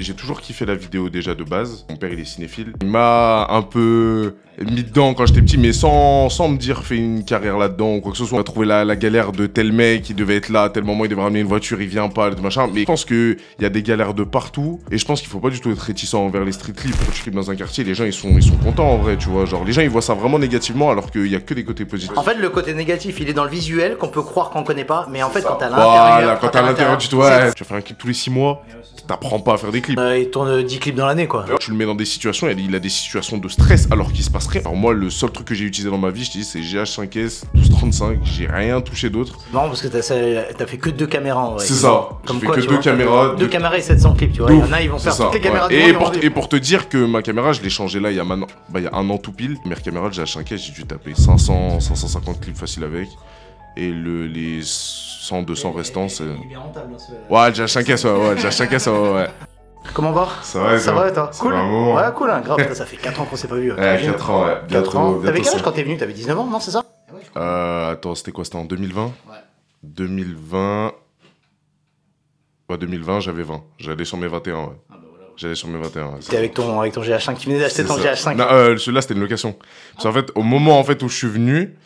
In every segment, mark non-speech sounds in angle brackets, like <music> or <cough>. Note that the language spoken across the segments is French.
J'ai toujours kiffé la vidéo déjà de base. Mon père, il est cinéphile. Il m'a un peu mis dedans quand j'étais petit, mais sans, me dire fais une carrière là-dedans ou quoi que ce soit. On a trouvé la, galère de tel mec, qui devait être là, à tel moment il devait ramener une voiture, il vient pas, machin. Mais je pense qu'il y a des galères de partout et je pense qu'il faut pas du tout être réticent envers les street clips. Quand tu clips dans un quartier, les gens ils sont, ils sont contents en vrai, tu vois. Genre les gens ils voient ça vraiment négativement alors qu'il y a que des côtés positifs. En fait, le côté négatif il est dans le visuel qu'on peut croire qu'on connaît pas, mais en fait quand t'as l'intérieur. quand, t'as l'intérieur, tu te ouais. tu vas faire un clip tous les 6 mois, t'apprends pas à faire des clips. Euh, il tourne 10 euh, clips dans l'année, quoi. Tu le mets dans des situations, il a des situations de stress alors qu'il se passe rien. Alors moi, le seul truc que j'ai utilisé dans ma vie, je te dis, c'est GH5S 1235, j'ai rien touché d'autre. Non, parce que t'as fait que deux caméras en vrai. C'est ça. Comme quoi, que deux caméras. Deux, caméras et 700 clips, tu vois. Il y en a, ils vont faire ça, toutes les caméras et, pour, et pour te dire que ma caméra, je l'ai changée là il y a maintenant, bah, il y a un an tout pile. Mère caméra, j'ai 5 s j'ai dû taper 500, 550 clips facile avec. Et le, les 100, 200 restants, c'est. Hein, ouais, déjà 5 S, ouais, déjà 5 S, ouais. Comment va Ça va, ça va, toi Cool Ouais, cool, hein, grave, ça fait 4 ans qu'on s'est pas vu. Hein. Ouais, 4 ans, ouais, ans. T'avais quel âge quand t'es venu T'avais 19 ans, non, c'est ça eh euh, Attends, c'était quoi C'était en 2020 Ouais. 2020. Ouais, 2020, j'avais 20. J'allais sur mes 21, ouais. Ah bah voilà, J'allais sur mes 21. C'était avec ton, avec ton GH5, qui venait d'acheter ton GH5 Non, euh, celui-là, c'était une location. Parce qu'en ah. fait, au moment en fait, où je suis venu,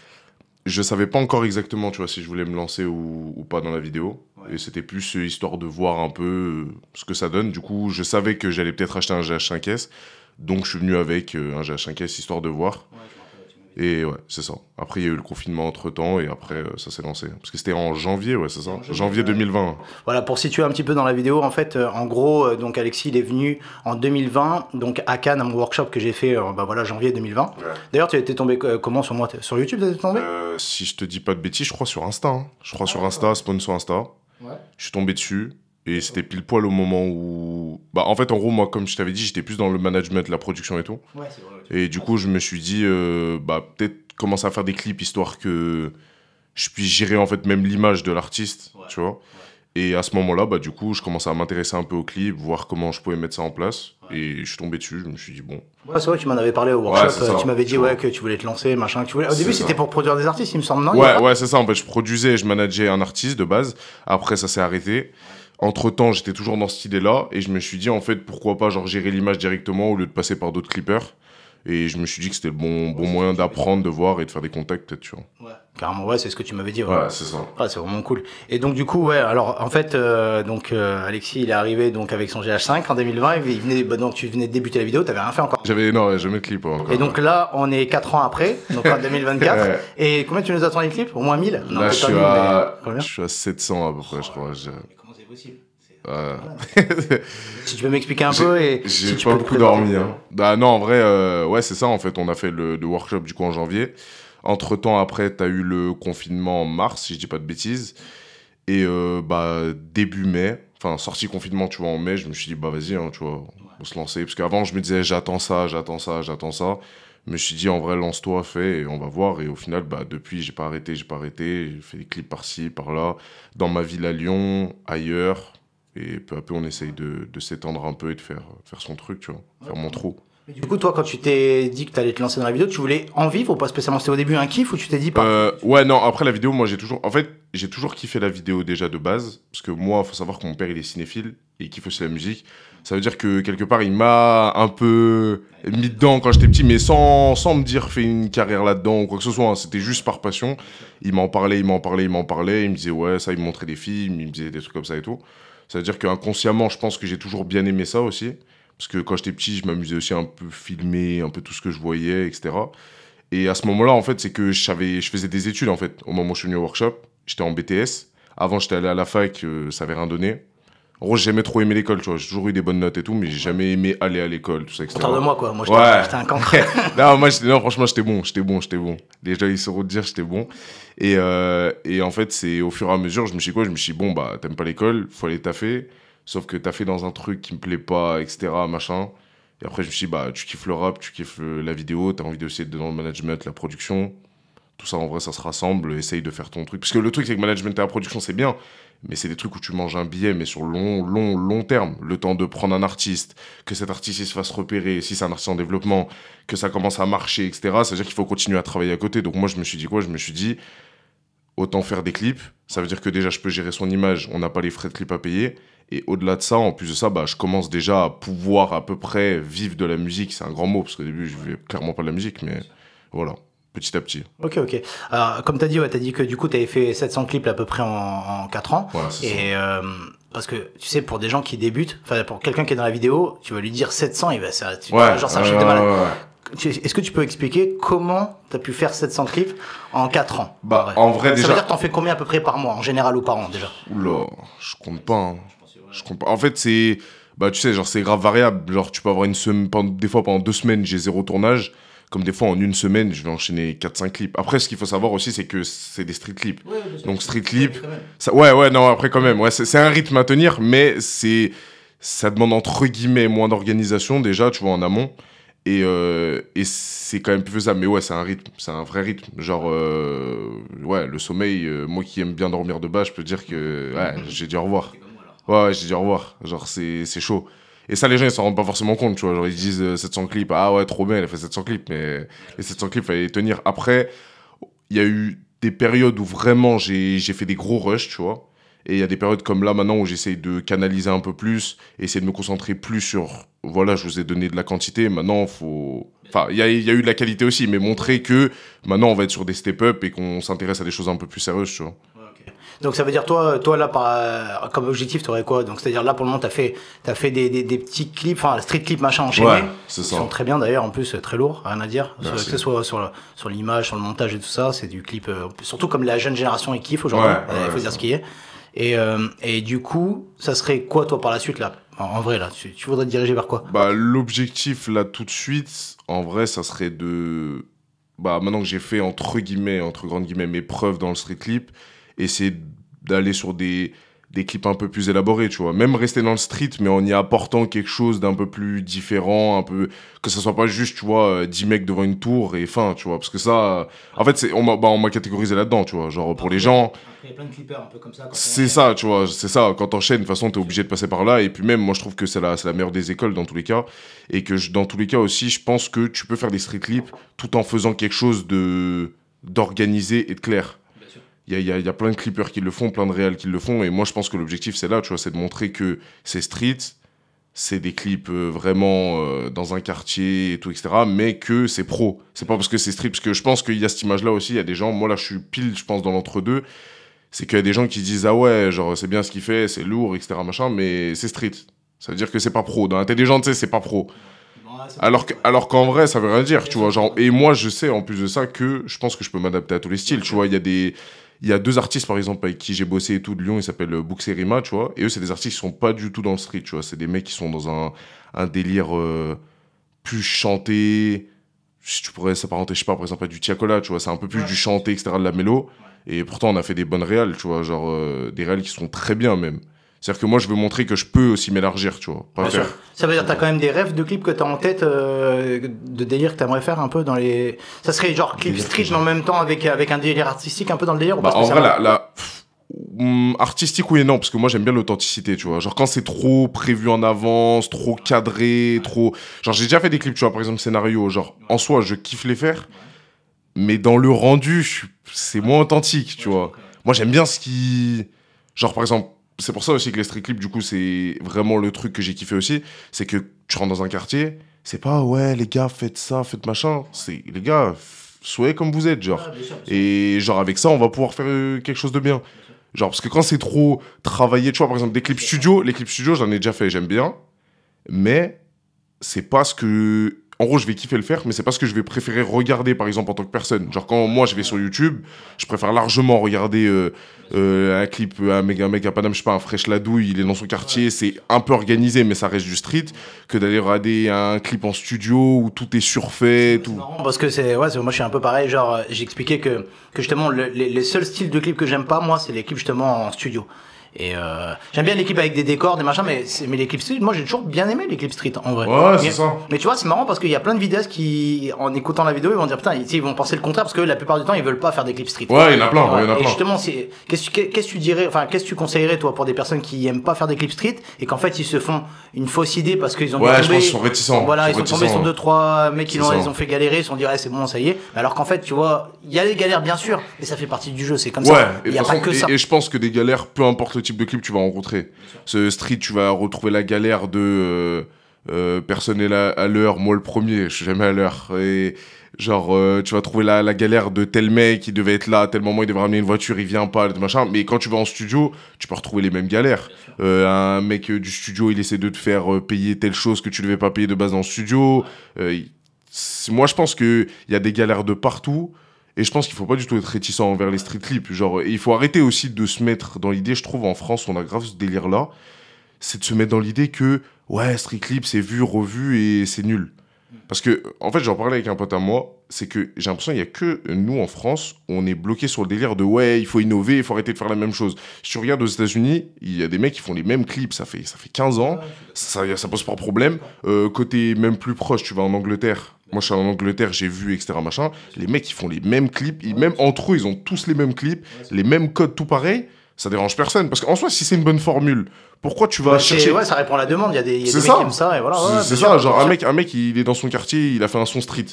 je savais pas encore exactement, tu vois, si je voulais me lancer ou, pas dans la vidéo. Et c'était plus euh, histoire de voir un peu euh, ce que ça donne. Du coup, je savais que j'allais peut-être acheter un GH5S. Donc, je suis venu avec euh, un GH5S histoire de voir. Ouais, et ouais, c'est ça. Après, il y a eu le confinement entre temps et après, euh, ça s'est lancé. Parce que c'était en janvier, ouais, c'est ça Janvier 2020. Voilà, pour situer un petit peu dans la vidéo, en fait, euh, en gros, euh, donc Alexis, il est venu en 2020, donc à Cannes, à mon workshop que j'ai fait, bah voilà, janvier 2020. D'ailleurs, tu étais tombé comment sur moi Sur YouTube, tu tombé Si je te dis pas de bêtises, je crois sur Insta. Hein. Je crois sur ah, Insta, sponsor Insta. Ouais. Je suis tombé dessus. Et c'était pile poil au moment où. Bah, en fait, en gros, moi, comme je t'avais dit, j'étais plus dans le management, la production et tout. Et du coup, je me suis dit, euh, bah, peut-être commencer à faire des clips histoire que je puisse gérer en fait même l'image de l'artiste, tu vois. Et à ce moment-là, bah, du coup, je commençais à m'intéresser un peu aux clips, voir comment je pouvais mettre ça en place. Et je suis tombé dessus, je me suis dit, bon. c'est vrai, tu m'en avais parlé au workshop, tu m'avais dit ouais, que tu voulais te lancer, machin. Au début, c'était pour produire des artistes, il me semble, non Ouais, ouais c'est ça. En fait, je produisais je manageais un artiste de base. Après, ça s'est arrêté. Entre-temps, j'étais toujours dans cette idée-là et je me suis dit en fait pourquoi pas genre gérer l'image directement au lieu de passer par d'autres clippers. Et je me suis dit que c'était le bon, bon moyen d'apprendre, de voir et de faire des contacts, peut-être, tu vois. Ouais, carrément, ouais, c'est ce que tu m'avais dit. Ouais, ouais c'est ça. Ah, c'est vraiment cool. Et donc, du coup, ouais, alors, en fait, euh, donc, euh, Alexis, il est arrivé donc, avec son GH5 en 2020. Il venait, bah, donc, tu venais de débuter la vidéo, t'avais rien fait encore. J'avais, non, jamais de clip encore. Et donc là, on est 4 ans après, donc en 2024. <laughs> et combien tu nous attends les clips Au moins 1000 Là, je suis, à... je suis à 700 à peu près, je oh, crois. Je... <laughs> si tu peux m'expliquer un peu et j'ai si pas beaucoup dormi. Hein. Bah non, en vrai, euh, ouais, c'est ça. En fait, on a fait le, workshop du coup en janvier. Entre temps, après, t'as eu le confinement en mars, si je dis pas de bêtises, et euh, bah début mai, enfin sorti confinement, tu vois, en mai, je me suis dit bah vas-y, hein, tu vois, on se lancer. Parce qu'avant, je me disais j'attends ça, j'attends ça, j'attends ça je me suis dit, en vrai, lance-toi, fais, et on va voir. Et au final, bah, depuis, j'ai pas arrêté, j'ai pas arrêté. J'ai fait des clips par-ci, par-là, dans ma ville à Lyon, ailleurs. Et peu à peu, on essaye de, s'étendre un peu et de faire, faire son truc, tu vois, faire mon trou. du coup, toi, quand tu t'es dit que tu allais te lancer dans la vidéo, tu voulais en vivre ou pas spécialement C'était au début un kiff ou tu t'es dit pas bah, euh, Ouais, non, après la vidéo, moi j'ai toujours. En fait, j'ai toujours kiffé la vidéo déjà de base. Parce que moi, faut savoir que mon père il est cinéphile et il kiffe aussi la musique. Ça veut dire que quelque part, il m'a un peu mis dedans quand j'étais petit, mais sans, sans me dire fait une carrière là-dedans ou quoi que ce soit. Hein. C'était juste par passion. Il m'en parlait, il m'en parlait, il m'en parlait. Il me disait ouais, ça, il me montrait des films, il me disait des trucs comme ça et tout. Ça veut dire qu'inconsciemment, je pense que j'ai toujours bien aimé ça aussi. Parce que quand j'étais petit, je m'amusais aussi un peu filmer, un peu tout ce que je voyais, etc. Et à ce moment-là, en fait, c'est que je faisais des études, en fait, au moment où je suis venu au workshop. J'étais en BTS. Avant, j'étais allé à la fac, euh, ça avait rien donné j'ai jamais trop aimé l'école, tu vois. J'ai toujours eu des bonnes notes et tout, mais j'ai jamais aimé aller à l'école, tout ça, etc. de moi, quoi. Moi, j'étais ouais. un cancre. <laughs> non, moi, non, franchement, j'étais bon, j'étais bon, j'étais bon. Les gens, ils sauront dire, j'étais bon. Et, euh, et en fait, c'est au fur et à mesure, je me suis dit quoi Je me suis bon, bah, t'aimes pas l'école, faut aller taffer. Sauf que fait dans un truc qui me plaît pas, etc., machin. Et après, je me suis dit, bah, tu kiffes le rap, tu kiffes euh, la vidéo, t'as envie d'essayer de dans le management, la production tout ça en vrai ça se rassemble, essaye de faire ton truc. Parce que le truc c'est que management et la production c'est bien, mais c'est des trucs où tu manges un billet, mais sur long, long, long terme. Le temps de prendre un artiste, que cet artiste se fasse repérer, si c'est un artiste en développement, que ça commence à marcher, etc. C'est-à-dire qu'il faut continuer à travailler à côté. Donc moi je me suis dit quoi Je me suis dit, autant faire des clips, ça veut dire que déjà je peux gérer son image, on n'a pas les frais de clip à payer. Et au-delà de ça, en plus de ça, bah, je commence déjà à pouvoir à peu près vivre de la musique. C'est un grand mot, parce qu'au début, je ne vivais clairement pas de la musique, mais voilà petit à petit. Ok, ok. Alors, comme tu as dit, tu as dit que du coup, tu avais fait 700 clips à peu près en, en 4 ans. et euh, parce que, tu sais, pour des gens qui débutent, enfin, pour quelqu'un qui est dans la vidéo, tu vas lui dire 700, il va, ça, tu, genre, ça de malade. Est-ce que tu peux expliquer comment tu as pu faire 700 clips en 4 ans Bah, en vrai, déjà. Ça veut dire que t'en fais combien à peu près par mois, en général ou par an déjà Oula, je compte pas. Hein. Je compte pas. En fait, c'est. Bah, tu sais, genre, c'est grave variable. Genre, tu peux avoir une semaine. Des fois, pendant deux semaines, j'ai zéro tournage comme des fois en une semaine, je vais enchaîner 4-5 clips. Après, ce qu'il faut savoir aussi, c'est que c'est des street clips. Donc street clips, ça, ouais, ouais, non, après quand même, ouais, c'est un rythme à tenir, mais c'est ça demande entre guillemets moins d'organisation déjà, tu vois, en amont. Et, euh, c'est quand même plus faisable. Mais ouais, c'est un rythme, c'est un vrai rythme. Genre, euh, ouais, le sommeil, euh, moi qui aime bien dormir de bas, je peux dire que ouais, j'ai dit au revoir. Ouais, j'ai dit au revoir. Genre, c'est chaud. Et ça, les gens, ils s'en rendent pas forcément compte, tu vois. Genre, ils disent 700 euh, clips, ah ouais, trop bien, elle a fait 700 clips, mais les 700 clips, fallait les tenir. Après, il y a eu des périodes où vraiment j'ai fait des gros rushs, tu vois. Et il y a des périodes comme là maintenant où j'essaye de canaliser un peu plus, essayer de me concentrer plus sur, voilà, je vous ai donné de la quantité, maintenant faut... Enfin, il y a, y a, eu de la qualité aussi, mais montrer que maintenant on va être sur des step-up et qu'on s'intéresse à des choses un peu plus sérieuses, tu vois. Donc ça veut dire toi, toi là euh, comme objectif tu aurais quoi Donc c'est-à-dire là pour le moment tu as fait, fait des, petits clips, enfin street clip machin enchaînés Ouais, ça. sont très bien d'ailleurs en plus euh, très lourd, rien à dire. que ce soit sur sur l'image, sur le montage et tout ça, c'est du clip euh, surtout comme la jeune génération y kiffe aujourd'hui, il faut dire ce qui est. Et, et du coup, ça serait quoi toi par la suite là en, vrai, là, tu, voudrais te diriger vers quoi Bah, l'objectif, là, tout de suite, en vrai, ça serait de. Bah, maintenant que j'ai fait, entre guillemets, entre grandes guillemets, mes preuves dans le street clip, essayer d'aller sur des, des clips un peu plus élaborés, tu vois. Même rester dans le street, mais en y apportant quelque chose d'un peu plus différent, un peu que ça soit pas juste, tu vois, 10 euh, mecs devant une tour et fin, tu vois. Parce que ça, euh, en fait, bah, on m'a catégorisé là-dedans, tu vois. Genre pour les gens. Il y a plein de clippers un peu comme ça. C'est ça, tu vois. C'est ça. Quand t'enchaînes, de toute façon, t'es obligé de passer par là. Et puis même, moi, je trouve que c'est la, la meilleure des écoles dans tous les cas. Et que dans tous les cas aussi, je pense que tu peux faire des street clips tout en faisant quelque chose de d'organisé et de clair. Il y a, y a, plein de clippers qui le font, plein de réels qui le font. Et moi, je pense que l'objectif, c'est là, tu vois, c'est de montrer que c'est street, c'est des clips euh, vraiment euh, dans un quartier et tout, etc. Mais que c'est pro. C'est pas parce que c'est street, parce que je pense qu'il y a cette image-là aussi. Il y a des gens, moi là, je suis pile, je pense, dans l'entre-deux. C'est qu'il y a des gens qui disent, ah ouais, genre, c'est bien ce qu'il fait, c'est lourd, etc., machin, mais c'est street. Ça veut dire que c'est pas pro. Dans l'intelligence, c'est pas pro. Alors, que, alors qu'en vrai, ça veut rien dire, tu vois. Genre, et moi, je sais, en plus de ça, que je pense que je peux m'adapter à tous les styles, tu vois. Il y a des il y a deux artistes, par exemple, avec qui j'ai bossé et tout de Lyon, ils s'appellent euh, Buxerima, tu vois. Et eux, c'est des artistes qui sont pas du tout dans le street, tu vois. C'est des mecs qui sont dans un, délire euh, plus chanté. Si tu pourrais s'apparenter, je sais pas, par exemple, à du Tiakola, tu vois. C'est un peu plus du chanté, etc., de la mélo. Et pourtant, on a fait des bonnes réales, tu vois. Genre, euh, des réales qui sont très bien, même. C'est-à-dire que moi, je veux montrer que je peux aussi m'élargir, tu vois. Ça veut dire que as quand même des rêves de clips que tu as en tête, euh, de délire que tu aimerais faire un peu dans les. Ça serait genre clip street, mais en même temps avec, avec un délire artistique un peu dans le délire bah, En vrai, la, mm, artistique oui et non parce que moi j'aime bien l'authenticité tu vois genre quand c'est trop prévu en avance trop cadré trop genre j'ai déjà fait des clips tu vois par exemple scénario genre en soi je kiffe les faire mais dans le rendu c'est moins authentique tu vois moi j'aime bien ce qui genre par exemple c'est pour ça aussi que les street clips, du coup, c'est vraiment le truc que j'ai kiffé aussi. C'est que tu rentres dans un quartier, c'est pas ouais, les gars, faites ça, faites machin. C'est les gars, soyez comme vous êtes, genre. Ah, Et genre, avec ça, on va pouvoir faire euh, quelque chose de bien. Genre, parce que quand c'est trop travaillé, tu vois, par exemple, des clips studio, les clips studio, j'en ai déjà fait, j'aime bien. Mais c'est pas ce que en gros, je vais kiffer le faire, mais c'est pas ce que je vais préférer regarder, par exemple, en tant que personne. Genre, quand moi je vais sur YouTube, je préfère largement regarder euh, euh, un clip, euh, un mec, mec à Paname, je sais pas, un fraîche ladouille, il est dans son quartier, c'est un peu organisé, mais ça reste du street, que d'aller regarder un clip en studio où tout est surfait. Tout. parce que c'est, ouais, moi je suis un peu pareil, genre, j'expliquais que, que justement, les, les, seuls styles de clips que j'aime pas, moi, c'est les clips justement en studio. Et euh, j'aime bien l'équipe avec des décors, des machins, mais, mais l'équipe street, moi j'ai toujours bien aimé l'équipe street en vrai. Ouais, c'est ça. Mais tu vois, c'est marrant parce qu'il y a plein de vidéastes qui, en écoutant la vidéo, ils vont dire putain, ils, vont penser le contraire parce que la plupart du temps ils veulent pas faire des clips street. Ouais, il y en a plein, il y en a plein. Et justement, qu'est-ce que tu dirais, enfin, qu'est-ce que tu conseillerais toi pour des personnes qui aiment pas faire des clips street et qu'en fait ils se font une fausse idée parce qu'ils ont Ouais, tombé, sont réticents. Voilà, ils sont tombés sur deux, trois mecs qui ils ont fait galérer, ils se sont dit, c'est bon, ça y est. Alors qu'en fait, tu vois, il y a des galères bien sûr, mais ça fait partie du jeu, c'est comme ça. Ouais, que ça. et je pense que des galères, peu importe type de clip tu vas rencontrer. Ce street, tu vas retrouver la galère de euh, euh, personne est là à l'heure, moi le premier, je suis jamais à l'heure. Et genre, euh, tu vas trouver la, la, galère de tel mec qui devait être là à tel moment, il devait ramener une voiture, il vient pas, machin. Mais quand tu vas en studio, tu peux retrouver les mêmes galères. Euh, un mec du studio, il essaie de te faire payer telle chose que tu devais pas payer de base en studio. moi, je pense qu'il y a des galères de partout. Et je pense qu'il faut pas du tout être réticent envers les street clips. Genre, et il faut arrêter aussi de se mettre dans l'idée. Je trouve en France, on a grave ce délire-là. C'est de se mettre dans l'idée que, ouais, street clip, c'est vu, revu et c'est nul. Parce que, en fait, j'en parlais avec un pote à moi, c'est que j'ai l'impression qu'il n'y a que nous en France, on est bloqué sur le délire de ouais, il faut innover, il faut arrêter de faire la même chose. Si tu regardes aux États-Unis, il y a des mecs qui font les mêmes clips, ça fait, ça fait 15 ans, ça, ça pose pas de problème. Euh, côté même plus proche, tu vas en Angleterre, moi, je suis en Angleterre, j'ai vu, etc. Machin. Les mecs, ils font les mêmes clips. Ils, même entre eux, ils ont tous les mêmes clips, les mêmes codes, tout pareil. Ça dérange personne. Parce qu'en soi, si c'est une bonne formule, pourquoi tu vas chercher Ouais, ça répond à la demande. Il y a des, y mecs ça. voilà, c'est ça. genre, un mec, un mec, il est dans son quartier, il a fait un son street.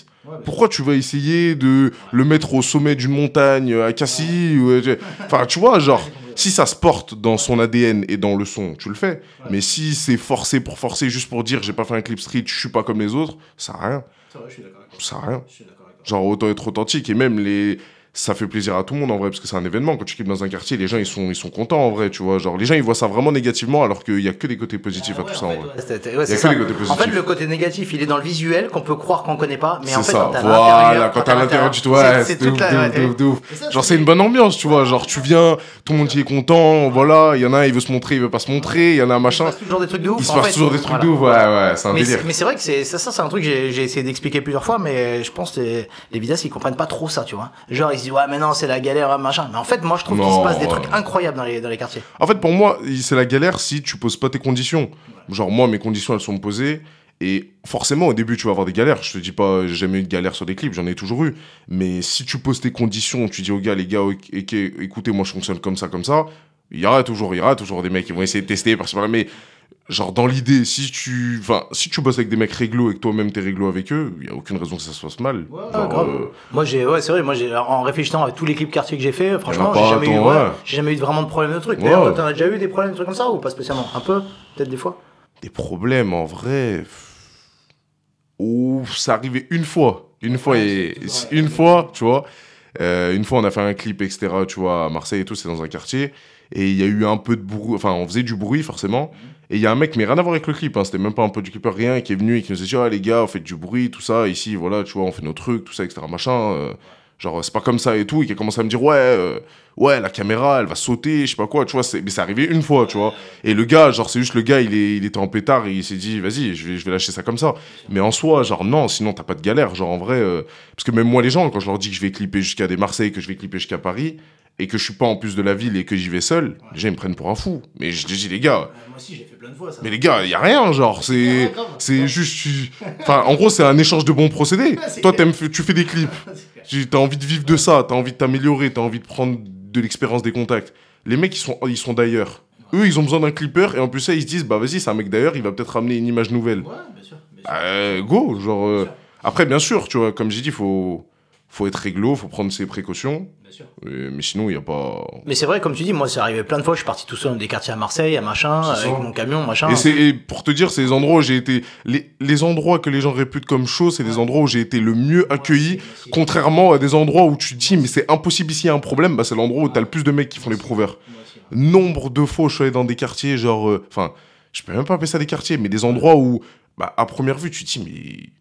pourquoi tu vas essayer de le mettre au sommet d'une montagne à Cassis ou... Euh, enfin, tu vois, genre si ça se porte dans son ADN et dans le son, tu le fais. Mais si c'est forcé pour forcer, juste pour dire j'ai pas fait un clip street, je suis pas comme les autres, ça a rien. Ça, je suis d'accord avec toi. Ça sert à rien. Je suis d'accord avec toi. Genre, autant être authentique. Et même les, ça fait plaisir à tout le monde en vrai, parce que c'est un événement. Quand tu kiffes dans un quartier, les gens ils sont, ils sont contents en vrai, tu vois. Genre, les gens ils voient ça vraiment négativement alors qu'il y a que des côtés positifs à ah, tout ça en vrai. Il y a que des côtés positifs. En fait, le côté négatif il est dans le visuel qu'on peut croire qu'on connaît pas, mais en fait, ça. voilà, quand t'as l'intérieur du c'est Genre, c'est une bonne ambiance, tu vois. Genre, tu viens, tout le monde y est content, voilà. Il y en a il veut se montrer, il veut pas se montrer, il y en a un machin. Il se passe toujours des trucs de ouf. Il toujours des trucs ouais, ouais, c'est un délire. Mais c'est vrai que ça, c'est un truc que j'ai essayé d'expliquer plusieurs fois, mais je pense les vidas ils comprennent pas trop ça, tu vois. Genre, ouais mais non c'est la galère hein, machin. Mais en fait moi je trouve qu'il se passe des trucs incroyables dans les, quartiers. En fait pour moi c'est la galère si tu poses pas tes conditions. Genre moi mes conditions elles sont posées. Et forcément, au début, tu vas avoir des galères. Je te dis pas, j'ai jamais eu de galère sur des clips, j'en ai toujours eu. Mais si tu poses tes conditions, tu dis aux gars, les gars, écoutez, moi je fonctionne comme ça, comme ça, il y aura toujours, il y aura toujours des mecs qui vont essayer de tester parce que mais genre dans l'idée, si tu, enfin, si tu bosses avec des mecs réglo et que toi-même t'es réglo avec eux, il y a aucune raison que ça se passe mal. Ouais, euh, Moi j'ai, ouais, c'est vrai, moi j'ai, en réfléchissant à tous les clips quartier que j'ai fait, franchement, j'ai jamais, eu, jamais eu vraiment de problème de truc. D'ailleurs, t'en as déjà eu des problèmes de trucs comme ça ou pas spécialement Un peu, peut-être des fois. Des problèmes en vrai. Oh, ça arrivait une fois, une fois une fois, tu vois. Euh, une fois, on a fait un clip, etc. Tu vois, à Marseille et tout, c'est dans un quartier. Et il y a eu un peu de bruit. Enfin, on faisait du bruit, forcément. Mhm. Et il y a un mec, mais rien à voir avec le clip, hein. c'était même pas un peu du clipper, rien, qui est venu et qui nous a dit, ah les gars, on fait du bruit, tout ça, ici, voilà, tu vois, on fait nos trucs, tout ça, etc. Machin. Euh, genre, c'est pas comme ça et tout. Et qui a commencé à me dire, ouais, euh, ouais, la caméra, elle va sauter, je sais pas quoi, tu vois. Mais c'est arrivé une fois, tu vois. Et le gars, genre, c'est juste le gars, il, est, il était en pétard et il s'est dit, vas-y, je vais, je vais lâcher ça comme ça. Mais en soi, genre, non, sinon, t'as pas de galère. Genre, en vrai, euh, parce que même moi, les gens, quand je leur dis que je vais clipper jusqu'à des Marseilles, que je vais clipper jusqu'à Paris, et que je suis pas en plus de la ville et que j'y vais seul, ouais. ils me prennent pour un fou. Mais je dis les gars. moi aussi j'ai fait plein de fois ça. Mais les gars, y a rien genre, c'est c'est juste enfin en gros c'est un échange de bons procédés. <laughs> Toi aimes, tu fais des clips. <laughs> as envie de vivre de ça, tu as envie de t'améliorer, tu as envie de prendre de l'expérience des contacts. Les mecs ils sont ils sont d'ailleurs. Eux ils ont besoin d'un clipper et en plus ça ils se disent bah vas-y, c'est un mec d'ailleurs, il va peut-être ramener une image nouvelle. Ouais, bien sûr. Bah, go, genre euh, après bien sûr, tu vois, comme j'ai dit, faut faut être réglo, faut prendre ses précautions. mais sinon, il n'y a pas. Mais c'est vrai, comme tu dis, moi, c'est arrivé plein de fois. Je suis parti tout seul dans des quartiers à Marseille, à machin, avec mon camion, machin. Et, pour te dire, c'est les endroits où j'ai été. Les, endroits que les gens réputent comme chauds, c'est des endroits où j'ai été le mieux accueilli. contrairement à des endroits où tu te dis, mais c'est impossible ici, y a un problème, bah, c'est l'endroit où tu as le plus de mecs qui font les prouvaires. Nombre de fois, je suis allé dans des quartiers, genre. Euh, enfin. je peux même pas appeler ça des quartiers, mais des endroits où bah, à première vue, tu te dis, mais,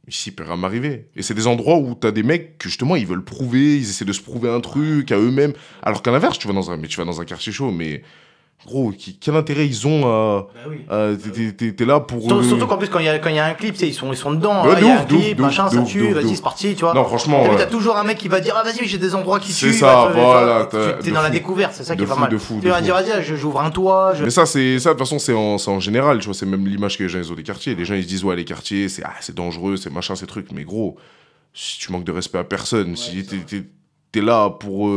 ici si, il peut rien m'arriver. Et c'est des endroits où tu as des mecs que justement, ils veulent prouver, ils essaient de se prouver un truc à eux-mêmes. Alors qu'à l'inverse, tu vas dans un, mais tu vas dans un quartier chaud, mais gros, quel intérêt ils ont à. Euh, bah euh, t'es, là pour. Euh, surtout, qu'en plus, quand il y, a un clip, ils sont, ils sont dedans. Ouais, hein. il y a un clip, machin, ça tue, vas-y, c'est parti, tu vois. Non, franchement. T'as toujours un mec qui va dire, ah, vas-y, j'ai des endroits qui tuent. C'est ça, bah, voilà. t'es dans la découverte, c'est ça qui est pas mal. De fou, tu vas dire, vas-y, j'ouvre un toit. Mais ça, de toute façon, c'est en, général, tu vois, c'est même l'image que les gens, ont des quartiers. Les gens, ils se disent, ouais, les quartiers, c'est ah, c'est dangereux, c'est machin, ces trucs. Mais gros, si tu manques de respect à personne, si t'es là pour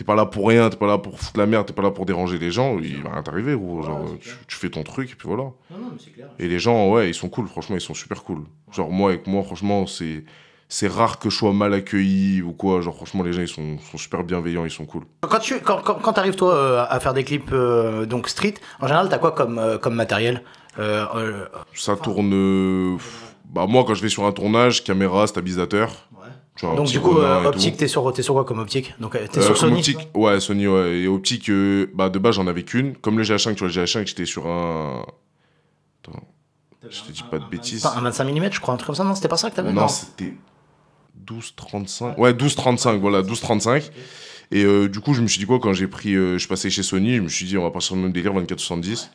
t'es pas là pour rien, t'es pas là pour foutre la merde, t'es pas là pour déranger les gens, il va rien t'arriver, tu, fais ton truc et puis voilà. Et les gens, ouais, ils sont cool, franchement, ils sont super cool. Genre, moi, avec moi, franchement, c'est. C'est rare que je sois mal accueilli ou quoi. Genre, franchement, les gens, ils sont, sont super bienveillants, ils sont cool. Quand tu quand, quand, arrives, toi, euh, à faire des clips euh, donc street, en général, t'as quoi comme, euh, comme matériel Ça tourne. bah, moi, quand je vais sur un tournage, caméra, stabilisateur. Donc du coup, euh, optique, t'es sur, sur quoi comme optique Donc euh, t'es euh, sur Sony. ouais, Sony. Ouais. Et optique, bah de base j'en avais qu'une. Comme le GH5, tu vois, le GH5, j'étais sur un. Attends, je te dis pas de bêtises. un 25 mm, je crois, un truc comme ça. Non, c'était pas ça que t'avais. Non, c'était 12-35. Ouais, 12-35. Voilà, 12-35. Et du coup, je me suis dit quoi quand j'ai pris, je passais passé chez Sony, je me suis dit on va passer sur le même délire 24-70.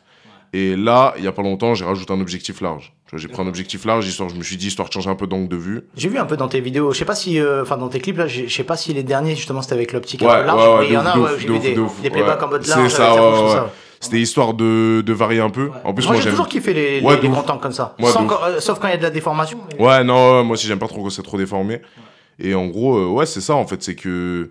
Et là, il n'y a pas longtemps, j'ai rajouté un objectif large. J'ai pris un objectif large, histoire, je me suis dit, histoire de changer un peu d'angle de vue. J'ai vu un peu dans tes vidéos, je sais pas si, euh, enfin, dans tes clips, là, je sais pas si les derniers, justement, c'était avec l'optique ouais, large, ouais, ouais, mais il y en a, j'ai vu des, playbacks en mode large. C'est ça, c'était histoire de, de, varier un peu. En plus, moi, j'ai toujours kiffé les, des ouais, comme ça. Euh, sauf quand il y a de la déformation. Ouais, non, moi aussi, j'aime pas trop quand c'est trop déformé. Et en gros, euh, ouais, c'est ça, en fait. C'est que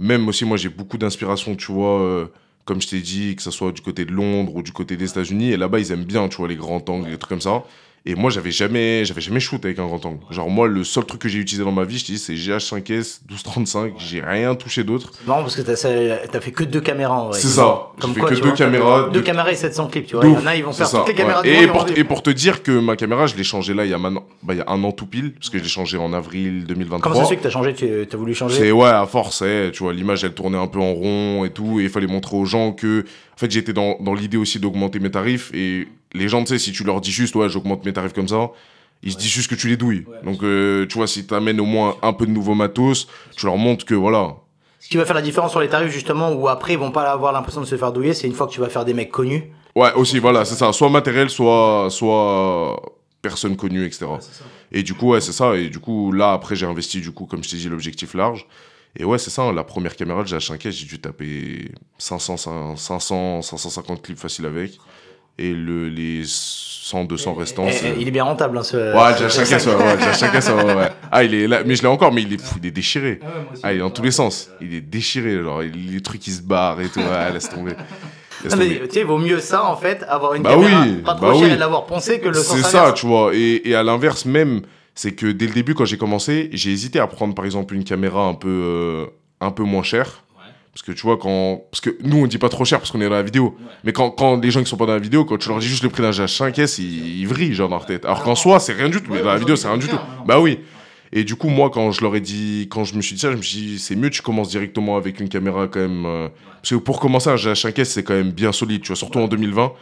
même aussi, moi, j'ai beaucoup d'inspiration, tu vois comme je t'ai dit, que ce soit du côté de Londres ou du côté des États-Unis. Et là-bas, ils aiment bien, tu vois, les grands angles, les trucs comme ça. Et moi, j'avais jamais, j'avais jamais shoot avec un grand angle. Genre, moi, le seul truc que j'ai utilisé dans ma vie, je te dis, c'est GH5S 1235. J'ai rien touché d'autre. Non, parce que t'as, as fait que deux caméras en C'est ça. Comme quoi, que deux caméras. Deux, caméras et 700 clips, tu vois. Il y en a, ils vont faire toutes les caméras et, pour, te dire que ma caméra, je l'ai changée là, il y a maintenant, bah, il y a un an tout pile, parce que je l'ai changée en avril 2023. Comment ça se fait que t'as changé, tu, t'as voulu changer? C'est, ouais, à force, eh, tu vois, l'image, elle tournait un peu en rond et tout, et il fallait montrer aux gens que, en fait, j'étais dans, dans l'idée aussi d'augmenter mes tarifs. Et les gens, tu sais, si tu leur dis juste, ouais, j'augmente mes tarifs comme ça, ils se disent juste que tu les douilles. Donc, euh, tu vois, si tu amènes au moins un peu de nouveau matos, tu leur montres que voilà. Ce qui va faire la différence sur les tarifs, justement, où après, ils vont pas avoir l'impression de se faire douiller, c'est une fois que tu vas faire des mecs connus. Ouais, aussi, voilà, c'est ça. Soit matériel, soit, soit personne connue, etc. et du coup, ouais, c'est ça. Et du coup, là, après, j'ai investi, du coup, comme je t'ai dit, l'objectif large. Et ouais, c'est ça, hein, la première caméra que j'ai acheté, j'ai dû taper 500, 500, 550 clips faciles avec. Et le, les 100, 200 restants. il est bien rentable, hein, ce. Ouais, j'ai acheté ça, ouais, j'ai ça, ouais. Ah, il est mais je l'ai encore, mais il est, il est déchiré. Ah, ah il est dans tous les sens. Il est déchiré, genre, les trucs qui se barrent et tout. Ouais, <laughs> laisse tomber. Non, mais, tu sais, vaut mieux ça en fait, avoir une bah caméra oui, pas trop bah chère et l'avoir pensé que le C'est ça, tu vois. Et, et à l'inverse, même c'est que dès le début, quand j'ai commencé, j'ai hésité à prendre par exemple une caméra un peu, euh, un peu moins chère. Parce que tu vois, quand. Parce que nous, on dit pas trop cher parce qu'on est dans la vidéo. Mais quand, quand les gens qui sont pas dans la vidéo, quand tu leur dis juste le prix d'un GH5S, ils, vrillent, genre, dans leur tête. Alors qu'en soi, c'est rien du tout. mais dans la vidéo, c'est rien du tout. Bah oui. Et du coup, moi, quand je leur ai dit, quand je me suis dit ça, je me suis dit, c'est mieux, tu commences directement avec une caméra quand même. Euh, parce que pour commencer, un GH5S, c'est quand même bien solide, tu vois, surtout en 2020.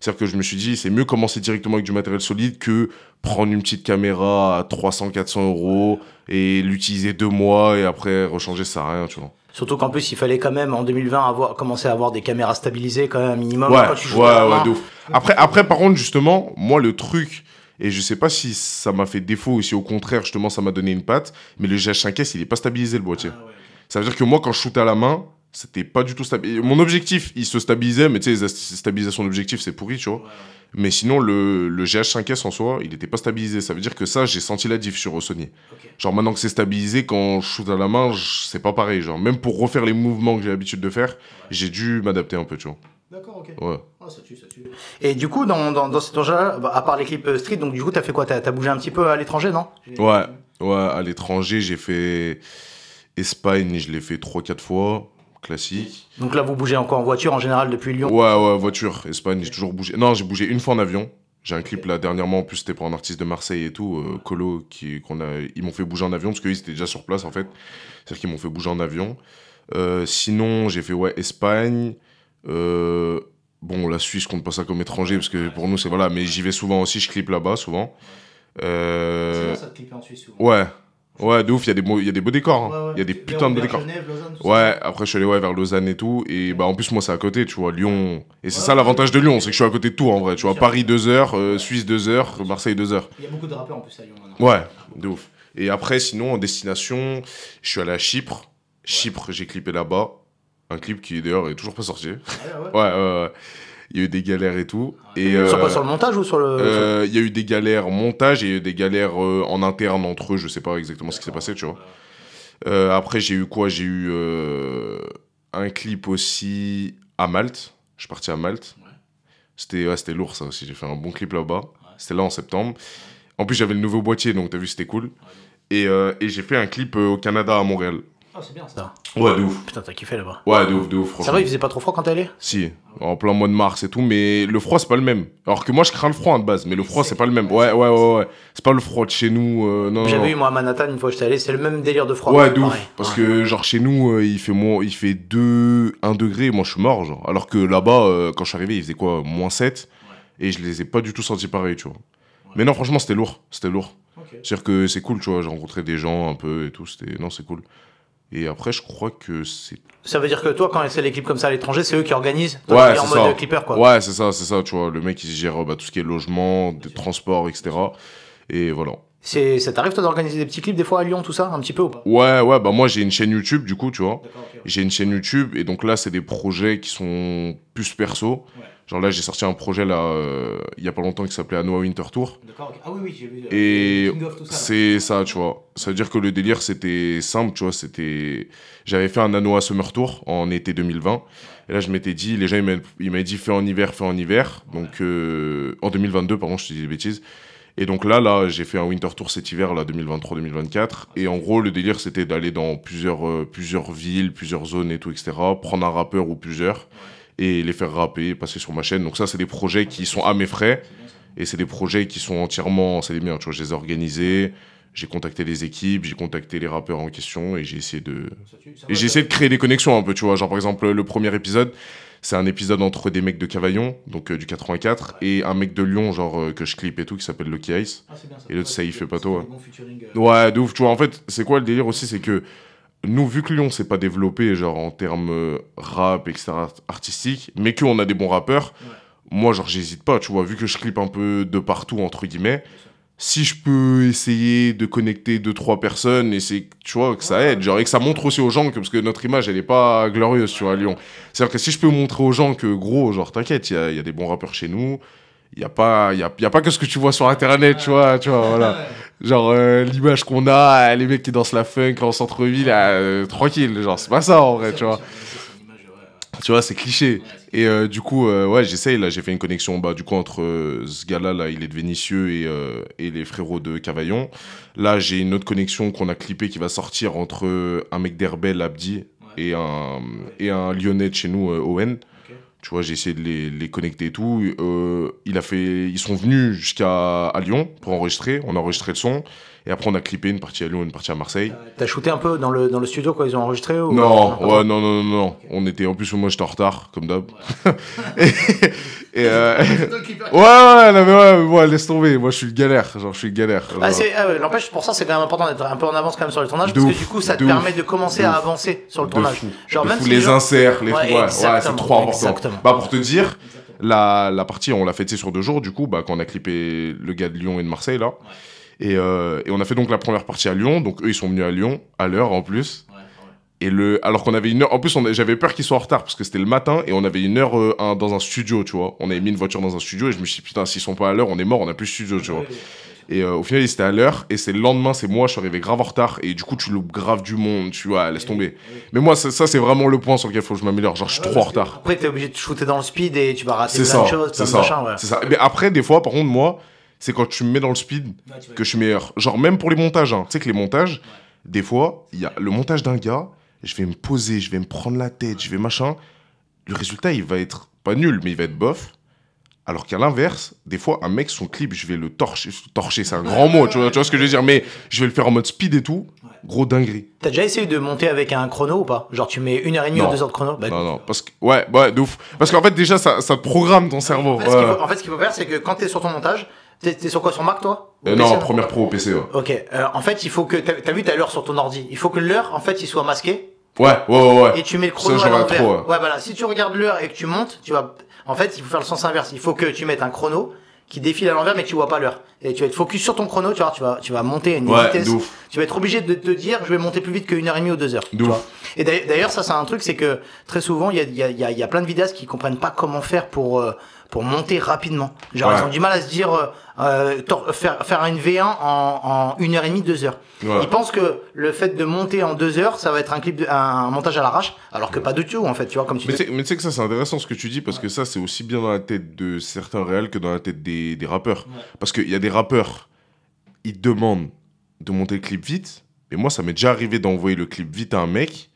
C'est-à-dire que je me suis dit, c'est mieux commencer directement avec du matériel solide que prendre une petite caméra à 300, 400 euros et l'utiliser deux mois et après rechanger ça à rien, tu vois. Surtout qu'en plus, il fallait quand même en 2020 avoir, commencer à avoir des caméras stabilisées quand même un minimum. Ouais, tu ouais, ouais, de Après, après, par contre, justement, moi, le truc, et je sais pas si ça m'a fait défaut ou si au contraire, justement, ça m'a donné une patte, mais le GH5S, il est pas stabilisé le boîtier. Ah ça veut dire que moi, quand je shoot à la main, c'était pas du tout stable. Mon objectif, il se stabilisait, mais tu sais, stabilisation d'objectif, c'est pourri, tu vois. Mais sinon, le, le, GH5S en soi, il était pas stabilisé. Ça veut dire que ça, j'ai senti la diff sur Sony. Genre, maintenant que c'est stabilisé, quand je shoot à la main, c'est pas pareil. Genre, même pour refaire les mouvements que j'ai l'habitude de faire, j'ai dû m'adapter un peu, tu vois. D'accord, ok. Ouais. Ah, ça tue, ça tue. Et du coup, dans, dans, cet enjeu-là, bah, à part les clips euh, street, donc du coup, t'as fait quoi T'as as bougé un petit peu à l'étranger, non Ouais, ouais, à l'étranger, j'ai fait Espagne, je l'ai fait 3-4 fois classique. Donc là, vous bougez encore en voiture en général depuis Lyon Ouais, ouais, voiture, Espagne, j'ai toujours bougé. Non, j'ai bougé une fois en avion. J'ai un clip là dernièrement, en plus c'était pour un artiste de Marseille et tout, euh, Colo, qui, qu'on a, ils m'ont fait bouger en avion parce qu'ils étaient déjà sur place en fait. C'est-à-dire qu'ils m'ont fait bouger en avion. Euh, sinon, j'ai fait ouais, Espagne. Euh, bon, la Suisse, compte pas ça comme étranger parce que pour nous c'est voilà, mais j'y vais souvent aussi, je clip là-bas souvent. C'est ça de en Suisse souvent. Ouais, Ouais, de ouf, il y, a des beaux, y a des beaux décors. Hein. Il y a des putains de beaux décors. ouais, après je suis allé ouais, vers Lausanne et tout. Et bah en plus, moi, c'est à côté, tu vois, Lyon. Et c'est ça l'avantage de Lyon, c'est que je suis à côté de tout en vrai. Tu vois, Paris 2 heures, euh, Suisse 2 heures, Marseille 2 heures. Il y a beaucoup de rappeurs en plus à Lyon. Maintenant. Ouais, de ouf. Et après, sinon, en destination, je suis allé à Chypre. Chypre, j'ai clippé là-bas. Un clip qui d'ailleurs est toujours pas sorti. Ah <laughs> ouais, ouais. ouais il y a eu des galères et tout. Et, euh, sur, sur le montage ou sur le. Euh, il y a eu des galères montage et des galères euh, en interne entre eux, je sais pas exactement ce qui s'est passé, tu vois. Euh, après, j'ai eu quoi J'ai eu un clip aussi à Malte. Je suis parti à Malte. C'était lourd ça aussi, j'ai fait un bon clip là-bas. C'était là en septembre. En plus, j'avais le nouveau boîtier, donc t'as vu, c'était cool. Et, et j'ai fait un clip au Canada, à Montréal. Ah, c'est bien ça. Ouais, de ouf. Putain, t'as kiffé là-bas. Ouais, de ouf, de ouf, il faisait pas trop froid quand t'es allé Si, en plein mois de mars et tout, mais le froid, c'est pas le même. Alors que moi, je crains le froid hein, de base, mais le froid, c'est pas le même. Ouais, ouais, ouais, C'est pas le froid de chez nous. Euh, non, J'avais eu moi à Manhattan une fois que j'étais allé, c'est le même délire de froid. Ouais, de ouf. Parce que, genre, chez nous, euh, il fait moins, il fait 2, 1 degré, moi, je suis mort, genre. Alors que là-bas, euh, quand je suis arrivé, il faisait quoi Moins 7. Et je les ai pas du tout sentis pareil, tu vois. Mais non, franchement, c'était lourd. C'était lourd. cest que c'est cool, tu vois. J'ai rencontré des gens un peu et tout. C'était. Non, c'est cool. Et après, je crois que c'est. Ça veut dire que toi, quand c'est l'équipe comme ça à l'étranger, c'est eux qui organisent. ouais, ça. clipper, quoi. Ouais, c'est ça, c'est ça. Tu vois, le mec, il gère bah, tout ce qui est logement, transport, transports, etc. Et voilà. Ça t'arrive, toi, d'organiser des petits clips des fois à Lyon, tout ça, un petit peu ou pas Ouais, ouais, bah moi, j'ai une chaîne YouTube, du coup, tu vois. J'ai une chaîne YouTube, et donc là, c'est des projets qui sont plus perso. Ouais. Genre là, j'ai sorti un projet là, euh, il y a pas longtemps qui s'appelait Anoa Winter Tour. ah oui, oui, j'ai vu. Euh, et c'est ça, tu vois. Ça veut dire que le délire, c'était simple, tu vois. C'était. J'avais fait un Anoa Summer Tour en été 2020. Et là, je m'étais dit, les gens, ils m'avaient dit, fais en hiver, fais en hiver. Donc, euh, en 2022, pardon, je te dis des bêtises. Et donc là, là, j'ai fait un winter tour cet hiver, là, 2023-2024. Et en gros, le délire, c'était d'aller dans plusieurs, plusieurs villes, plusieurs zones et tout, etc. Prendre un rappeur ou plusieurs et les faire rapper, passer sur ma chaîne. Donc ça, c'est des projets qui sont à mes frais et c'est des projets qui sont entièrement, c'est les miens. Tu vois, je les ai organisés, j'ai contacté les équipes, j'ai contacté les rappeurs en question et j'ai essayé de et j'ai essayé de créer des connexions un peu. Tu vois, genre par exemple le premier épisode. C'est un épisode entre des mecs de Cavaillon, donc euh, du 84, et un mec de Lyon, genre euh, que je clip et tout, qui s'appelle Lucky Ice. Ah, et bien, ça et l'autre, pas et hein. euh. Ouais, de ouf. Tu vois, en fait, c'est quoi le délire aussi C'est que nous, vu que Lyon s'est pas développé, genre en termes euh, rap, etc., artistique, mais qu'on a des bons rappeurs, moi, genre, j'hésite pas, tu vois, vu que je clip un peu de partout, entre guillemets, si je peux essayer de connecter deux, trois personnes, et c'est, tu vois, que ça aide, genre, et que ça montre aussi aux gens parce que notre image, elle est pas glorieuse, tu vois, à Lyon. cest à que si je peux montrer aux gens que, gros, genre, t'inquiète, il y a des bons rappeurs chez nous, il n'y a, pas, y a, y a pas que ce que tu vois sur Internet, tu vois. Tu vois voilà. Genre, euh, l'image qu'on a, euh, les mecs qui dansent la funk en centre-ville, euh, tranquille, genre, c'est pas ça en vrai, tu vois. Tu vois, c'est cliché. Et du coup, ouais, j'essaye, là, j'ai fait une connexion, bah, du coup, entre ce gars-là, il est de Vénissieux et, et les frérots de Cavaillon. Là, j'ai une autre connexion qu'on a clippé qui va sortir entre un mec d'Herbel, Abdi, et un, et un lyonnais de chez nous, Owen. Tu vois, j'ai essayé de les, connecter et tout. Euh, il a fait, ils sont venus jusqu'à à Lyon pour enregistrer. On a enregistré le son. Et après, on a clippé une partie à Lyon, une partie à Marseille. T'as shooté un peu dans le, dans le studio quoi ils ont enregistré ou... non, euh, ouais, non, non, non, non. On était, en plus, moi, j'étais en retard, comme d'hab. Ouais. <laughs> Euh, <laughs> <laughs> ouais, ouais, ouais, laisse tomber. Moi, je suis galère. Genre, je suis galère. Ah, ah l'empêche, pour ça, c'est quand même important d'être un peu en avance quand même sur le tournage, parce que du coup, ça te permet de commencer à avancer sur le tournage. genre, même les inserts, les ouais, ouais c'est trop important. Bah, pour te dire. La, la, partie, on l'a fêtée sur deux jours, du coup, bah, quand on a clippé le gars de Lyon et de Marseille, là. Euh, et, on a fait donc la première partie à Lyon. Donc eux, ils sont venus à Lyon, à l'heure en plus. Et le, alors qu'on avait une heure, en plus j'avais peur qu'ils soient en retard parce que c'était le matin et on avait une heure euh, dans un studio, tu vois. On avait mis une voiture dans un studio et je me suis dit putain s'ils sont pas à l'heure, on est mort, on a plus de studio, tu vois. Et euh, au final ils étaient à l'heure et c'est le lendemain, c'est moi, je suis arrivé grave en retard et du coup tu loupes grave du monde, tu vois, laisse tomber. Mais moi ça, c'est vraiment le point sur lequel il faut que je m'améliore, genre je suis trop en retard. Après t'es obligé de shooter dans le speed et tu vas rater plein de choses, plein ça, ouais. C'est ça. Mais ben, après des fois par contre moi c'est quand tu me mets dans le speed que je suis meilleur. Genre, même pour les montages, hein. tu sais que les montages, des fois, il y a le montage d'un gars, je vais me poser, je vais me prendre la tête, je vais machin. Le résultat, il va être pas nul, mais il va être bof. Alors qu'à l'inverse, des fois, un mec, son clip, je vais le torcher. Torcher, c'est un grand mot, tu vois, tu ce que je veux dire, mais je vais le faire en mode speed et tout. Gros dinguerie. T'as déjà essayé de monter avec un chrono ou pas Genre, tu mets une heure et demie ou deux heures de chrono bah, Non, non, parce que. Ouais, ouais, bah, de ouf. Parce qu'en fait, déjà, ça, ça programme ton cerveau. en fait, ce qu'il faut faire, c'est que quand t'es sur ton montage, T'es sur quoi Sur Mac toi euh, Non, première pro au PC. Ouais. Ok. Euh, en fait, il faut que t'as as vu t'as l'heure sur ton ordi. Il faut que l'heure en fait il soit masqué. Ouais, ouais, ouais. Et tu mets le chrono Ça, à l'envers. Ouais. ouais. voilà. Si tu regardes l'heure et que tu montes, tu vas. En fait, il faut faire le sens inverse. Il faut que tu mettes un chrono qui défile à l'envers, mais tu vois pas l'heure. Et tu vas être focus sur ton chrono. Tu vois, tu vas, tu vas monter à une ouais, vitesse. Tu vas être obligé de te dire, je vais monter plus vite qu'une heure et demie ou deux heures. Et d'ailleurs, ça, c'est un truc, c'est que très souvent, il y a, plein de vidéastes qui comprennent pas comment faire pour euh, pour monter rapidement. J'ai ils du mal à se dire euh, euh, faire, faire une V1 en, une heure et demie, deux heures. Ils pensent que le fait de monter en deux heures, ça va être un clip, un montage à l'arrache, alors que pas de tout en fait. Tu vois comme tu. Mais tu sais que ça c'est intéressant ce que tu dis parce que ça c'est aussi bien dans la tête de certains réels que dans la tête des, rappeurs. Parce qu'il y a des rappeurs, ils demandent de monter le clip vite. Et moi, ça m'est déjà arrivé d'envoyer le clip vite à un mec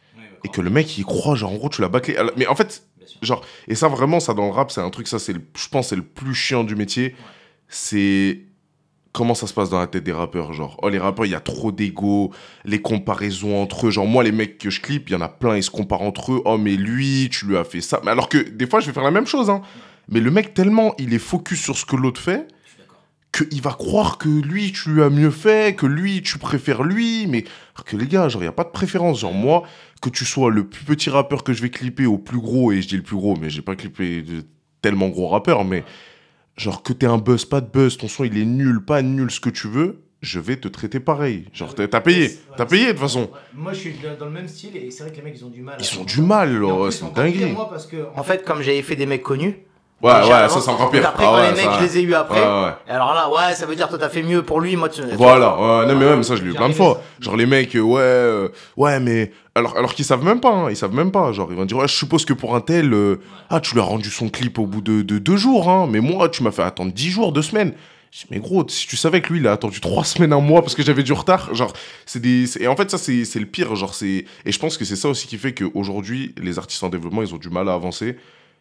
et que le mec il croit genre en gros tu l'as bâclé. Mais en fait Genre, et ça, vraiment, ça dans le rap, c'est un truc, ça, c'est je pense, c'est le plus chiant du métier. C'est comment ça se passe dans la tête des rappeurs. Genre, oh, les rappeurs, il y a trop d'ego, les comparaisons entre eux. Genre, moi, les mecs que je clip, il y en a plein, ils se comparent entre eux. Oh, mais lui, tu lui as fait ça. Mais alors que des fois, je vais faire la même chose. Hein. Mais le mec, tellement il est focus sur ce que l'autre fait qu'il va croire que lui, tu lui as mieux fait, que lui, tu préfères lui, mais que les gars, genre, il n'y a pas de préférence. Genre, moi, que tu sois le plus petit rappeur que je vais clipper au plus gros, et je dis le plus gros, mais j'ai pas clippé de tellement gros rappeur, mais genre, que es un buzz, pas de buzz, ton son, il est nul, pas nul, ce que tu veux, je vais te traiter pareil. Genre, t'as payé, t'as payé de toute façon. Moi, je suis dans le même style, et c'est vrai que les mecs, ils ont du mal. Ils ont du mal, c'est dingue En fait, comme j'avais fait des mecs connus, Ouais, ouais, ça c'est encore pire. Après, ah, les mecs, je les ai eu après. Alors là, ouais, ça veut dire, toi, t'as fait mieux pour lui, moi, tu. Voilà, ouais, non, mais même ça, je l'ai eu plein de fois. Genre, les mecs, euh, ouais, euh, ouais, mais. Alors, alors qu'ils savent même pas, hein, ils savent même pas. Genre, ils vont dire, ouais, je suppose que pour un tel, euh, ah, tu lui as rendu son clip au bout de, de deux jours, hein, mais moi, tu m'as fait attendre dix jours, deux semaines. Je dis, mais gros, si tu savais que lui, il a attendu trois <laughs> semaines, un mois parce que j'avais du retard, genre, c'est des. Et en fait, ça, c'est le pire, genre, c'est. Et je pense que c'est ça aussi qui fait qu'aujourd'hui, les artistes en développement, ils ont du mal à avancer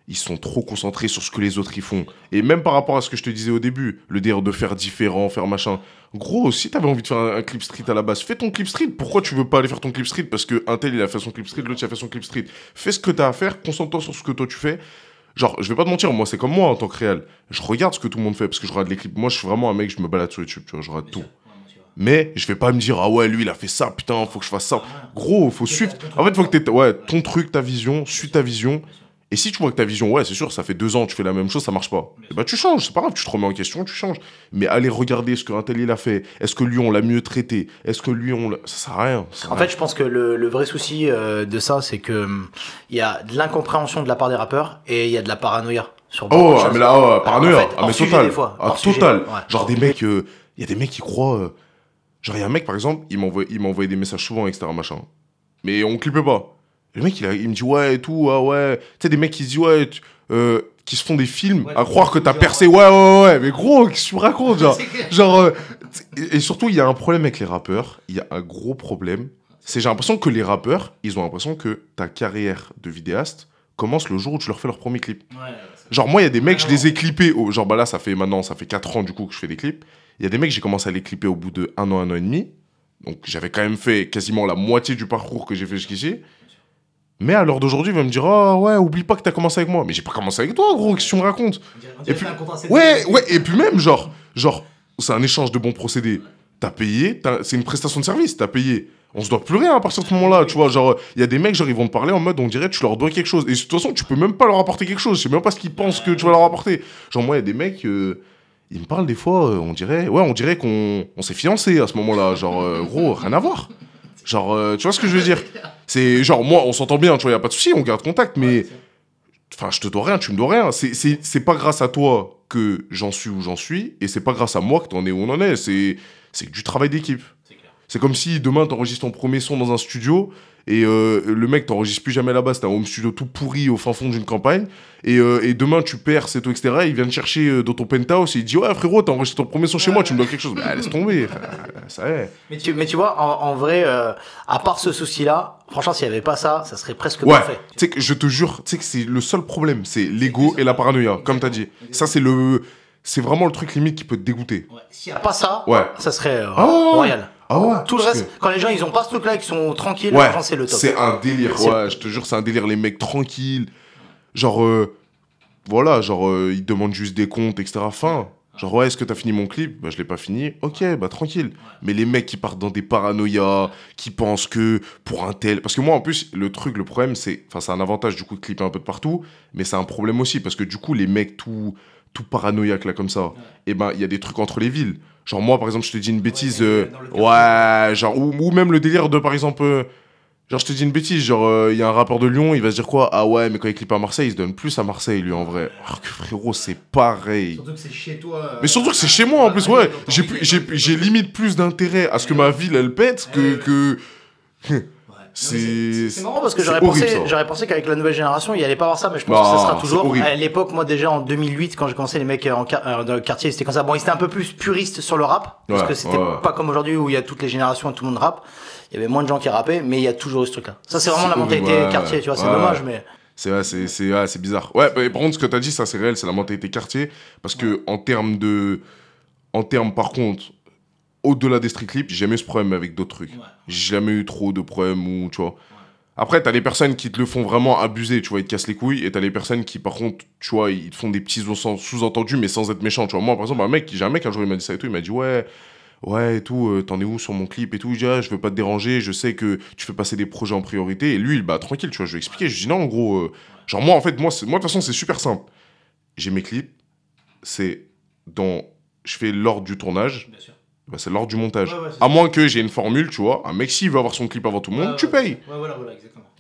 ils sont trop concentrés sur ce que les autres y font. Et même par rapport à ce que je te disais au début, le dire de faire différent, faire machin. Gros, si t'avais envie de faire un, clip street à la base, fais ton clip street. Pourquoi tu veux pas aller faire ton clip street Parce que tel il a fait son clip street, l'autre il a fait son clip street. Fais ce que t'as à faire, concentre-toi sur ce que toi tu fais. Genre, je vais pas te mentir, moi c'est comme moi en tant que réel. Je regarde ce que tout le monde fait parce que je regarde les clips. Moi je suis vraiment un mec, je me balade sur YouTube, tu vois, je regarde tout. Mais je vais pas me dire, ah ouais, lui, il a fait ça, putain, faut que je fasse ça. Ah Gros, faut suivre. En fait, faut que t'aies, ouais, ton truc, ta vision, suis ta vision. Et si tu vois que ta vision, ouais, c'est sûr, ça fait deux ans, tu fais la même chose, ça marche pas. Et eh bah, ben, tu changes, c'est pas grave, tu te remets en question, tu changes. Mais allez regarder ce qu'un tel il a fait. Est-ce que lui, on l'a mieux traité Est-ce que lui, on l'a. Ça sert à rien. en fait, je pense que le, vrai souci euh, de ça, c'est que hum, il y a de l'incompréhension de la part des rappeurs et il y a de la paranoïa sur Oh, mais là, oh, paranoïa. mais total. total. Genre des mecs, euh, il y a des mecs qui croient. Euh, genre, il y a un mec, par exemple, il envoyé des messages souvent, etc., machin. Mais on clipait pas. Le mec, il, me dit ouais et tout, ah ouais. Tu sais, des mecs qui se disent ouais, euh, qui se font des films à croire que t'as percé. Ouais, ouais, ouais, mais gros, qu'est-ce que tu me racontes Genre, <laughs> genre euh, et surtout, il y a un problème avec les rappeurs. Il y a un gros problème. C'est j'ai l'impression que les rappeurs, ils ont l'impression que ta carrière de vidéaste commence le jour où tu leur fais leur premier clip. genre, moi, il y a des mecs, je les ai clippés. genre, bah là, ça fait maintenant, ça fait 4 ans du coup que je fais des clips. Il y a des mecs, j'ai commencé à les clipper au bout de un an, un an et demi. Donc, j'avais quand même fait quasiment la moitié du parcours que j'ai fait jusqu'ici. Mais à l'heure d'aujourd'hui, il va me dire Oh ouais, oublie pas que t'as commencé avec moi. Mais j'ai pas commencé avec toi, gros, qu'est-ce que tu me racontes et Ouais, ouais, et puis même, genre, genre c'est un échange de bons procédés. T'as payé, c'est une prestation de service, t'as payé. On se doit plus rien à partir de ce moment-là, tu vois. Genre, il y a des mecs, genre, ils vont te parler en mode, on dirait, tu leur dois quelque chose. Et de toute façon, tu peux même pas leur apporter quelque chose. Je sais même pas ce qu'ils pensent que tu vas leur apporter. Genre, moi, il y a des mecs, euh, ils me parlent des fois, euh, on dirait, ouais, on dirait qu'on s'est fiancé à ce moment-là. Genre, euh, gros, rien à voir. Genre, euh, tu vois ce que je veux dire C'est genre, moi, on s'entend bien, tu vois, y a pas de souci, on garde contact, mais. Enfin, je te dois rien, tu me dois rien. C'est pas grâce à toi que j'en suis où j'en suis, et c'est pas grâce à moi que t'en es où on en est. C'est du travail d'équipe. C'est comme si demain, t'enregistres ton premier son dans un studio et euh, le mec t'enregistre plus jamais là-bas. C'est un home studio tout pourri au fin fond d'une campagne. Et, euh, et, demain, tu perds, c'est tout, etc. Il vient te chercher euh, dans ton penthouse et il dit Ouais, frérot, t'as enregistré ton premier son chez moi, tu me dois quelque chose. bah, laisse tomber. ça est. Mais tu, mais tu vois, en, vrai, à part ce souci-là, franchement, s'il n'y avait pas ça, ça serait presque ouais. Tu sais que je te jure, tu sais que c'est le seul problème, c'est l'ego et la paranoïa, comme t'as dit. Ça, c'est le. C'est vraiment le truc limite qui peut te dégoûter. Ouais. S'il n'y a pas ça, ouais. ça serait ah royal. Ah tout le reste, quand les gens ils ont pas ce truc-là, ils sont tranquilles, ouais, c'est le top. C'est un délire, ouais, je te jure, c'est un délire. Les mecs tranquilles, genre, euh, voilà, genre, euh, ils demandent juste des comptes, etc. Fin. Genre, ouais, est-ce que t'as fini mon clip Bah, je l'ai pas fini. Ok, bah, tranquille. Mais les mecs qui partent dans des paranoïas, qui pensent que pour un tel. Parce que moi, en plus, le truc, le problème, c'est. Enfin, c'est un avantage, du coup, de clipper un peu de partout. Mais c'est un problème aussi, parce que du coup, les mecs tout, tout paranoïaques, là, comme ça, et eh ben, il y a des trucs entre les villes. Genre, moi, par exemple, je te dis une bêtise. Ouais, euh, genre, ou, même le délire de, par exemple. Euh, genre, je te dis une bêtise, genre, euh, il y a un rappeur de Lyon, il va se dire quoi Ah ouais, mais quand il clip à Marseille, il se donne plus à Marseille, lui, en vrai. Oh que frérot, c'est pareil. Surtout que c'est chez toi. mais surtout que c'est chez moi, en plus, ouais. J'ai limite plus d'intérêt à ce que ma ville, elle pète que. que... C'est marrant parce que j'aurais pensé, j'aurais pensé qu'avec la nouvelle génération, il allait pas avoir ça, mais je pense que ça sera toujours. À l'époque, moi déjà en 2008, quand j'ai commencé, les mecs euh, en euh, quartier, c'était comme ça. Bon, ils étaient un peu plus puristes sur le rap parce que c'était pas comme aujourd'hui où il y a toutes les générations et tout le monde rappe. Il y avait moins de gens qui rappaient, mais il y a toujours eu ce truc-là. Ça, c'est vraiment la mentalité quartier, tu vois. C'est dommage, mais. C'est c'est c'est bizarre. Ouais, bah, par contre, ce que t'as dit, ça c'est réel, c'est la mentalité quartier, parce que en termes de, en termes par contre, au-delà des street clips, j'ai jamais eu ce problème avec d'autres trucs. J'ai jamais eu trop de problèmes ou tu vois. Après, t'as les personnes qui te le font vraiment abuser, tu vois, ils te cassent les couilles, et t'as les personnes qui, par contre, tu vois, ils te font des petits sous-entendus, mais sans être méchants, tu vois. Moi, par exemple, un mec, j'ai un mec un jour, il m'a dit ça et tout, il m'a dit, ouais, ouais, et tout, euh, t'en es où sur mon clip et tout, je ah, je veux pas te déranger, je sais que tu fais passer des projets en priorité, et lui, il bah, tranquille, tu vois, je lui expliquer je lui non, en gros, euh, genre, moi, en fait, moi, moi de toute façon, c'est super simple. J'ai mes clips, c'est dans, je fais l'ordre du tournage. Bah, c'est du montage. à moins que j'ai une formule, tu vois. Un mec, s'il veut avoir son clip avant tout le monde, tu payes.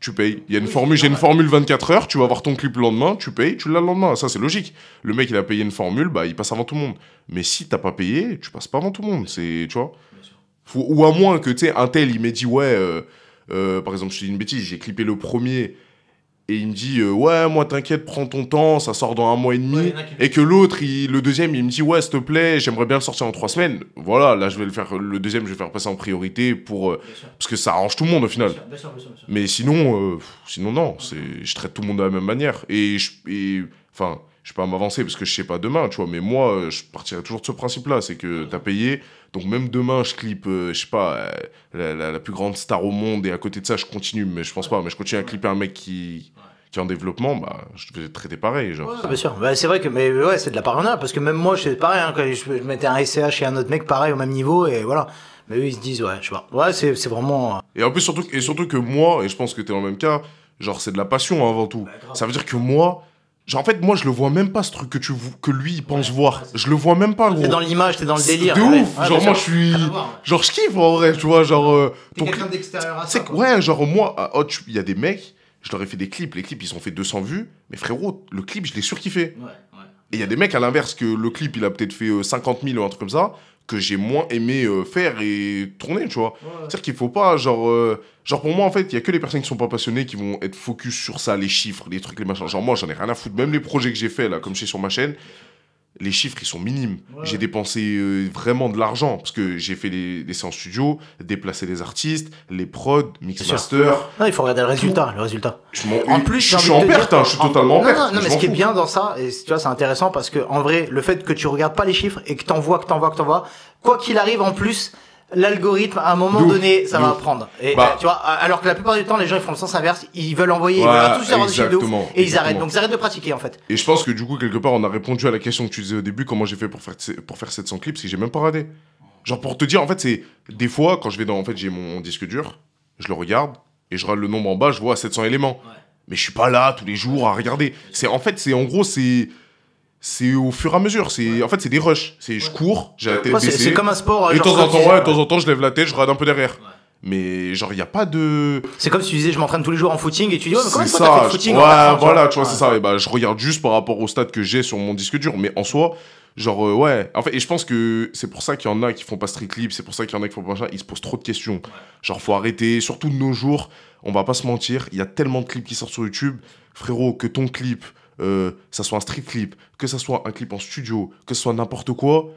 Tu payes. Il y a une formule, j'ai une formule 24 heures, tu vas avoir ton clip le lendemain, tu payes, tu l'as le lendemain. Ça, c'est logique. Le mec, il a payé une formule, bah, il passe avant tout le monde. Mais si t'as pas payé, tu passes pas avant tout le monde. C'est, tu vois. ou à moins que, tu sais, un tel, il m'ait dit, ouais, euh, euh, par exemple, je te dis une bêtise, j'ai clippé le premier et il me dit euh, ouais moi t'inquiète prends ton temps ça sort dans un mois et demi et que l'autre il, le deuxième il me dit ouais s'il te plaît j'aimerais bien le sortir en trois semaines voilà là je vais le faire le deuxième je vais faire passer en priorité pour euh, parce que ça arrange tout le monde au final mais sinon euh, sinon non c'est je traite tout le monde de la même manière et je enfin je peux pas m'avancer parce que je sais pas demain tu vois mais moi je partirai toujours de ce principe là c'est que t'as payé donc même demain, je clip, je sais pas, la, plus grande star au monde et à côté de ça, je continue, mais je pense pas, mais je continue à clipper un mec qui, qui est en développement, bah, je vais traiter pareil. Genre. Ouais, bien sûr. Bah, c'est vrai que mais ouais, c'est de la paranoïa, parce que même moi, je sais pareil, hein, quand je, mettais un SCH et un autre mec pareil au même niveau, et voilà. Mais eux, ils se disent, ouais, je vois. Ouais, c'est, c'est vraiment. Euh, et en plus, surtout, et surtout que moi, et je pense que t'es dans le même cas, genre, c'est de la passion hein, avant tout. Bah, ça veut dire que moi, Genre, en fait, moi, je le vois même pas, ce truc que, tu, que lui, il pense voir. Je le vois même pas, gros. T'es dans l'image, t'es dans le délire. De ouf. Ah, genre, moi, je suis. Genre, je kiffe, en vrai, tu vois. Genre. Euh, quelqu'un d'extérieur à ça. Ouais, genre, moi, il y a des mecs, je leur ai fait des clips. Les clips, ils ont fait 200 vues. Mais frérot, le clip, je l'ai surkiffé. Et il y a des mecs à l'inverse que le clip, il a peut-être fait 50 euh, 000 ou un truc comme ça, que j'ai moins aimé euh, faire et tourner, tu vois. C'est-à-dire qu'il faut pas, genre, euh, genre pour moi, en fait, il y a que les personnes qui sont pas passionnées qui vont être focus sur ça, les chiffres, les trucs, les machins. Genre moi, j'en ai rien à foutre. Même les projets que j'ai fait, là, comme je suis sur ma chaîne, les chiffres, ils sont minimes. J'ai dépensé euh, vraiment de l'argent parce que j'ai fait des séances studio, déplacé des artistes, les prods, mix master. Non, il faut regarder le résultat. Le résultat. en plus, je, suis en perte, hein, je suis totalement en perte. Non, mais ce qui est bien dans ça, et tu vois, c'est intéressant parce que en vrai, le fait que tu regardes pas les chiffres et que t'en vois, que t'en vois, que t'en vois, quoi qu'il arrive, en plus, l'algorithme, à un moment donné, ça va apprendre. Et, bah. tu vois, alors que la plupart du temps, les gens ils font le sens inverse, ils veulent envoyer, ils veulent tous faire et ils arrêtent. Donc ils arrêtent de pratiquer en fait. Et je pense que du coup, quelque part, on a répondu à la question que tu disais au début, comment j'ai fait pour faire, pour faire 700 clips, si j'ai même pas radé. Genre pour te dire, en fait, c'est des fois, quand je vais dans, en fait, j'ai mon disque dur, je le regarde, et je râle le nombre en bas, je vois 700 éléments. Mais je suis pas là tous les jours à regarder. C'est En fait, c'est en gros, c'est c'est au fur et à mesure. C'est en fait c'est des rushs. C'est je cours, j'ai la tête C'est comme un sport. Et de temps en temps, euh, de en temps, je lève la tête, je regarde un peu derrière. Mais genre, il n'y a pas de. C'est comme si tu disais, je m'entraîne tous les jours en footing et tu dis, ouais mais comment ça, fait footing voilà, tu vois, c'est ça. Et bah, je regarde juste par rapport au stade que j'ai sur mon disque dur. Mais en soi, genre, euh, ouais. En fait, et je pense que c'est pour ça qu'il y en a qui font pas Street Clip, c'est pour ça qu'il y en a qui font pas ça. Ils se posent trop de questions. Genre, faut arrêter. Surtout de nos jours, on va pas se mentir, il y a tellement de clips qui sortent sur YouTube. Frérot, que ton clip euh, que ça soit un street clip, que ce soit un clip en studio, que ce soit n'importe quoi,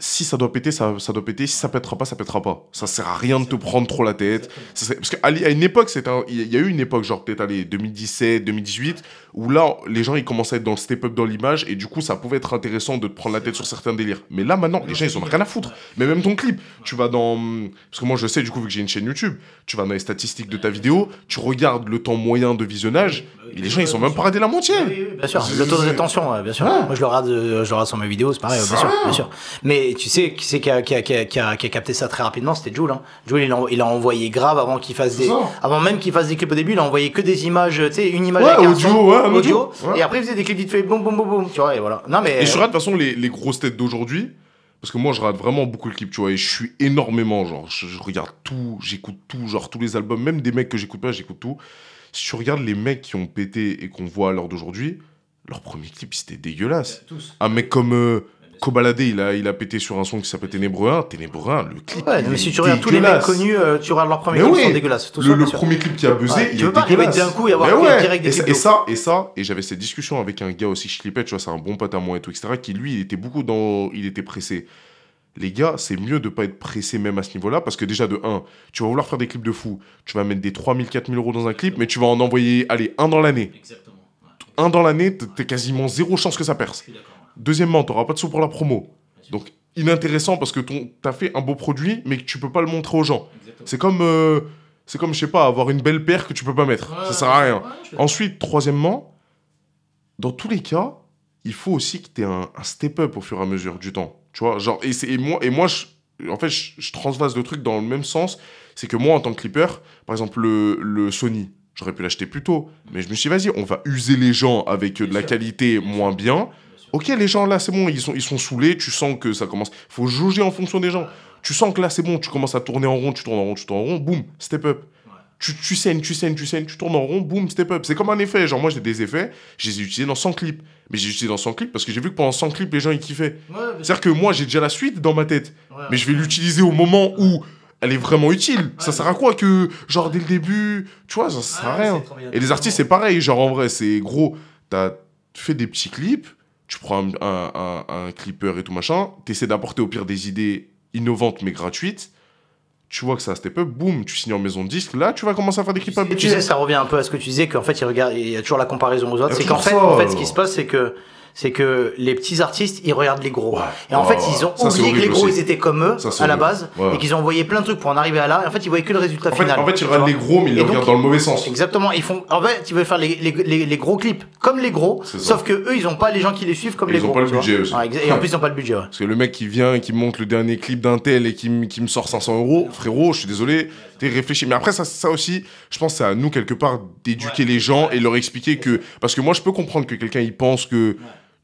si ça doit péter, ça, ça, doit péter. Si ça pètera pas, ça pètera pas. Ça sert à rien de te prendre trop la tête. parce qu'à une époque, il y a eu une époque, genre peut-être 2017, 2018, où là, les gens, ils commençaient à être dans le step-up dans l'image, et du coup, ça pouvait être intéressant de te prendre la tête sur certains délires. Mais là, maintenant, les gens, ils ont rien à foutre. Mais même ton clip, tu vas dans. Parce que moi, je sais, du coup, vu que j'ai une chaîne YouTube, tu vas dans les statistiques de ta vidéo, tu regardes le temps moyen de visionnage, et les gens, ils sont même pas radés la moitié. bien sûr, le taux de rétention, bien sûr. Moi, je le regarde, euh, je sur mes vidéos, c'est pareil, bien sûr, bien sûr. Mais et tu sais, qui qui a, capté ça très rapidement C'était Jules. Hein. Jules, il a, envoyé grave avant qu'il fasse des. Avant même qu'il fasse des clips au début, il a envoyé que des images, tu sais, une image audio, audio. Et après, il faisait des clips vite fait, boum, boum, boum, boum. Tu vois, et voilà. Non, mais. Et je regarde, de toute façon les, grosses têtes d'aujourd'hui. Parce que moi, je rate vraiment beaucoup le clip, tu vois, et je suis énormément, genre, je, regarde tout, j'écoute tout, genre, tous les albums, même des mecs que j'écoute pas, j'écoute tout. Si tu regardes les mecs qui ont pété et qu'on voit à l'heure d'aujourd'hui, leur premier clip, c'était dégueulasse. Un mec comme. Euh, Kobalade, il a, il a pété sur un son qui s'appelle Ténébreux 1. Ténébreux 1, le clip. Ouais, mais si tu regardes tous les mecs connus, euh, tu regardes leur premier clip, dégueulasse sont Tout le, le premier clip qui a buzzé, il tu veux pas d'un coup et avoir direct des et, ça, et ça, et j'avais cette discussion avec un gars aussi, je tu vois, c'est un bon pote à moi et tout, etc., qui lui, il était beaucoup dans. Il était pressé. Les gars, c'est mieux de pas être pressé même à ce niveau-là, parce que déjà, de 1, tu vas vouloir faire des clips de fou, tu vas mettre des 3000, 4000 euros dans un clip, mais tu vas en envoyer, allez, un dans l'année. Exactement. Un dans l'année, t'as quasiment zéro chance que ça perce. Deuxièmement, tu n'auras pas de sous pour la promo. Donc, inintéressant parce que tu as fait un beau produit, mais que tu peux pas le montrer aux gens. C'est comme, euh, c'est comme, je sais pas, avoir une belle paire que tu peux pas mettre. ça sert à rien. Ensuite, troisièmement, dans tous les cas, il faut aussi que tu aies un, step-up au fur et à mesure du temps. Tu vois, genre, et, moi, et moi je, en fait, je, je, transvase le truc dans le même sens. C'est que moi, en tant que clipper, par exemple, le, le Sony, j'aurais pu l'acheter plus tôt. Mais je me suis dit, vas-y, on va user les gens avec euh, de la qualité moins bien. Ok, les gens là, c'est bon, ils sont, ils sont saoulés, tu sens que ça commence. faut juger en fonction des gens. Tu sens que là, c'est bon, tu commences à tourner en rond, tu tournes en rond, tu tournes en rond, boum, step up. Tu, tu saignes, tu saignes, tu saignes, tu tournes en rond, boum, step up. C'est comme un effet. Genre, moi, j'ai des effets, j'ai utilisé dans 100 clips. Mais j'ai utilisé dans 100 clips parce que j'ai vu que pendant 100 clips, les gens, ils kiffaient. C'est-à-dire que moi, j'ai déjà la suite dans ma tête. mais je vais l'utiliser au moment où elle est vraiment utile. ça sert à quoi que, genre, dès le début, tu vois, ça sert ah à rien. Et les artistes, c'est pareil. Genre, en vrai, c'est gros, t'as fait des petits clips, tu prends un, clipper et tout machin, tu essaies d'apporter au pire des idées innovantes mais gratuites. Tu vois que ça step up, boum, tu signes en maison de disque. Là, tu vas commencer à faire des clips Tu sais, ça revient un peu à ce que tu disais, qu'en fait, il, regarde, il y a toujours la comparaison aux autres. Ah, c'est qu'en en fait, ce qui se passe, c'est que c'est que les petits artistes, ils regardent les gros. Et en fait, ils ont oublié que les gros, ils étaient comme eux à la base, et qu'ils ont envoyé plein de trucs pour en arriver à là. Et en fait, ils voyaient que le résultat final. en fait, ils regardent les gros, mais ils les regardent dans le mauvais sens. Exactement. Ils font. En fait, ils veulent faire les, les, les, gros clips comme les gros, sauf que eux, ils ont pas les gens qui les suivent comme les gros. Ils ont pas le budget. Aussi. Ah, et en plus, ils ont pas le budget. Parce que le mec qui vient, et qui monte le dernier clip d'un tel et qui, qui me sort 500 euros, frérot, je suis désolé, t'es réfléchi. Mais après, ça, ça aussi, je pense, c'est à nous quelque part d'éduquer les gens et leur expliquer que, parce que moi, je peux comprendre que quelqu'un il pense que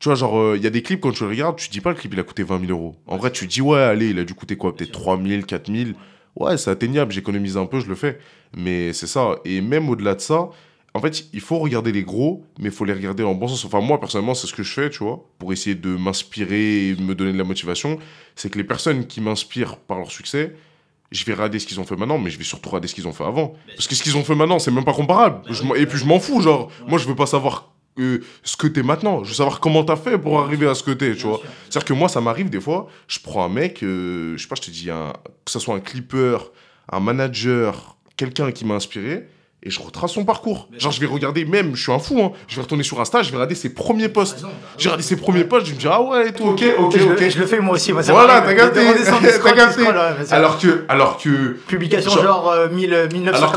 tu vois, genre, il euh, y a des clips, quand tu le regardes, tu dis pas le clip, il a coûté 20 000 euros. En vrai, tu dis, ouais, allez, il a dû coûter quoi Peut-être 3 000, 4 000. Ouais, c'est atteignable, j'économise un peu, je le fais. Mais c'est ça. Et même au-delà de ça, en fait, il faut regarder les gros, mais il faut les regarder en bon sens. Enfin, moi, personnellement, c'est ce que je fais, tu vois, pour essayer de m'inspirer et me donner de la motivation. C'est que les personnes qui m'inspirent par leur succès, je vais regarder ce qu'ils ont fait maintenant, mais je vais surtout regarder ce qu'ils ont fait avant. Parce que ce qu'ils ont fait maintenant, c'est même pas comparable. Bah bah et puis, je m'en fous, genre, moi, je veux pas savoir ce que t'es maintenant. Je veux savoir comment t'as fait pour arriver à ce que t'es, tu vois. C'est-à-dire que moi, ça m'arrive des fois, je prends un mec, euh, je sais pas, je te dis, un, que ce soit un clipper, un manager, quelqu'un qui m'a inspiré, et je retrace son parcours. Genre, je vais regarder même, je suis un fou, hein, je vais retourner sur Insta, je vais regarder ses premiers posts. J'ai regardé ses premiers posts, je me dis, ah ouais, et tout, ok, ok, ok. Je, le fais moi aussi, Voilà, t'as gâté. <laughs> Alors que, alors que. Publication genre, 1900.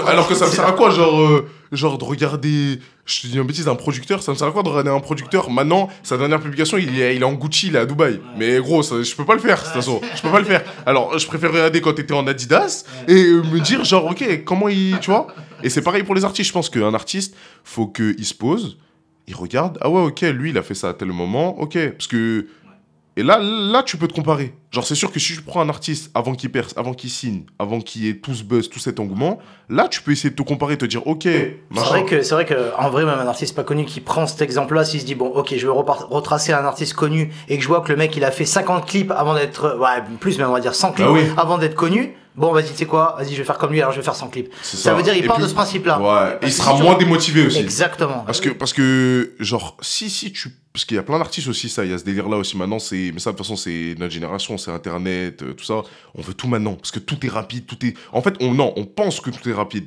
Euh, alors, que ça me sert à quoi, genre, euh, genre de regarder je te dis une bêtise, un producteur, ça me sert à quoi de regarder un producteur Maintenant, sa dernière publication, il est, il en Gucci, il est à Dubaï. Mais gros, ça, je peux pas le faire, de toute façon. Je peux pas le faire. Alors, je préfère regarder quand étais en Adidas et euh, me dire, genre, ok, comment il. Tu vois Et c'est pareil pour les artistes. Je pense qu'un artiste, faut qu'il se pose, il regarde, ah ouais, ok, lui, il a fait ça à tel moment, ok. Parce que. Et là, là, tu peux te comparer. Genre, c'est sûr que si tu prends un artiste avant qu'il perce, avant qu'il signe, avant qu'il ait tout ce buzz, tout cet engouement, là, tu peux essayer de te comparer, te dire, ok. C'est vrai que, c'est vrai que, en vrai, même un artiste pas connu qui prend cet exemple-là, s'il se dit, bon, ok, je vais retracer un artiste connu et que je vois que le mec, il a fait 50 clips avant d'être, ouais, plus même, on va dire 100 clips ah avant d'être connu. Bon, vas-y, tu sais quoi, vas-y, je vais faire comme lui, alors je vais faire 100 clips. Ça. veut dire, il part de ce principe-là. Ouais, il sera moins démotivé aussi. Exactement. Parce que, parce que, genre, si, si tu, parce qu'il y a plein d'artistes aussi, ça, il y a ce délire-là aussi maintenant, c'est, mais ça, de toute façon, c'est notre génération c'est Internet, euh, tout ça. On veut tout maintenant, parce que tout est rapide, tout est... En fait, on, non, on pense que tout est rapide.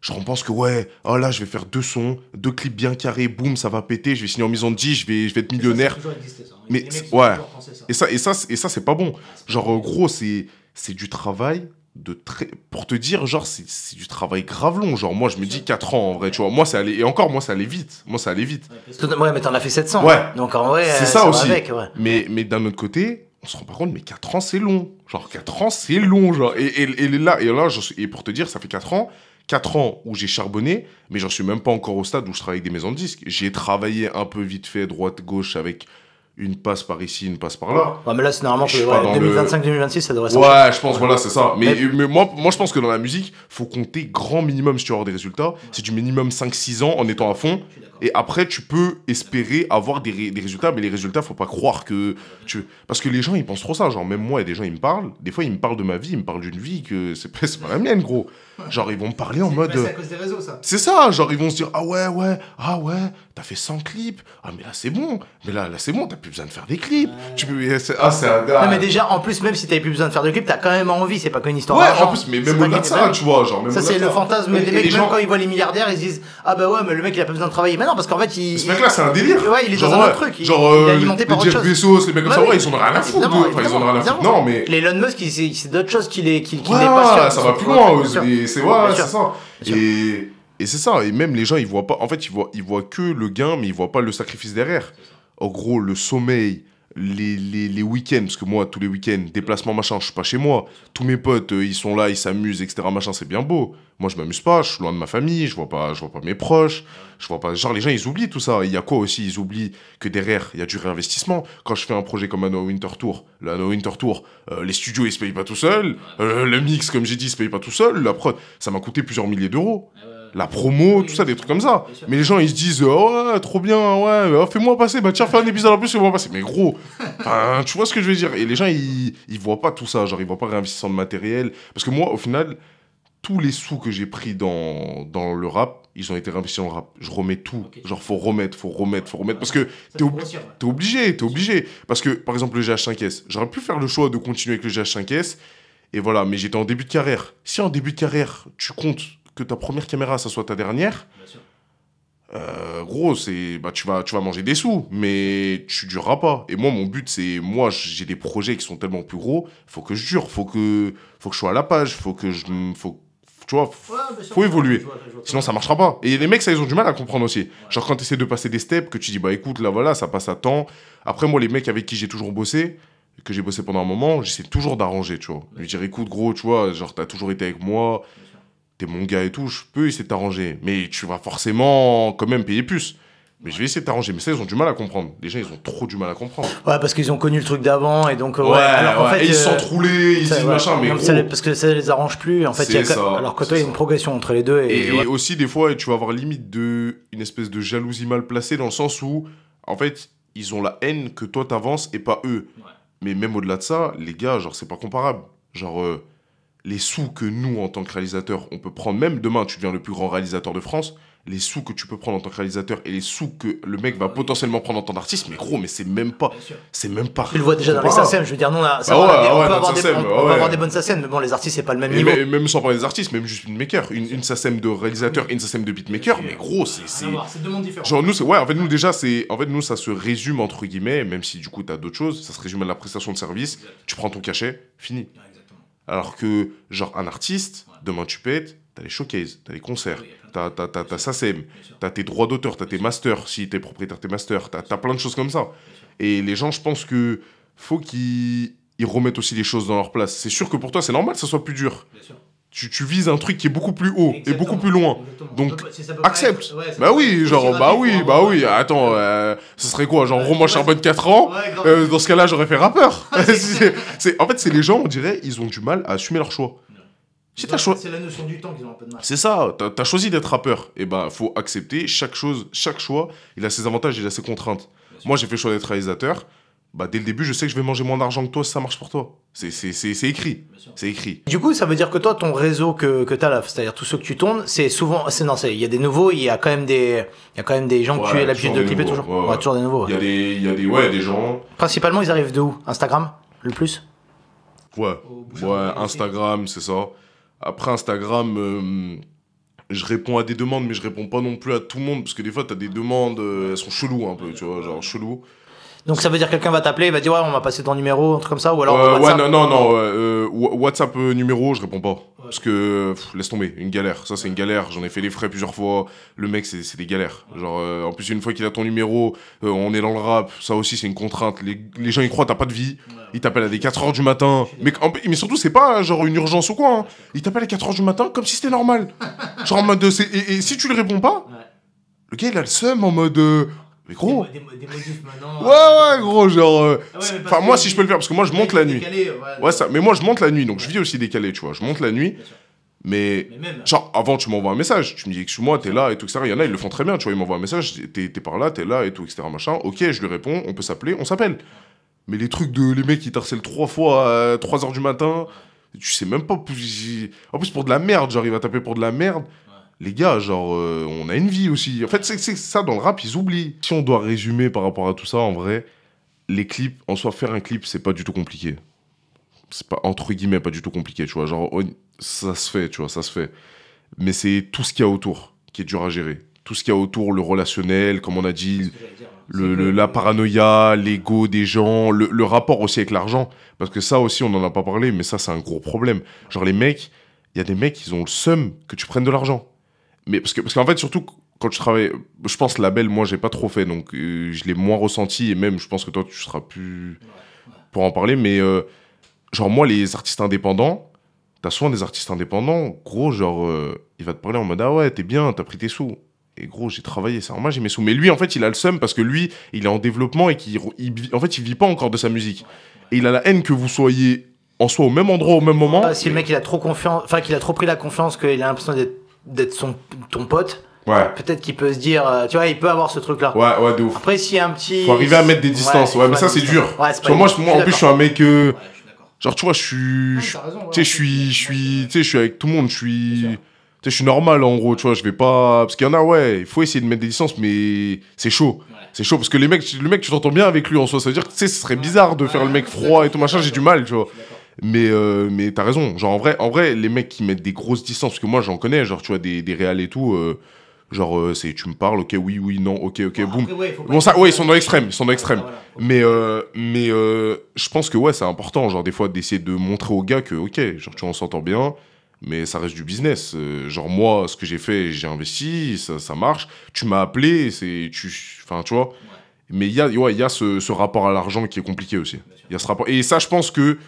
Genre, on pense que ouais, oh là, je vais faire deux sons, deux clips bien carrés, boum, ça va péter, je vais signer en mise en 10, je vais, je vais être millionnaire. Hein. Mais ouais. Et ça, et ça, et ça c'est pas bon. Ah, genre, euh, gros, c'est, c'est du travail de très. Pour te dire, genre, c'est, du travail grave long. Genre, moi, je me dis 4 ans en vrai, tu vois. Moi, c'est allé, et encore, moi, ça allait vite. Moi, ça allait vite. Ouais, mais t'en as fait 700. Ouais. Hein. Donc, en c'est euh, ça, aussi. Mais, mais d'un autre côté, on se rend pas compte, mais 4 ans, c'est long. Genre, 4 ans, c'est long. Genre. Et, et, et là, et là je pour te dire, ça fait 4 ans. 4 ans où j'ai charbonné, mais j'en suis même pas encore au stade où je travaille avec des maisons de disques. J'ai travaillé un peu vite fait, droite-gauche, avec une passe par ici, une passe par là. Ouais, mais là, c'est normalement que, 2025-2026, ça devrait faire. Ouais, je pense, voilà, c'est ça. Mais, moi, moi, je pense que dans la musique, faut compter grand minimum si tu veux avoir des résultats. C'est du minimum 5-6 ans en étant à fond. Et après, tu peux espérer avoir des, des résultats, mais les résultats, faut pas croire que tu. Parce que les gens, ils pensent trop ça. Genre, même moi, il des gens, ils me parlent. Des fois, ils me parlent de ma vie, ils me parlent d'une vie que c'est pas, pas la mienne, gros. Genre, ils vont me parler en mode. Bah, c'est à cause des réseaux, ça. C'est ça. Genre, ils vont se dire Ah ouais, ouais, ah ouais, t'as fait 100 clips. Ah, mais là, c'est bon. Mais là, là c'est bon, t'as plus besoin de faire des clips. Tu peux. Ah, c'est un mais déjà, en plus, même si t'avais plus besoin de faire de clips, t'as quand même envie. C'est pas qu'une histoire. Ouais, en plus, mais même au-delà ça, tu vois. Genre, ça, c'est le fantasme. des mecs, même quand ils voient les milliardaires, ils disent Ah bah ouais, mais le mec, il a pas besoin de travailler non, parce qu'en fait, il. Ce mec-là, c'est un délire. Ouais, il est dans un autre truc. Genre, il, est euh, alimenté par les Jeff les mecs comme ça, ouais, ils sont rien à foutre. ils sont rien la foutre. Non, mais. Elon Musk, c'est d'autres choses qu'il est pas ça va plus loin. C'est ça. Et. Et c'est ça, et même les gens, ils voient pas, en fait, ils voient, ils voient que le gain, mais ils voient pas le sacrifice derrière. En gros, le sommeil, les, week-ends, parce que moi, tous les week-ends, déplacement, machin, je suis pas chez moi. Tous mes potes, euh, ils sont là, ils s'amusent, etc., machin, c'est bien beau. Moi, je m'amuse pas, je suis loin de ma famille, je vois pas, je vois pas mes proches, je vois pas. Genre, les gens, ils oublient tout ça. Il y a quoi aussi Ils oublient que derrière, il y a du réinvestissement. Quand je fais un projet comme Anno Winter Tour, l'Anno Winter Tour, euh, les studios, ils se payent pas tout seuls. Euh, le mix, comme j'ai dit, ils se payent pas tout seuls. La prod, ça m'a coûté plusieurs milliers d'euros. Ah la promo, tout ça, des trucs comme ça. Mais les gens, ils se disent, oh, ouais, trop bien, ouais, oh, fais-moi passer, bah tiens, fais un épisode en plus, fais-moi passer. Mais gros, tu vois ce que je veux dire Et les gens, ils, ils voient pas tout ça, genre, ils voient pas réinvestissement de matériel. Parce que moi, au final, tous les sous que j'ai pris dans, dans le rap, ils ont été réinvestis en rap. Je remets tout. Genre, faut remettre, faut remettre, faut remettre. Parce que tu es obligé, tu es obligé. Parce que, par exemple, le GH5S, j'aurais pu faire le choix de continuer avec le GH5S. Et voilà, mais j'étais en début de carrière. Si en début de carrière, tu comptes que ta première caméra, ça soit ta dernière, euh, gros, c'est bah, tu, vas, tu vas manger des sous, mais tu dureras pas. Et moi, mon but, c'est moi, j'ai des projets qui sont tellement plus gros, faut que je dure, faut que, faut que je sois à la page, faut que je. Faut, tu vois, faut évoluer. Sinon, ça marchera pas. Et les mecs, ça, ils ont du mal à comprendre aussi. Genre, quand tu essaies de passer des steps, que tu dis, bah écoute, là voilà, ça passe à temps. Après, moi, les mecs avec qui j'ai toujours bossé, que j'ai bossé pendant un moment, j'essaie toujours d'arranger, tu vois. Je Lui dire, écoute, gros, tu vois, genre, t'as toujours été avec moi t'es mon gars et tout, je peux essayer de t'arranger. Mais tu vas forcément quand même payer plus. Mais je vais essayer de t'arranger. Mais ça, ils ont du mal à comprendre. Déjà, ils ont trop du mal à comprendre. Ouais, parce qu'ils ont connu le truc d'avant et donc. Euh, ouais, alors En fait, ils se euh, sentent ils disent machin. Mais parce que ça les arrange plus. En fait, alors que toi, il y a une progression entre les deux. Et, aussi, des fois, tu vas avoir limite de une espèce de jalousie mal placée dans le sens où, en fait, ils ont la haine que toi t'avances et pas eux. Mais même au-delà de ça, les gars, genre, c'est pas comparable. Genre. Euh, les sous que nous, en tant que réalisateurs, on peut prendre, même demain, tu deviens le plus grand réalisateur de France, les sous que tu peux prendre en tant que réalisateur et les sous que le mec va potentiellement prendre en tant qu'artiste, mais gros, mais c'est même pas. C'est même pas. Tu le vois déjà dans les SACEM, je veux dire, non, ça va, pas on, bah avoir des, avoir des bonnes SACEM, mais bon, les artistes, c'est pas le même niveau. Même, sans parler des artistes, même juste une Une, une SACEM de réalisateur et une SACEM de beatmaker, mais gros, c'est. C'est deux mondes différents. Genre, nous, c'est. Ouais, en fait, nous, déjà, c'est. En fait, nous, ça se résume, entre guillemets, même si du coup, t'as d'autres choses, ça se résume à la prestation de service, tu prends ton cachet, fini. Alors que, genre, un artiste, demain tu pètes, t'as les showcases, t'as les concerts, t'as, t'as, SACEM, t'as tes droits d'auteur, t'as tes masters, si t'es propriétaire, tes masters, t'as, plein de choses comme ça. Et les gens, je pense que faut qu'ils remettent aussi les choses dans leur place. C'est sûr que pour toi, c'est normal que ça soit plus dur tu, tu, vises un truc qui est beaucoup plus haut et beaucoup plus loin. Donc, accepte. Bah, bah, bah oui, genre, bah oui, bah oui. Attends, euh, ce serait quoi Genre, Romain Charbonne 4 ans euh, Dans ce cas-là, j'aurais fait rappeur. <laughs> <laughs> en fait, c'est les gens, on dirait, ils ont du mal à assumer leur choix. C'est la notion du temps qu'ils ont un peu de mal. C'est ça, t'as, as choisi d'être rappeur. Et eh bah, ben, faut accepter chaque chose, chaque choix, il a ses avantages, il a ses contraintes. Moi, j'ai fait le choix d'être réalisateur bah, dès le début, je sais que je vais manger moins d'argent que toi si ça marche pour toi. C'est écrit. C'est écrit. Du coup, ça veut dire que toi, ton réseau que, que as là, c'est-à-dire tous ceux que tu tournes, c'est souvent. Non, il y a des nouveaux, il y a quand même des, y a quand même des gens que tu es l'habitude de clipper toujours. Ouais, a toujours des nouveaux. Il y a des, y a des, ouais, des gens. Principalement, ils arrivent de où Instagram, le plus Ouais. Ouais, Instagram, c'est ça. Après Instagram. Euh, je réponds à des demandes, mais je réponds pas non plus à tout le monde, parce que des fois, tu as des demandes, euh, elles sont cheloues un peu, tu vois, genre cheloues. Donc ça veut dire quelqu'un va t'appeler, il va dire ouais, on va passer ton numéro, un truc comme ça, ou alors. Euh, ouais, non, non, non. Euh, euh WhatsApp euh, numéro, je réponds pas. Parce que, laisse tomber, une galère. Ça, c'est une galère. J'en ai fait les frais plusieurs fois. Le mec, c'est des galères. Genre, en plus, une fois qu'il a ton numéro, on est dans le rap. Ça aussi, c'est une contrainte. Les, gens, ils croient, t'as pas de vie. Ils t'appellent à des 4h du matin. Mais, surtout, c'est pas genre une urgence ou quoi. Hein. Ils t'appellent à 4h du matin comme si c'était normal. genre en mode. Et, et, si tu lui réponds pas, le gars, il a le seum en mode mais gros. ouais, euh, ouais, gros, genre. Euh, ah enfin, moi, si je peux le faire, parce que moi, je monte la nuit. ouais, ça. Mais moi, je monte la nuit, donc je vis aussi décalé, tu vois. Je monte la nuit. Mais, genre, avant, tu m'envoies un message. Tu me dis, excuse-moi, t'es là et tout, etc. Il y en a, ils le font très bien, tu vois. Ils m'envoient un message, t'es par là, t'es là et tout, etc. Machin. Ok, je lui réponds, on peut s'appeler, on s'appelle. Mais les trucs de les mecs qui t'harcèlent trois fois à 3 h du matin, tu sais même pas. En plus, pour de la merde, j'arrive à taper pour de la merde les gars, genre, euh, on a une vie aussi. En fait, c'est ça dans le rap, ils oublient. Si on doit résumer par rapport à tout ça, en vrai, les clips, en soi, faire un clip, c'est pas du tout compliqué. C'est pas, entre guillemets, pas du tout compliqué, tu vois. Genre, ça se fait, tu vois, ça se fait. Mais c'est tout ce qu'il y a autour qui est dur à gérer. Tout ce qu'il y a autour, le relationnel, comme on a dit, hein. la paranoïa, l'ego des gens, le, le rapport aussi avec l'argent. Parce que ça aussi, on n'en a pas parlé, mais ça, c'est un gros problème. Genre, les mecs, il y a des mecs, ils ont le seum que tu prennes de l'argent mais parce que parce qu'en fait, surtout quand je travaille, je pense label, moi, j'ai pas trop fait, donc euh, je l'ai moins ressenti, et même, je pense que toi, tu seras plus pour en parler, mais euh, genre, moi, les artistes indépendants, t'as souvent des artistes indépendants, gros, genre, euh, il va te parler en mode, ah ouais, t'es bien, t'as pris tes sous. Et gros, j'ai travaillé, c'est moi j'ai mes sous. Mais lui, en fait, il a le seum parce que lui, il est en développement et qu'il, en fait, il vit pas encore de sa musique. Et il a la haine que vous soyez en soi au même endroit, au même moment. Ah, si le mec, il a trop confiance, enfin, qu'il a trop pris la confiance, qu'il a l'impression d'être d'être son ton pote. Ouais. Peut-être qu'il peut se dire, euh, tu vois, il peut avoir ce truc-là. Ouais, ouais, de ouf. Après, s'il un petit. Faut arriver à mettre des distances. Ouais, mais ça, c'est dur. Ouais, moi, moi en plus, je suis un mec. Euh, genre, tu vois, je suis. tu sais, je suis, je suis, je suis avec tout le monde. Je suis. Tu sais, je suis normal en gros, tu vois, je vais pas. Parce qu'il y en a, ouais, il faut essayer de mettre des distances, mais c'est chaud. C'est chaud parce que les mecs, le mec, tu t'entends bien avec lui en soi. Ça veut dire que, tu sais, ce serait bizarre de faire le mec froid et tout machin, j'ai du mal, tu vois. Mais, euh, mais t'as raison. Genre, en vrai, en vrai, les mecs qui mettent des grosses distances, parce que moi, j'en connais, genre, tu vois, des, des réals et tout. Euh, genre, euh, c'est tu me parles, ok, oui, oui, non, ok, ok, boum. bon, ça, ouais, ils sont dans l'extrême, ils sont dans l'extrême. mais, mais je pense que, ouais, c'est important, genre, des fois, d'essayer de montrer aux gars que, ok, genre, tu vois, on s'entend bien, mais ça reste du business. genre, moi, ce que j'ai fait, j'ai investi, ça, ça marche. Tu m'as appelé, c'est. Tu, enfin, tu vois. Mais il y a, ouais, y a ce, ce rapport à l'argent qui est compliqué aussi. Il y a ce rapport. Et ça, je pense que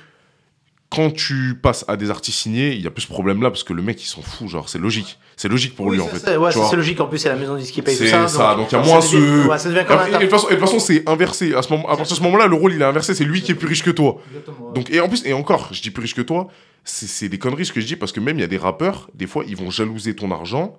quand tu passes à des artistes signés, il y a plus ce problème-là parce que le mec, il s'en fout. Genre, c'est logique. C'est logique pour lui, en fait. Ouais, c'est logique. En plus, c'est la maison disque qui paye tout ça. C'est ça. Donc, il y a moins ce. Ah, et, de toute façon, c'est inversé. À, ce moment, à partir de ce moment-là, le rôle, il est inversé. C'est lui qui est plus riche que toi. Donc, et en plus, et encore, je dis plus riche que toi, c'est des conneries ce que je dis parce que même il y a des rappeurs, des fois, ils vont jalouser ton argent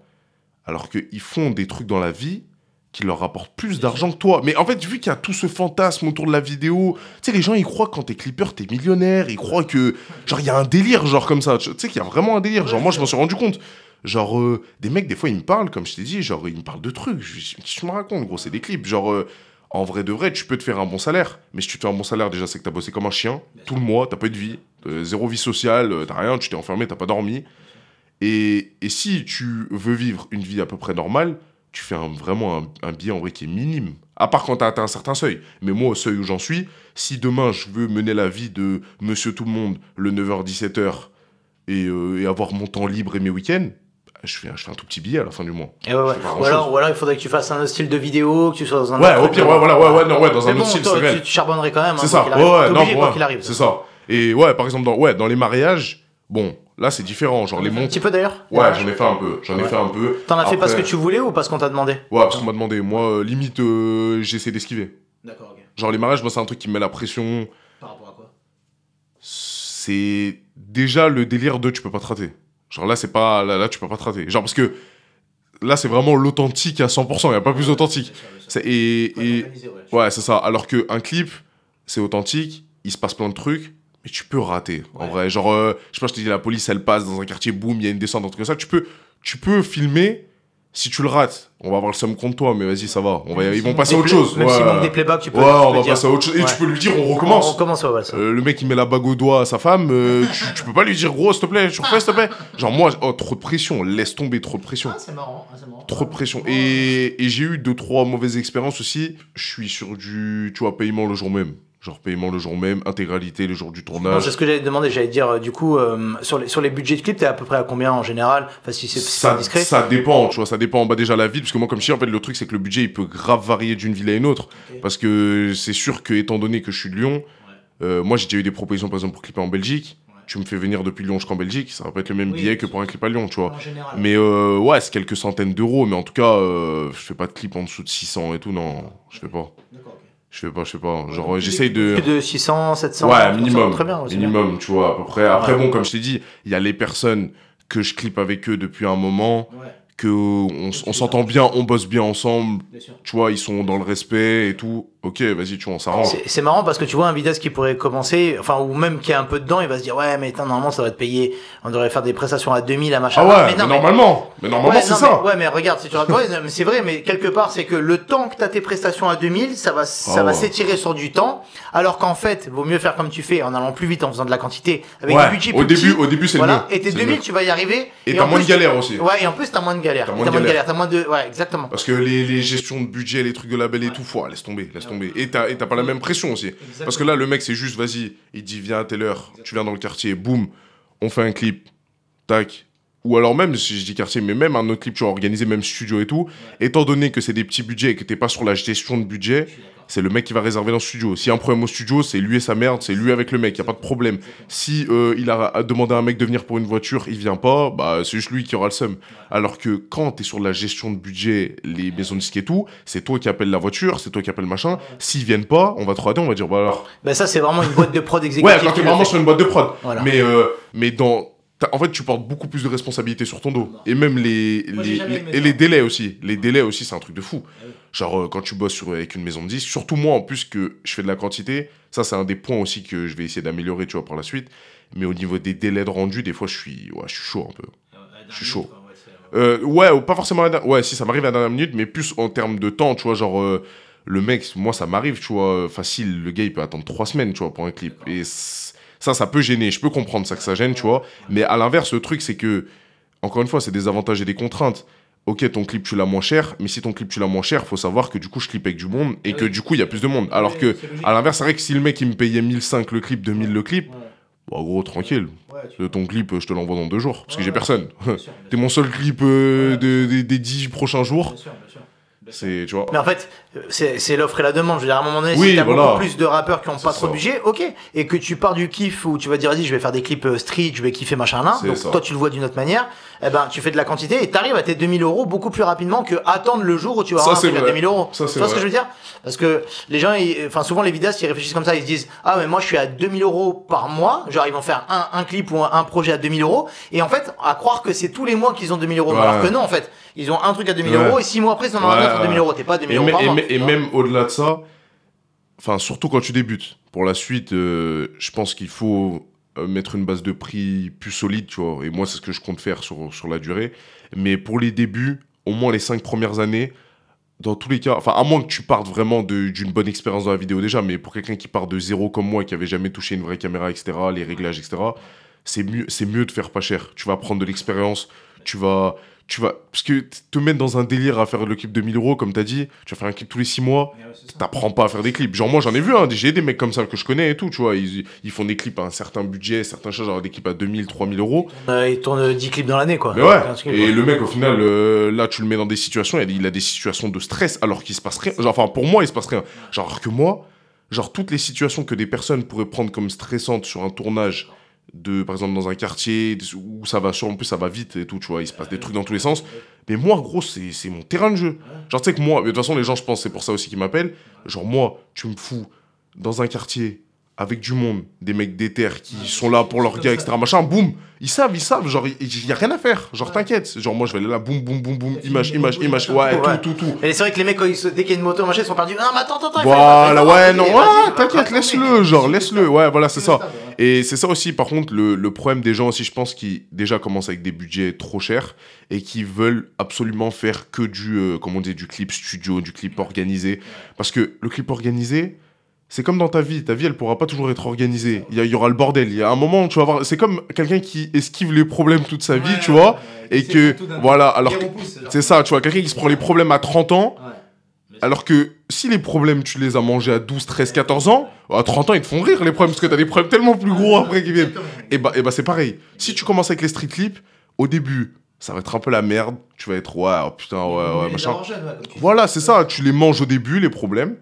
alors qu'ils font des trucs dans la vie qui leur rapporte plus d'argent que toi. Mais en fait, vu qu'il y a tout ce fantasme autour de la vidéo, tu sais, les gens, ils croient que quand t'es clipper, t'es millionnaire, ils croient que, genre, il y a un délire, genre, comme ça. Tu sais qu'il y a vraiment un délire. Genre, moi, je m'en suis rendu compte. Genre, euh, des mecs, des fois, ils me parlent, comme je t'ai dit, genre, ils me parlent de trucs. Je, me raconte, gros, c'est des clips. Genre, euh, en vrai de vrai, tu peux te faire un bon salaire. Mais si tu te fais un bon salaire, déjà, c'est que t'as bossé comme un chien, tout le mois, t'as pas eu de vie, euh, zéro vie sociale, t'as rien, tu t'es enfermé, t'as pas dormi. Et, et si tu veux vivre une vie à peu près normale, tu fais vraiment un, un, biais en vrai qui est minime. À part quand tu as atteint un certain seuil. Mais moi, au seuil où j'en suis, si demain je veux mener la vie de monsieur tout le monde le 9h-17h et, euh, et, avoir mon temps libre et mes week-ends, bah, je fais, je fais un tout petit billet à la fin du mois. Et eh ouais, ouais. Ou, alors, ou, alors, il faudrait que tu fasses un style de vidéo, que tu sois dans un. Ouais, au pire, ouais, voilà, ouais, ouais, non, ouais, dans un bon, autre style, c'est Tu, tu charbonnerais quand même. Hein, c'est ça, ouais, ouais, non, ouais, arrive. C'est ça. Et ouais, par exemple, dans, ouais, dans les mariages, bon, Là, c'est différent. Genre, les montres. Un petit peu d'ailleurs Ouais, j'en ai fait un peu. J'en ai fait un peu. T'en as fait parce que tu voulais ou parce qu'on t'a demandé Ouais, parce qu'on m'a demandé. Moi, euh, limite, euh, j'essaie d'esquiver. D'accord, ok. Genre, les mariages, moi, c'est un truc qui me met la pression. Par rapport à quoi C'est déjà le délire de tu peux pas te Genre, là, c'est pas. Là, là, tu peux pas te Genre, parce que là c'est vraiment l'authentique à 100%, il n'y a pas plus authentique. C'est et, ouais, c'est ça. Alors qu'un clip, c'est authentique, il se passe plein de trucs, tu peux rater. En vrai, genre, euh, je sais pas, je te dis, la police, elle passe dans un quartier, boum, il y a une descente, un ça. Tu peux, tu peux filmer. Si tu le rates, on va avoir le somme contre toi, mais vas-y, ça va. On va, ils vont passer à autre chose. Même ouais. manque des playbacks, tu peux. Ouais, on va passer à autre chose. Et tu peux lui dire, on recommence. On, euh, le mec, il met la bague au doigt à sa femme. Euh, <laughs> tu, peux pas lui dire, gros, s'il te plaît, s'il te plaît. Genre, moi, oh, trop de pression. Laisse tomber, trop de pression. Ah, c'est marrant. Ah, marrant. Trop de pression. Ah, et, j'ai eu deux, trois mauvaises expériences aussi. Je suis sur du, tu vois, paiement le jour même. Genre paiement le jour même, intégralité le jour du tournage. C'est ce que j'allais demander, j'allais dire, euh, du coup, euh, sur, les, sur les budgets de clip t'es à peu près à combien en général Enfin, si c'est discret. Ça dépend, tu vois, ça dépend. Bah, déjà, la ville, parce que moi, comme je en fait, le truc, c'est que le budget, il peut grave varier d'une ville à une autre. Parce que c'est sûr que, étant donné que je suis de Lyon, euh, moi, j'ai déjà eu des propositions, par exemple, pour clipper en Belgique. Tu me fais venir depuis Lyon jusqu'en Belgique, ça va pas être le même billet que pour un clip à Lyon, tu vois. mais ouais, c'est quelques centaines d'euros, mais en tout cas, je fais pas de clip en dessous de 600 et tout, non, je fais pas je sais pas, je sais pas, genre j'essaye de... de 600, 700, ouais, minimum, minimum, tu vois, à peu près. Après, bon, comme je t'ai dit, il y a les personnes que je clip avec eux depuis un moment, ouais. que on, s'entend bien, on bosse bien ensemble, tu vois, ils sont dans le respect et tout ok, vas-y, tu on s'arrange. C'est marrant parce que tu vois un Vidas qui pourrait commencer, enfin ou même qui est un peu dedans, il va se dire ouais, mais normalement ça va te payer, on devrait faire des prestations à 2000 à machin. Ah ouais, mais, normalement, mais, normalement c'est ça. ouais, mais regarde, si tu c'est vrai, mais quelque part c'est que le temps que t'as tes prestations à 2000, ça va, ça va oh. s'étirer sur du temps, alors qu'en fait, vaut mieux faire comme tu fais en allant plus vite en faisant de la quantité avec ouais, budget plus au début, au début c'est voilà, mieux. Et tes 2000, tu vas y arriver. Et t'as moins de galère aussi. Ouais, et en plus t'as moins de galère. T'as moins de galère. T'as moins de, ouais, exactement. Parce que les, les gestions de budget, les trucs de label et tout, laisse tomber, et t'as pas la même pression aussi. Parce que là, le mec, c'est juste, vas-y, il dit, viens à telle heure, tu viens dans le quartier, boum, on fait un clip, tac, ou alors même, si je dis quartier, mais même un autre clip, tu vois, organisé, même studio et tout, étant donné que c'est des petits budgets et que t'es pas sur la gestion de budget, c'est le mec qui va réserver dans le studio. S'il y a un problème au studio, c'est lui et sa merde, c'est lui avec le mec, il a pas de problème. Si euh, il a demandé à un mec de venir pour une voiture, il vient pas, bah c'est juste lui qui aura le seum. Alors que quand tu es sur la gestion de budget, les maisons de disques et tout, c'est toi qui appelle la voiture, c'est toi qui appelle machin. S'ils viennent pas, on va te rater, on va dire bah alors. Bah ça c'est vraiment une boîte de prod exécutive. ouais, alors que vraiment sur une boîte de prod. Mais euh, mais dans en fait, tu portes beaucoup plus de responsabilités sur ton dos. Et même les, et les délais aussi. Les délais aussi, c'est un truc de fou. Genre, euh, quand tu bosses avec une maison de disques, surtout moi, en plus que je fais de la quantité, ça, c'est un des points aussi que je vais essayer d'améliorer, tu vois, par la suite. Mais au niveau des délais de rendu, des fois, je suis, ouais, je suis chaud un peu. Euh, je suis chaud. ouais, euh, pas forcément la Ouais, si, ça m'arrive à la dernière minute, mais plus en termes de temps, tu vois, genre... le mec, moi, ça m'arrive, tu vois, facile, le gars, il peut attendre trois semaines, tu vois, pour un clip. Et ça, ça peut gêner. Je peux comprendre ça que ça gêne, tu vois. Mais à l'inverse, le truc, c'est que, encore une fois, c'est des avantages et des contraintes. Ok, ton clip, tu l'as moins cher, mais si ton clip, tu l'as moins cher, faut savoir que du coup, je clip avec du monde et ah que du coup, il y a plus de monde. Alors que, à l'inverse, c'est vrai que si le mec, il me payait 1005 le clip, 2000 le clip, bah, gros, tranquille. Euh, ton clip, euh, je te l'envoie dans deux jours, parce que j'ai personne. <laughs> T'es mon seul clip euh, des dix prochains jours. C'est, Mais en fait, c'est l'offre et la demande. Je veux dire, à un moment donné, oui, si t'as beaucoup plus de rappeurs qui ont pas trop de budget, ok. Et que tu pars du kiff où tu vas dire, vas-y, je vais faire des clips euh, street, je vais kiffer machin là. toi, tu le vois d'une autre manière eh ben, tu fais de la quantité et t'arrives à tes 2000 euros beaucoup plus rapidement que attendre le jour où tu vas avoir 2000 euros. tu vois ce que je veux dire Parce que les gens, ils, enfin, souvent les vidéastes, ils réfléchissent comme ça, ils se disent, ah, mais moi, je suis à 2000 euros par mois, genre, ils vont faire un, un clip ou un, projet à 2000 euros, et en fait, à croire que c'est tous les mois qu'ils ont 2000 euros, alors que non, en fait, ils ont un truc à 2000 euros, et 6 mois après, ils en ont un autre à 2000 euros, t'es pas à 2000 euros. Par et, mois, et même au-delà de ça, enfin, surtout quand tu débutes, pour la suite, euh, je pense qu'il faut euh, mettre une base de prix plus solide, tu vois. Et moi, c'est ce que je compte faire sur, la durée. Mais pour les débuts, au moins les cinq premières années, dans tous les cas, enfin, à moins que tu partes vraiment d'une bonne expérience dans la vidéo déjà, mais pour quelqu'un qui part de zéro comme moi, qui avait jamais touché une vraie caméra, etc., les réglages, etc., c'est mieux, mieux de faire pas cher. Tu vas prendre de l'expérience, tu vas, tu vas. Parce que te mettre dans un délire à faire le clip de 1000 euros, comme t'as dit, tu vas faire un clip tous les 6 mois, t'apprends pas à faire des clips. Genre, moi, j'en ai vu, hein, j'ai des mecs comme ça que je connais et tout, tu vois. Ils, font des clips à un certain budget, certains choses, genre des clips à 2000, 3000 euros. et ils tournent 10 euh, euh, clips dans l'année, quoi. et le mec, au final, euh, là, tu le mets dans des situations, il a des situations de stress alors qu'il se passe rien. Genre, enfin, pour moi, il se passe rien. Genre, que moi, genre, toutes les situations que des personnes pourraient prendre comme stressantes sur un tournage par exemple dans un quartier où ça va en plus ça va vite et tout tu vois il se passe des trucs dans tous les sens mais moi gros c'est, mon terrain de jeu genre tu sais que moi de toute façon les gens je pense c'est pour ça aussi qu'ils m'appellent genre moi tu me fous dans un quartier avec du monde, des mecs déter qui sont là pour leur gars, etc. Machin, boum, ils savent, ils savent, genre, il n'y a rien à faire, genre, t'inquiète. Genre, moi, je vais aller là, boum, boum, boum, boum, image, image, image, ouais, tout, tout, tout. Et c'est vrai que les mecs, quand ils se... dès qu'il y a une moto, machin, ils sont perdus. Ah, mais attends, attends, attends. Voilà, ouais, non, ouais, t'inquiète, laisse-le, genre, laisse-le, ouais, voilà, c'est ça. Et c'est ça aussi, par contre, le, le problème des gens aussi, je pense, qui déjà commencent avec des budgets trop chers et qui veulent absolument faire que du, euh, comment on dit, du clip studio, du clip organisé. Parce que le clip organisé, c'est comme dans ta vie, ta vie elle pourra pas toujours être organisée. Il y, aura le bordel. Il y a un moment tu vas voir. C'est comme quelqu'un qui esquive les problèmes toute sa vie, tu vois, et que voilà. Alors c'est ça, tu vois, quelqu'un qui se prend les problèmes à 30 ans. Alors que si les problèmes, tu les as mangés à 12, 13, 14 ans, à 30 ans, ils te font rire les problèmes, parce que t'as des problèmes tellement plus gros après qu'ils viennent. Et bah, et bah c'est pareil. Si tu commences avec les street clips, au début, ça va être un peu la merde. Tu vas être, ouais, putain, ouais, ouais, machin. Voilà, c'est ça. Tu les manges au début, les problèmes.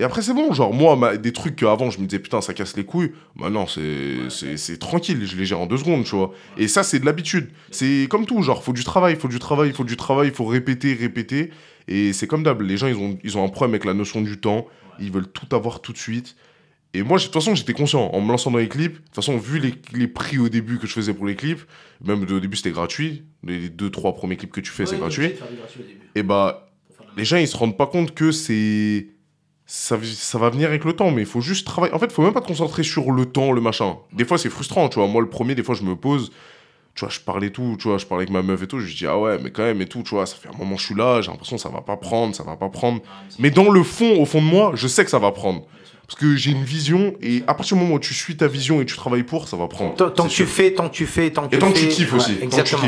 Et après, c'est bon. Genre, moi, des trucs qu'avant, je me disais, putain, ça casse les couilles. Maintenant, c'est tranquille. Je les gère en deux secondes, tu vois. Et ça, c'est de l'habitude. C'est comme tout. Genre, faut du travail, faut du travail, faut du travail, Il faut répéter, répéter. Et c'est comme d'hab. Les gens, ils ont, ils ont un problème avec la notion du temps. Ils veulent tout avoir tout de suite. Et moi, de toute façon, j'étais conscient. En me lançant dans les clips, de toute façon, vu les, les, prix au début que je faisais pour les clips, même au début, c'était gratuit. Les deux, trois premiers clips que tu fais, c'est gratuit et bah, les gens, ils se rendent pas compte que c'est ça, va venir avec le temps, mais il faut juste travailler. En fait, il faut même pas te concentrer sur le temps, le machin. Des fois, c'est frustrant, tu vois. Moi, le premier, des fois, je me pose, tu vois, je parlais tout, tu vois, je parlais avec ma meuf et tout, je dis, ah ouais, mais quand même et tout, tu vois, ça fait un moment que je suis là, j'ai l'impression que ça va pas prendre, ça va pas prendre. Mais dans le fond, au fond de moi, je sais que ça va prendre. Parce que j'ai une vision, et à partir du moment où tu suis ta vision et tu travailles pour, ça va prendre. Tant que tu fais, tant que tu fais, tant que tu fais. Et tant que tu kiffes aussi.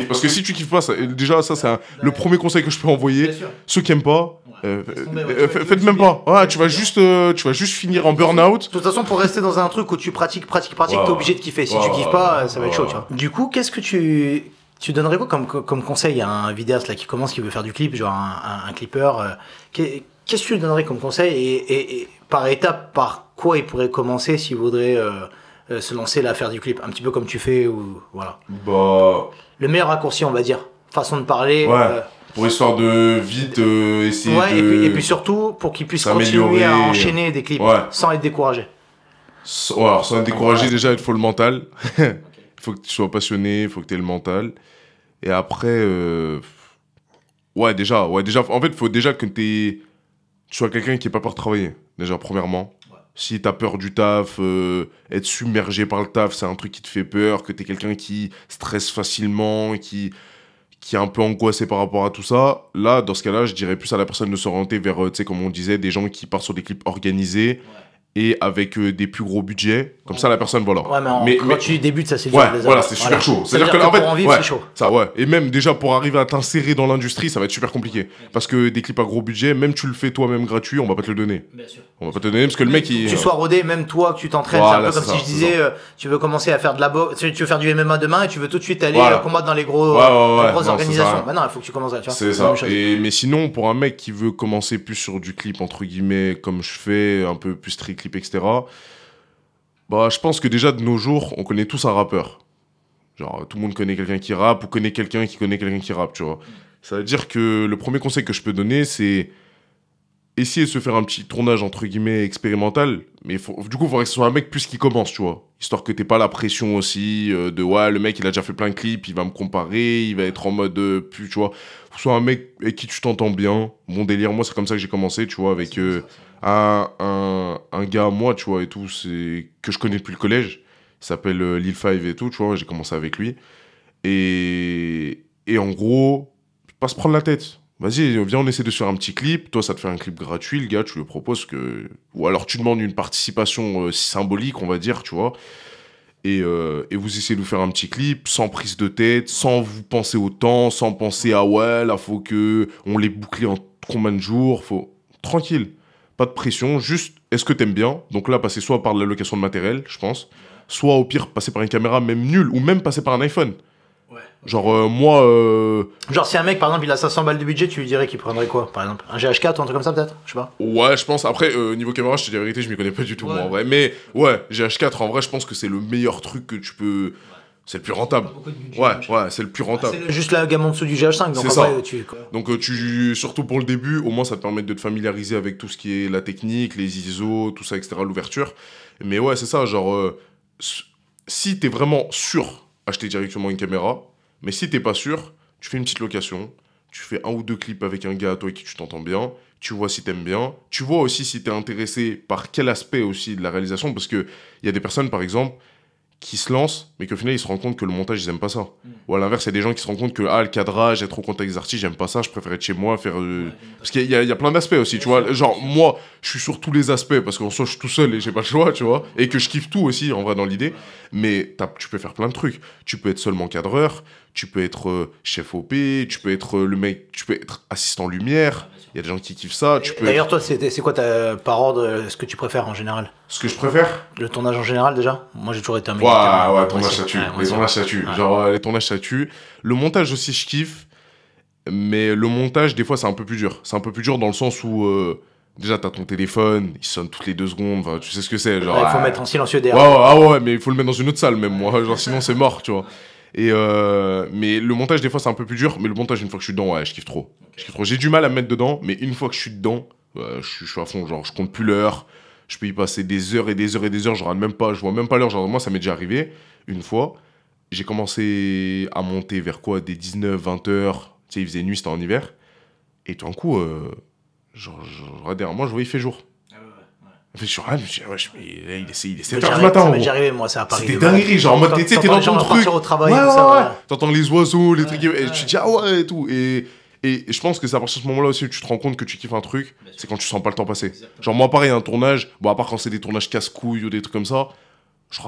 Parce que si tu kiffes pas, déjà, ça, c'est le premier conseil que je peux envoyer. Ceux qui aiment pas, euh, euh faites même pas. Ah, tu vas juste, euh, tu vas juste finir en burn-out. De toute façon, pour rester dans un truc où tu pratiques, pratiques, pratiques, t'es obligé de kiffer. Si tu kiffes pas, euh, ça va être chaud. Du coup, qu'est-ce que tu tu donnerais comme, comme conseil à un vidéaste là qui commence, qui veut faire du clip, genre un, clipper Qu'est-ce que tu donnerais comme conseil et, par étape, par quoi il pourrait commencer s'il voudrait se lancer à faire du clip, un petit peu comme tu fais ou voilà. Bah... Le meilleur raccourci, on va dire, façon de parler. Ouais pour histoire de vite euh, essayer de... et, puis, surtout pour qu'ils puissent continuer à enchaîner des clips sans être découragés. alors, sans être découragé, déjà, il faut le mental. <laughs> Il faut que tu sois passionné, il faut que tu aies le mental. Et après, euh, ouais, déjà, ouais, déjà, en fait, il faut déjà que tu sois quelqu'un qui n'ait pas peur de travailler, déjà, premièrement. Si tu as peur du taf, euh, être submergé par le taf, c'est un truc qui te fait peur, que tu es quelqu'un qui stresse facilement, qui qui est un peu angoissé par rapport à tout ça, là, dans ce cas-là, je dirais plus à la personne de s'orienter vers, euh, tu sais, comme on disait, des gens qui partent sur des clips organisés, et avec euh, des plus gros budgets. Comme ça, la personne, voilà. mais, quand tu débutes, ça c'est voilà, c'est super chaud. C'est-à-dire que, en fait, chaud. Ça, ouais. Et même déjà pour arriver à t'insérer dans l'industrie, ça va être super compliqué. Parce que des clips à gros budget, même tu le fais toi-même gratuit, on va pas te le donner. On va pas te le donner parce que le mec, il. Tu sois rodé, même toi, que tu t'entraînes. c'est un peu comme si je disais, euh, tu veux commencer à faire de la boxe, tu veux faire du MMA demain et tu veux tout de suite aller euh, combattre dans les gros, grosses organisations. maintenant bah il faut que tu commences à. C'est ça. Mais sinon, pour un mec qui veut commencer plus sur du clip entre guillemets, comme je fais, un peu plus strict etc. Bah, je pense que déjà de nos jours, on connaît tous un rappeur. Genre, tout le monde connaît quelqu'un qui rappe ou connaît quelqu'un qui connaît quelqu'un qui rappe, tu vois. Ça veut dire que le premier conseil que je peux donner, c'est essayer de se faire un petit tournage entre guillemets expérimental, mais du coup, il faudrait que ce soit un mec plus qui commence, tu vois. Histoire que t'aies pas la pression aussi euh, de ouais, le mec il a déjà fait plein de clips, il va me comparer, il va être en mode euh, plus, tu vois. Faut que ce soit un mec avec qui tu t'entends bien. Mon délire, moi, c'est comme ça que j'ai commencé, tu vois, avec à un, gars moi, tu vois, et tout, c'est que je connais depuis le collège. Il s'appelle euh, Lil Five et tout, tu vois, j'ai commencé avec lui. Et, en gros, pas se prendre la tête. Vas-y, viens, on essaie de se faire un petit clip. Toi, ça te fait un clip gratuit, le gars, tu lui proposes que. Ou alors tu demandes une participation euh, symbolique, on va dire, tu vois. Euh, et, vous essayez de vous faire un petit clip sans prise de tête, sans vous penser au temps, sans penser à ouais, là, faut que on les bouclé en combien de jours, faut. Tranquille pas de pression, juste est-ce que t'aimes bien Donc là, passer soit par l'allocation de matériel, je pense, soit au pire, passer par une caméra même nulle, ou même passer par un iPhone. Ouais. Genre, euh, moi. Euh, Genre, si un mec, par exemple, il a 500 balles de budget, tu lui dirais qu'il prendrait quoi Par exemple, un GH4 ou un truc comme ça, peut-être Je sais pas. Ouais, je pense. Après, euh, niveau caméra, je te dis la vérité, je m'y connais pas du tout, moi, en vrai. Mais ouais, GH4, en vrai, je pense que c'est le meilleur truc que tu peux. C'est le plus rentable. Ouais, ouais, c'est le plus ah, rentable. juste la gamme en dessous du GH5, donc ça. Euh, euh, tu... surtout pour le début, au moins ça te permet de te familiariser avec tout ce qui est la technique, les ISO, tout ça, etc., l'ouverture. Mais ouais, c'est ça, genre, euh, si t'es vraiment sûr, acheter directement une caméra, mais si t'es pas sûr, tu fais une petite location, tu fais un ou deux clips avec un gars à toi et qui tu t'entends bien, tu vois si t'aimes bien, tu vois aussi si t'es intéressé par quel aspect aussi de la réalisation, parce qu'il y a des personnes, par exemple, qui se lancent, mais qu'au final, ils se rendent compte que le montage, ils aiment pas ça. Mm. Ou à l'inverse, il y a des gens qui se rendent compte que ah, le cadrage, être trop contact des j'aime pas ça, je préfère être chez moi, faire. Euh, parce qu'il y, a plein d'aspects aussi, tu vois. Genre, moi, je suis sur tous les aspects, parce qu'en soi, je suis tout seul et j'ai pas le choix, tu vois. Et que je kiffe tout aussi, en vrai, dans l'idée. Mais tu peux faire plein de trucs. Tu peux être seulement cadreur, tu peux être euh, chef OP, tu peux être euh, le mec, tu peux être assistant lumière. Ah, il y a des gens qui kiffent ça. Tu peux... D'ailleurs, toi, c'est quoi ta, par ordre ce que tu préfères en général Ce que je préfère Le tournage en général déjà Moi, j'ai toujours été un mec. ouais, tournage ça tue. Euh, les tournages ça tue. Genre, les Le montage aussi, je kiffe. Mais le montage, des fois, c'est un peu plus dur. C'est un peu plus dur dans le sens où. Euh, déjà, t'as ton téléphone, il sonne toutes les deux secondes, tu sais ce que c'est. Genre, il faut le ah. mettre en silencieux derrière. Ouais, ouais, ouais, mais il faut le mettre dans une autre salle, même moi. Genre, sinon, c'est mort, tu vois. Et euh, mais le montage, des fois, c'est un peu plus dur. Mais le montage, une fois que je suis dedans, ouais, je kiffe trop. J'ai du mal à me mettre dedans, mais une fois que je suis dedans, bah, je, suis à fond. Genre, je compte plus l'heure. Je peux y passer des heures et des heures et des heures. Je regarde même pas, je vois même pas l'heure. Genre, moi, ça m'est déjà arrivé une fois. J'ai commencé à monter vers quoi Des 19, 20 heures. Tu sais, il faisait nuit, c'était en hiver. Et tout d'un coup, euh, genre, derrière moi, je vois il fait jour. Je ah je suis rien il essaie, il essaie. 7h du matin. moi, c'est à Paris. C'était dinguerie, genre en mode, tu sais, t'es dans ton truc. T'entends les oiseaux, les trucs, et tu te dis, ah ouais, et tout. Et, et je pense que c'est à partir de ce moment-là aussi où tu te rends compte que tu kiffes un truc, c'est quand tu sens pas le temps passer. Genre, moi, pareil, un tournage, bon, à part quand c'est des tournages casse-couilles ou des trucs comme ça, je,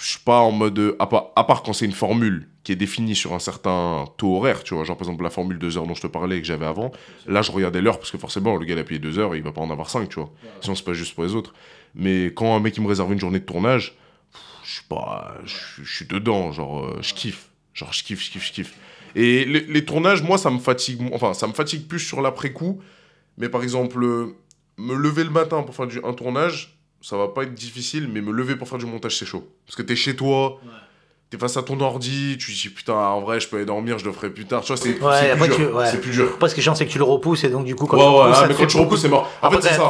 je suis pas en mode, à part, à part quand c'est une formule qui est défini sur un certain taux horaire, tu vois, genre par exemple la formule 2 heures dont je te parlais et que j'avais avant, là je regardais l'heure parce que forcément le gars il a payé 2 heures il va pas en avoir 5, tu vois, sinon c'est pas juste pour les autres. Mais quand un mec il me réserve une journée de tournage, je suis pas, je suis dedans, genre euh, je kiffe, genre je kiffe, je kiffe, je kiffe. Et les, tournages, moi ça me fatigue, enfin ça me fatigue plus sur l'après-coup, mais par exemple, euh, me lever le matin pour faire du, un tournage, ça va pas être difficile, mais me lever pour faire du montage, c'est chaud. Parce que t'es chez toi, t'es face à ton ordi, tu dis putain, en vrai, je peux aller dormir, je le ferai plus tard. Tu vois, c'est ouais, plus, dur. Ouais. C'est plus dur. Parce que gens, c'est que tu le repousses et donc du coup, quand tu repousses, ah, repousses, c'est mort. En après, fait, c'est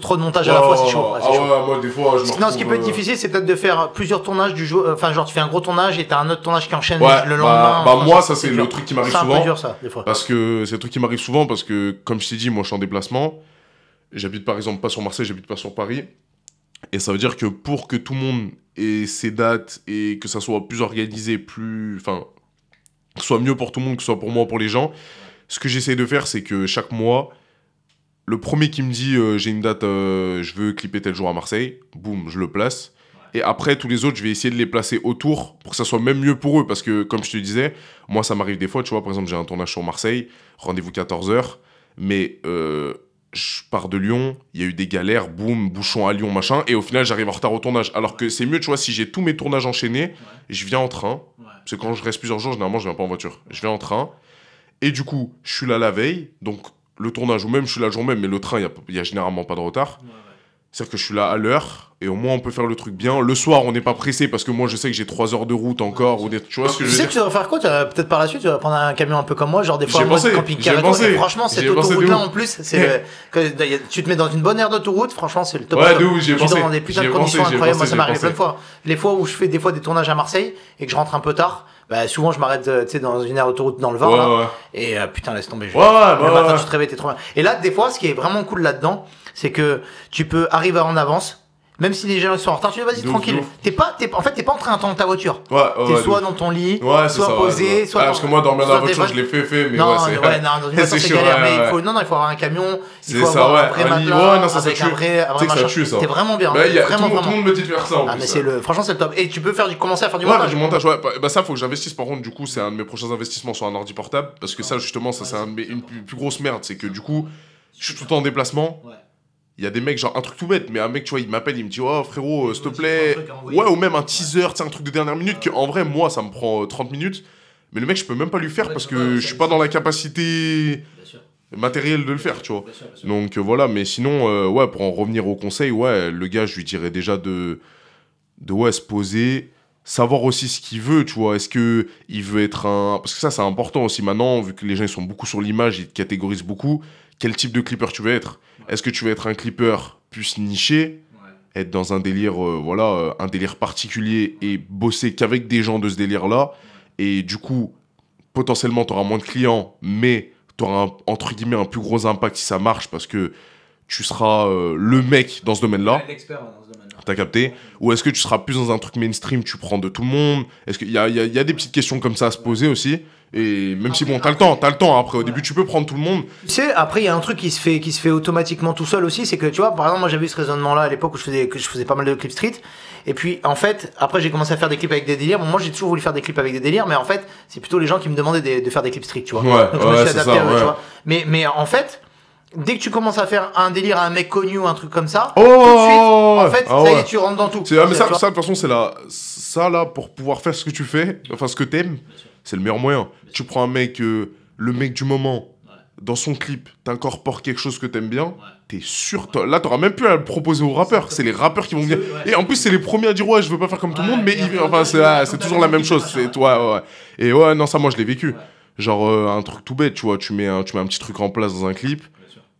Trop, de montage à la fois, c'est chaud. Ah ouais, moi, des fois, je me Non, ce qui peut être euh, difficile, c'est peut-être de faire plusieurs tournages du jour. Enfin, genre, tu fais un gros tournage et t'as un autre tournage qui enchaîne le bah, lendemain. Bah, moi, ça, c'est le truc qui m'arrive souvent. C'est dur, ça, des fois. Parce que c'est le truc qui m'arrive souvent parce que, comme je t'ai dit, moi, je suis en déplacement. J'habite par exemple pas sur Marseille, j'habite pas sur Paris. Et ça veut dire que pour que tout le monde ait ses dates et que ça soit plus organisé, plus. Enfin, soit mieux pour tout le monde que ce soit pour moi, pour les gens, ce que j'essaie de faire, c'est que chaque mois, le premier qui me dit euh, j'ai une date, euh, je veux clipper tel jour à Marseille, boum, je le place. Et après, tous les autres, je vais essayer de les placer autour pour que ça soit même mieux pour eux. Parce que, comme je te disais, moi, ça m'arrive des fois, tu vois, par exemple, j'ai un tournage sur Marseille, rendez-vous 14h, mais. Euh, je pars de Lyon, il y a eu des galères, boum, bouchon à Lyon, machin, et au final j'arrive en retard au tournage. Alors que c'est mieux, tu vois, si j'ai tous mes tournages enchaînés, je viens en train. Parce que quand je reste plusieurs jours, généralement je viens pas en voiture. Je viens en train. Et du coup, je suis là la veille, donc le tournage, ou même je suis là le jour même, mais le train, il n'y a, généralement pas de retard cest que je suis là à l'heure et au moins on peut faire le truc bien. Le soir, on n'est pas pressé parce que moi je sais que j'ai 3 heures de route encore ou des tu que je sais que tu vas faire quoi Peut-être par la suite, tu vas prendre un camion un peu comme moi, genre des fois en camping car Franchement, cette autoroute là en plus, c'est <laughs> tu te mets dans une bonne aire d'autoroute, franchement, c'est le top. Ouais, j'ai conditions incroyables. moi ça m'arrive plein de fois. Les fois où je fais des fois des tournages à Marseille et que je rentre un peu tard, bah souvent je m'arrête euh, tu sais dans une aire d'autoroute dans le vent là, et euh, putain laisse tomber et là des fois ce qui est vraiment cool là dedans c'est que tu peux arriver en avance, même si les gens sont en retard, tu vas y tranquille. T'es pas, t'es en fait, t'es pas en train de d'attendre ta voiture. Ouais, ouais, t'es soit dans ton lit, soit posé, soit. Ah, parce que moi, dormir dans la voiture, je l'ai fait, fait, mais ouais, c'est. Ouais, <laughs> non, dans une voiture, mais il faut, non, non, il faut avoir un camion. C'est ça, avoir ouais. Un vrai matelas, ouais, non, ça, ça tue. Tu sais que ça tue, ça. T'es vraiment bien. Bah, y a, vraiment, tout, le monde me dit faire ça, ah, Mais c'est le, franchement, c'est le top. Et tu peux faire commencer à faire du montage. du montage, ouais. Bah, bah, ça, faut que j'investisse. Par contre, du coup, c'est un de mes prochains investissements sur un ordi portable. Parce que ça, ah. justement, ça, c'est une plus grosse merde. C'est que, du coup, je suis tout le temps en déplacement il y a des mecs, genre un truc tout bête, mais un mec, tu vois, il m'appelle, il me dit, oh frérot, euh, s'il te plaît. Hein, ouais, ou même un teaser, c'est un truc de dernière minute, que, en vrai, moi, ça me prend 30 euh, minutes, mais le mec, je peux même pas lui faire parce que je suis pas dans la capacité matérielle de le faire, tu vois. Donc euh, voilà, mais sinon, ouais, pour en revenir au conseil, ouais, le gars, je lui dirais déjà de, de ouais, se poser, savoir aussi ce qu'il veut, tu vois. Est-ce que il veut être un. Parce que ça, c'est important aussi maintenant, vu que les gens ils sont beaucoup sur l'image, ils te catégorisent beaucoup. Quel type de clipper tu veux être est-ce que tu veux être un clipper plus niché Être dans un délire, euh, voilà, euh, un délire particulier et bosser qu'avec des gens de ce délire-là. Et du coup, potentiellement, tu auras moins de clients, mais tu auras, un, entre guillemets, un plus gros impact si ça marche parce que tu seras euh, le mec dans ce domaine-là. L'expert dans T'as capté Ou est-ce que tu seras plus dans un truc mainstream, tu prends de tout le monde Est-ce qu'il y a, y a, des petites questions comme ça à se poser aussi et même si bon, t'as le temps, t'as le temps. Après, au début, tu peux prendre tout le monde. Tu sais, après, il y a un truc qui se fait, qui se fait automatiquement tout seul aussi, c'est que tu vois, par exemple, moi j'avais ce raisonnement-là à l'époque où je faisais, que je faisais pas mal de clips street. Et puis, en fait, après, j'ai commencé à faire des clips avec des délires. Bon, moi, j'ai toujours voulu faire des clips avec des délires, mais en fait, c'est plutôt les gens qui me demandaient de, faire des clips street, tu vois. Ouais, Donc, je me suis adapté ça, à tu vois. Mais, mais en fait, dès que tu commences à faire un délire à un mec connu ou un truc comme ça, tout de suite, oh, en fait, ah ça y est, tu rentres dans tout. C'est, ah, mais ça, de toute façon, c'est là, ça là, pour pouvoir faire ce que tu fais, enfin, ce que t'aimes c'est le meilleur moyen. Tu prends un mec, euh, le mec du moment, dans son clip, t'incorpore quelque chose que t'aimes bien, t'es sûr. Là, t'auras même plus à le proposer aux rappeurs. C'est les rappeurs qui vont venir. Et en plus, c'est les premiers à dire Ouais, je veux pas faire comme tout le monde, mais enfin, c'est toujours la même chose. C'est toi, Et ouais, non, ça, moi, je l'ai vécu. Genre, euh, un truc tout bête, tu vois. Tu mets, tu mets un petit truc en place dans un clip.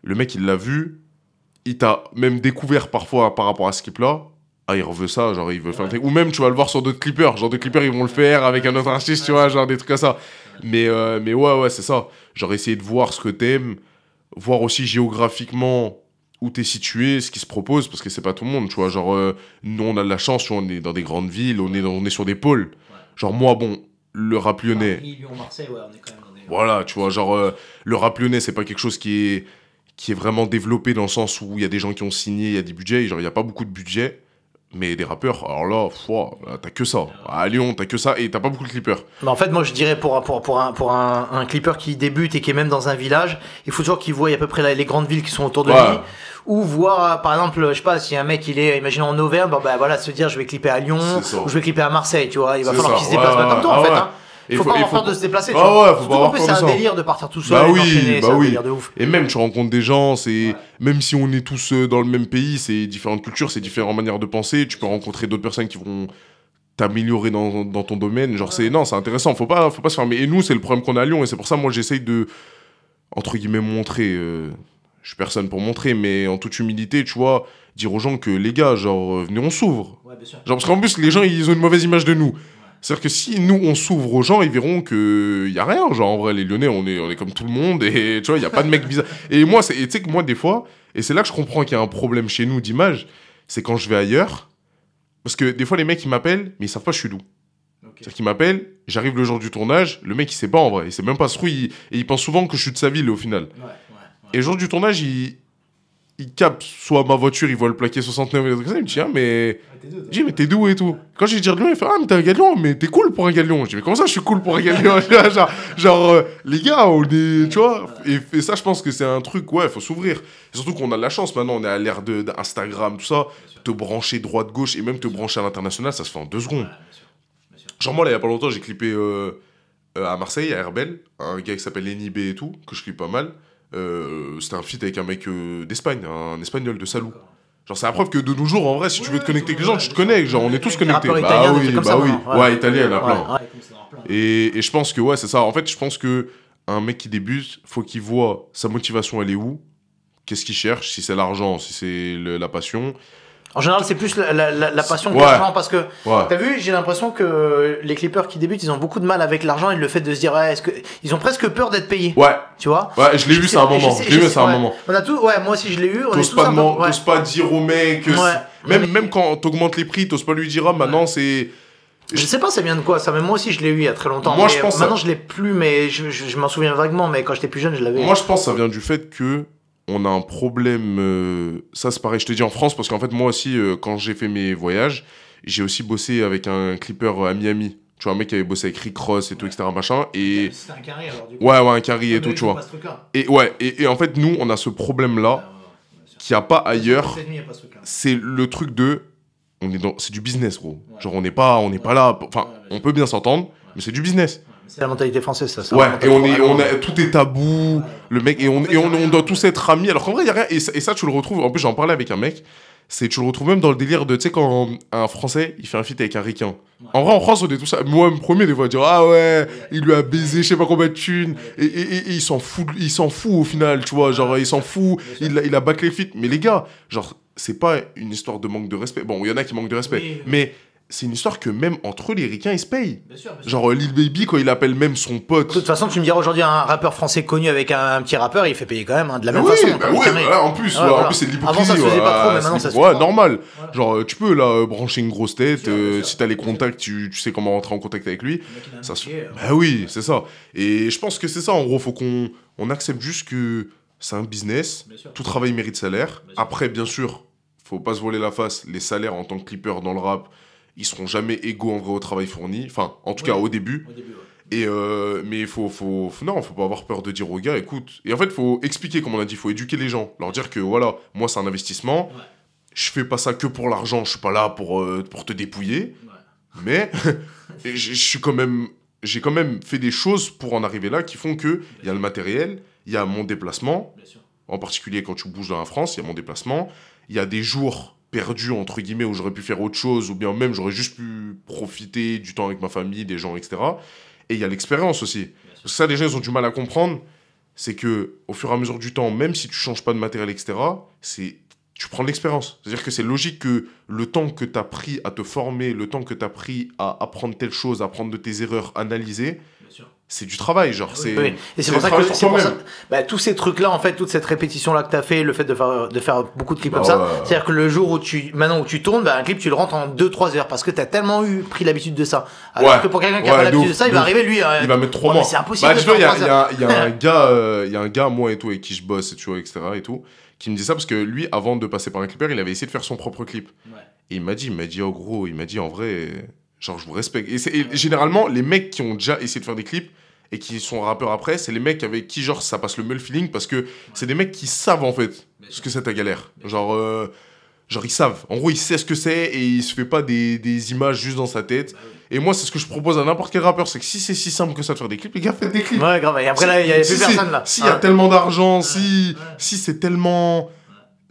Le mec, il l'a vu. Il t'a même découvert parfois par rapport à ce clip-là ah il veut ça genre il veut faire un truc ou même tu vas le voir sur d'autres clippers genre des clippers ils vont le faire avec un autre artiste tu vois genre des trucs comme ça mais euh, mais ouais ouais c'est ça genre essayer de voir ce que t'aimes voir aussi géographiquement où t'es situé, ce qui se propose, parce que c'est pas tout le monde, tu vois. Genre, euh, nous, on a de la chance, on est dans des grandes villes, on est, on est sur des pôles. Genre, moi, bon, le rap lyonnais. Marseille, ouais, on est quand même Voilà, tu vois, genre, euh, le rap lyonnais, c'est pas quelque chose qui est, qui est vraiment développé dans le sens où il y a des gens qui ont signé, il y a des budgets, genre, il n'y a pas beaucoup de budgets mais des rappeurs, alors là, tu t'as que ça. À Lyon, t'as que ça et t'as pas beaucoup de clippers. en fait, moi je dirais pour, pour, un, pour un, clipper qui débute et qui est même dans un village, il faut toujours qu'il voit à peu près les grandes villes qui sont autour de lui. Ou voir, euh, par exemple, je sais pas, si un mec il est, imaginons en Auvergne, bah, voilà, se dire je vais clipper à Lyon, ou je vais clipper à Marseille, tu vois. Il va falloir qu'il se déplace maintenant en fait. Ah hein faut, pas avoir peur de se déplacer. Ah c'est un délire de partir tout bah seul. et oui, bah oui. De ouf. Et même tu rencontres des gens, c'est même si on est tous euh, dans le même pays, c'est différentes cultures, c'est différentes manières de penser. Tu peux rencontrer d'autres personnes qui vont t'améliorer dans, ton domaine. Genre c'est non, c'est intéressant. Faut pas, faut pas se fermer. Et nous, c'est le problème qu'on a à Lyon, et c'est pour ça moi j'essaye de entre guillemets montrer. Euh, je suis personne pour montrer, mais en toute humilité, tu vois, dire aux gens que les gars, genre, venez, on s'ouvre. Genre, parce qu'en plus, les gens, ils ont une mauvaise image de nous. C'est-à-dire que si nous on s'ouvre aux gens, ils verront que y a rien. Genre en vrai, les Lyonnais, on est, on est comme tout le monde et <laughs> tu vois, il y a pas de mec bizarre. Et moi, c'est, tu sais que moi des fois, et c'est là que je comprends qu'il y a un problème chez nous d'image, c'est quand je vais ailleurs, parce que des fois les mecs ils m'appellent, mais ils savent pas je suis d'où. C'est-à-dire qu'ils m'appellent, j'arrive le jour du tournage, le mec il sait pas en vrai, il sait même pas ce il, et il pense souvent que je suis de sa ville au final. Et le jour du tournage, il, il capte soit ma voiture, il voit le plaqué 69 et tout ça. Il me dit, ah, mais. J'ai ah, mais t'es doux et tout. Quand j'ai dit Lyon, il fait, ah, mais t'es un galion, mais t'es cool pour un galion. J'ai dis « mais comment ça, je suis cool pour un galion <laughs> Genre, euh, les gars, on est. Tu vois et, ça, je pense que c'est un truc, ouais, il faut s'ouvrir. Surtout qu'on a de la chance maintenant, on est à l'ère d'Instagram, tout ça. Te brancher droite-gauche et même te brancher à l'international, ça se fait en deux secondes. Genre, moi, là, il n'y a pas longtemps, j'ai clippé euh, euh, à Marseille, à Herbel, un gars qui s'appelle Lenny et tout, que je clippe pas mal. Euh, c'était un feat avec un mec euh, d'Espagne, un espagnol de Salou. Genre, c'est la preuve que de nos jours, en vrai, si tu veux te connecter avec les gens, tu te connectes. Genre, on est tous connectés. Bah oui, bah oui. Hein. Ouais, italien, il en a plein. Et, je pense que, ouais, c'est ça. En fait, je pense que un mec qui débute, faut qu'il voit sa motivation, elle est où, qu'est-ce qu'il cherche, si c'est l'argent, si c'est la passion. En général, c'est plus la, la, la passion que parce que t'as vu, j'ai l'impression que les clippers qui débutent, ils ont beaucoup de mal avec l'argent et le fait de se dire, ouais, est-ce que ils ont presque peur d'être payés. Ouais. Tu vois. Ouais, je l'ai eu c'est un moment. Je l'ai eu c'est un moment. On a tout, ouais, moi aussi je l'ai eu. T'oses pas, T'oses pas dire au mec. Même, même quand t'augmentes les prix, t'oses pas lui dire, ah, maintenant c'est. Je sais pas, ça vient de quoi ça. Mais moi aussi, je l'ai eu il y a très longtemps. Moi, je pense maintenant, je l'ai plus, mais je, je, m'en souviens vaguement. Mais quand j'étais plus jeune, je l'avais. Moi, je pense ça vient du fait que on a un problème. Euh, ça, c'est pareil, je te dis en France, parce qu'en fait, moi aussi, euh, quand j'ai fait mes voyages, j'ai aussi bossé avec un clipper euh, à Miami. Tu vois, un mec qui avait bossé avec Rick Ross et tout, etc. Machin, et... C'était un carré alors, du coup. Ouais, ouais, un carré et tout, tu vois. Et, ouais, et, en fait, nous, on a ce problème-là qui n'y a pas ailleurs. C'est le truc de. On est dans, c'est du business, gros. Genre, on n'est pas, on n'est pas là. Enfin, on peut bien s'entendre, mais c'est du business. C'est la mentalité française, ça. ça ouais, et on est, on a, tout est tabou. Le mec, et on, et on, doit tous être amis. Alors qu'en vrai, il n'y a rien. Et ça, tu le retrouves. En plus, j'en parlais avec un mec. C'est, tu le retrouves même dans le délire de, tu sais, quand un Français, il fait un fit avec un Ricain. En vrai, en France, on est tous. Moi, le premier, des fois, dire Ah ouais, il lui a baisé, je sais pas combien de thunes. Et, il s'en fout, il s'en fout au final, tu vois. Genre, il s'en fout, il, il a bâclé les feat. Mais les gars, genre, c'est pas une histoire de manque de respect. Bon, il y en a qui manquent de respect. Mais c'est une histoire que même entre eux, les ricains, ils se payent. Genre Lil Baby, quand il appelle même son pote. De toute façon, tu me diras aujourd'hui un rappeur français connu avec un, petit rappeur, il fait payer quand même hein, de la même façon. en plus, c'est de l'hypocrisie. Avant ça faisait pas trop, mais maintenant ça Ouais, normal. Genre euh, tu peux là euh, brancher une grosse tête, euh, si t'as les contacts, tu, sais comment rentrer en contact avec lui. Ça Bah oui, c'est ça. Et je pense que c'est ça en gros, faut qu'on on accepte juste que c'est un business, tout travail mérite salaire. Après bien sûr, faut pas se voler la face, les salaires en tant que clipper dans le rap ils seront jamais égaux en vrai au travail fourni. Enfin, en tout cas au début. Et euh, mais faut, faut, faut, non, faut pas avoir peur de dire aux gars, écoute. Et en fait, il faut expliquer, comme on a dit, faut éduquer les gens, leur dire que voilà, moi c'est un investissement. Je Je fais pas ça que pour l'argent. Je suis pas là pour euh, pour te dépouiller. Mais <laughs> je suis quand même, j'ai quand même fait des choses pour en arriver là qui font que il y a le matériel, il y a mon déplacement. En particulier quand tu bouges dans la France, il y a mon déplacement. Il y a des jours perdu entre guillemets où j'aurais pu faire autre chose ou bien même j'aurais juste pu profiter du temps avec ma famille, des gens, etc. Et il y a l'expérience aussi. ça, les gens ils ont du mal à comprendre. C'est que au fur et à mesure du temps, même si tu changes pas de matériel, etc. C'est tu prends l'expérience. C'est-à-dire que c'est logique que le temps que tu as pris à te former, le temps que tu as pris à apprendre telle chose, à apprendre de tes erreurs, analyser, c'est du travail, genre c'est. Oui. Et c'est pour ça que bah, tous ces trucs-là, en fait, toute cette répétition-là que t'as fait, le fait de faire de faire beaucoup de clips comme bah ça, c'est-à-dire que le jour où tu maintenant où tu tournes, bah, un clip tu le rentres en 2-3 heures parce que t'as tellement eu pris l'habitude de ça. Alors que pour quelqu'un qui a pas l'habitude de ça, il va arriver lui. Hein. il va mettre 3 mois. C'est impossible. Bah, tu vois, il y, a un <laughs> gars, euh, il y a un gars, moi et tout, avec qui je bosse tu vois, etc. et tout, qui me dit ça parce que lui, avant de passer par un clipper, il avait essayé de faire son propre clip. Et il m'a dit, il m'a dit, en oh, gros, il m'a dit en vrai Genre, je vous respecte. Et, généralement, les mecs qui ont déjà essayé de faire des clips et qui sont rappeurs après, c'est les mecs avec qui, genre, ça passe le mieux feeling parce que c'est des mecs qui savent, en fait, ce que c'est ta galère. Genre, euh, genre, ils savent. En gros, ils savent ce que c'est et ils se fait pas des, images juste dans sa tête. Et moi, c'est ce que je propose à n'importe quel rappeur c'est que si c'est si simple que ça de faire des clips, les gars, faites des clips. Ouais, grave. Et après, là, il y a plus personne là. S'il y a tellement d'argent, si, si c'est tellement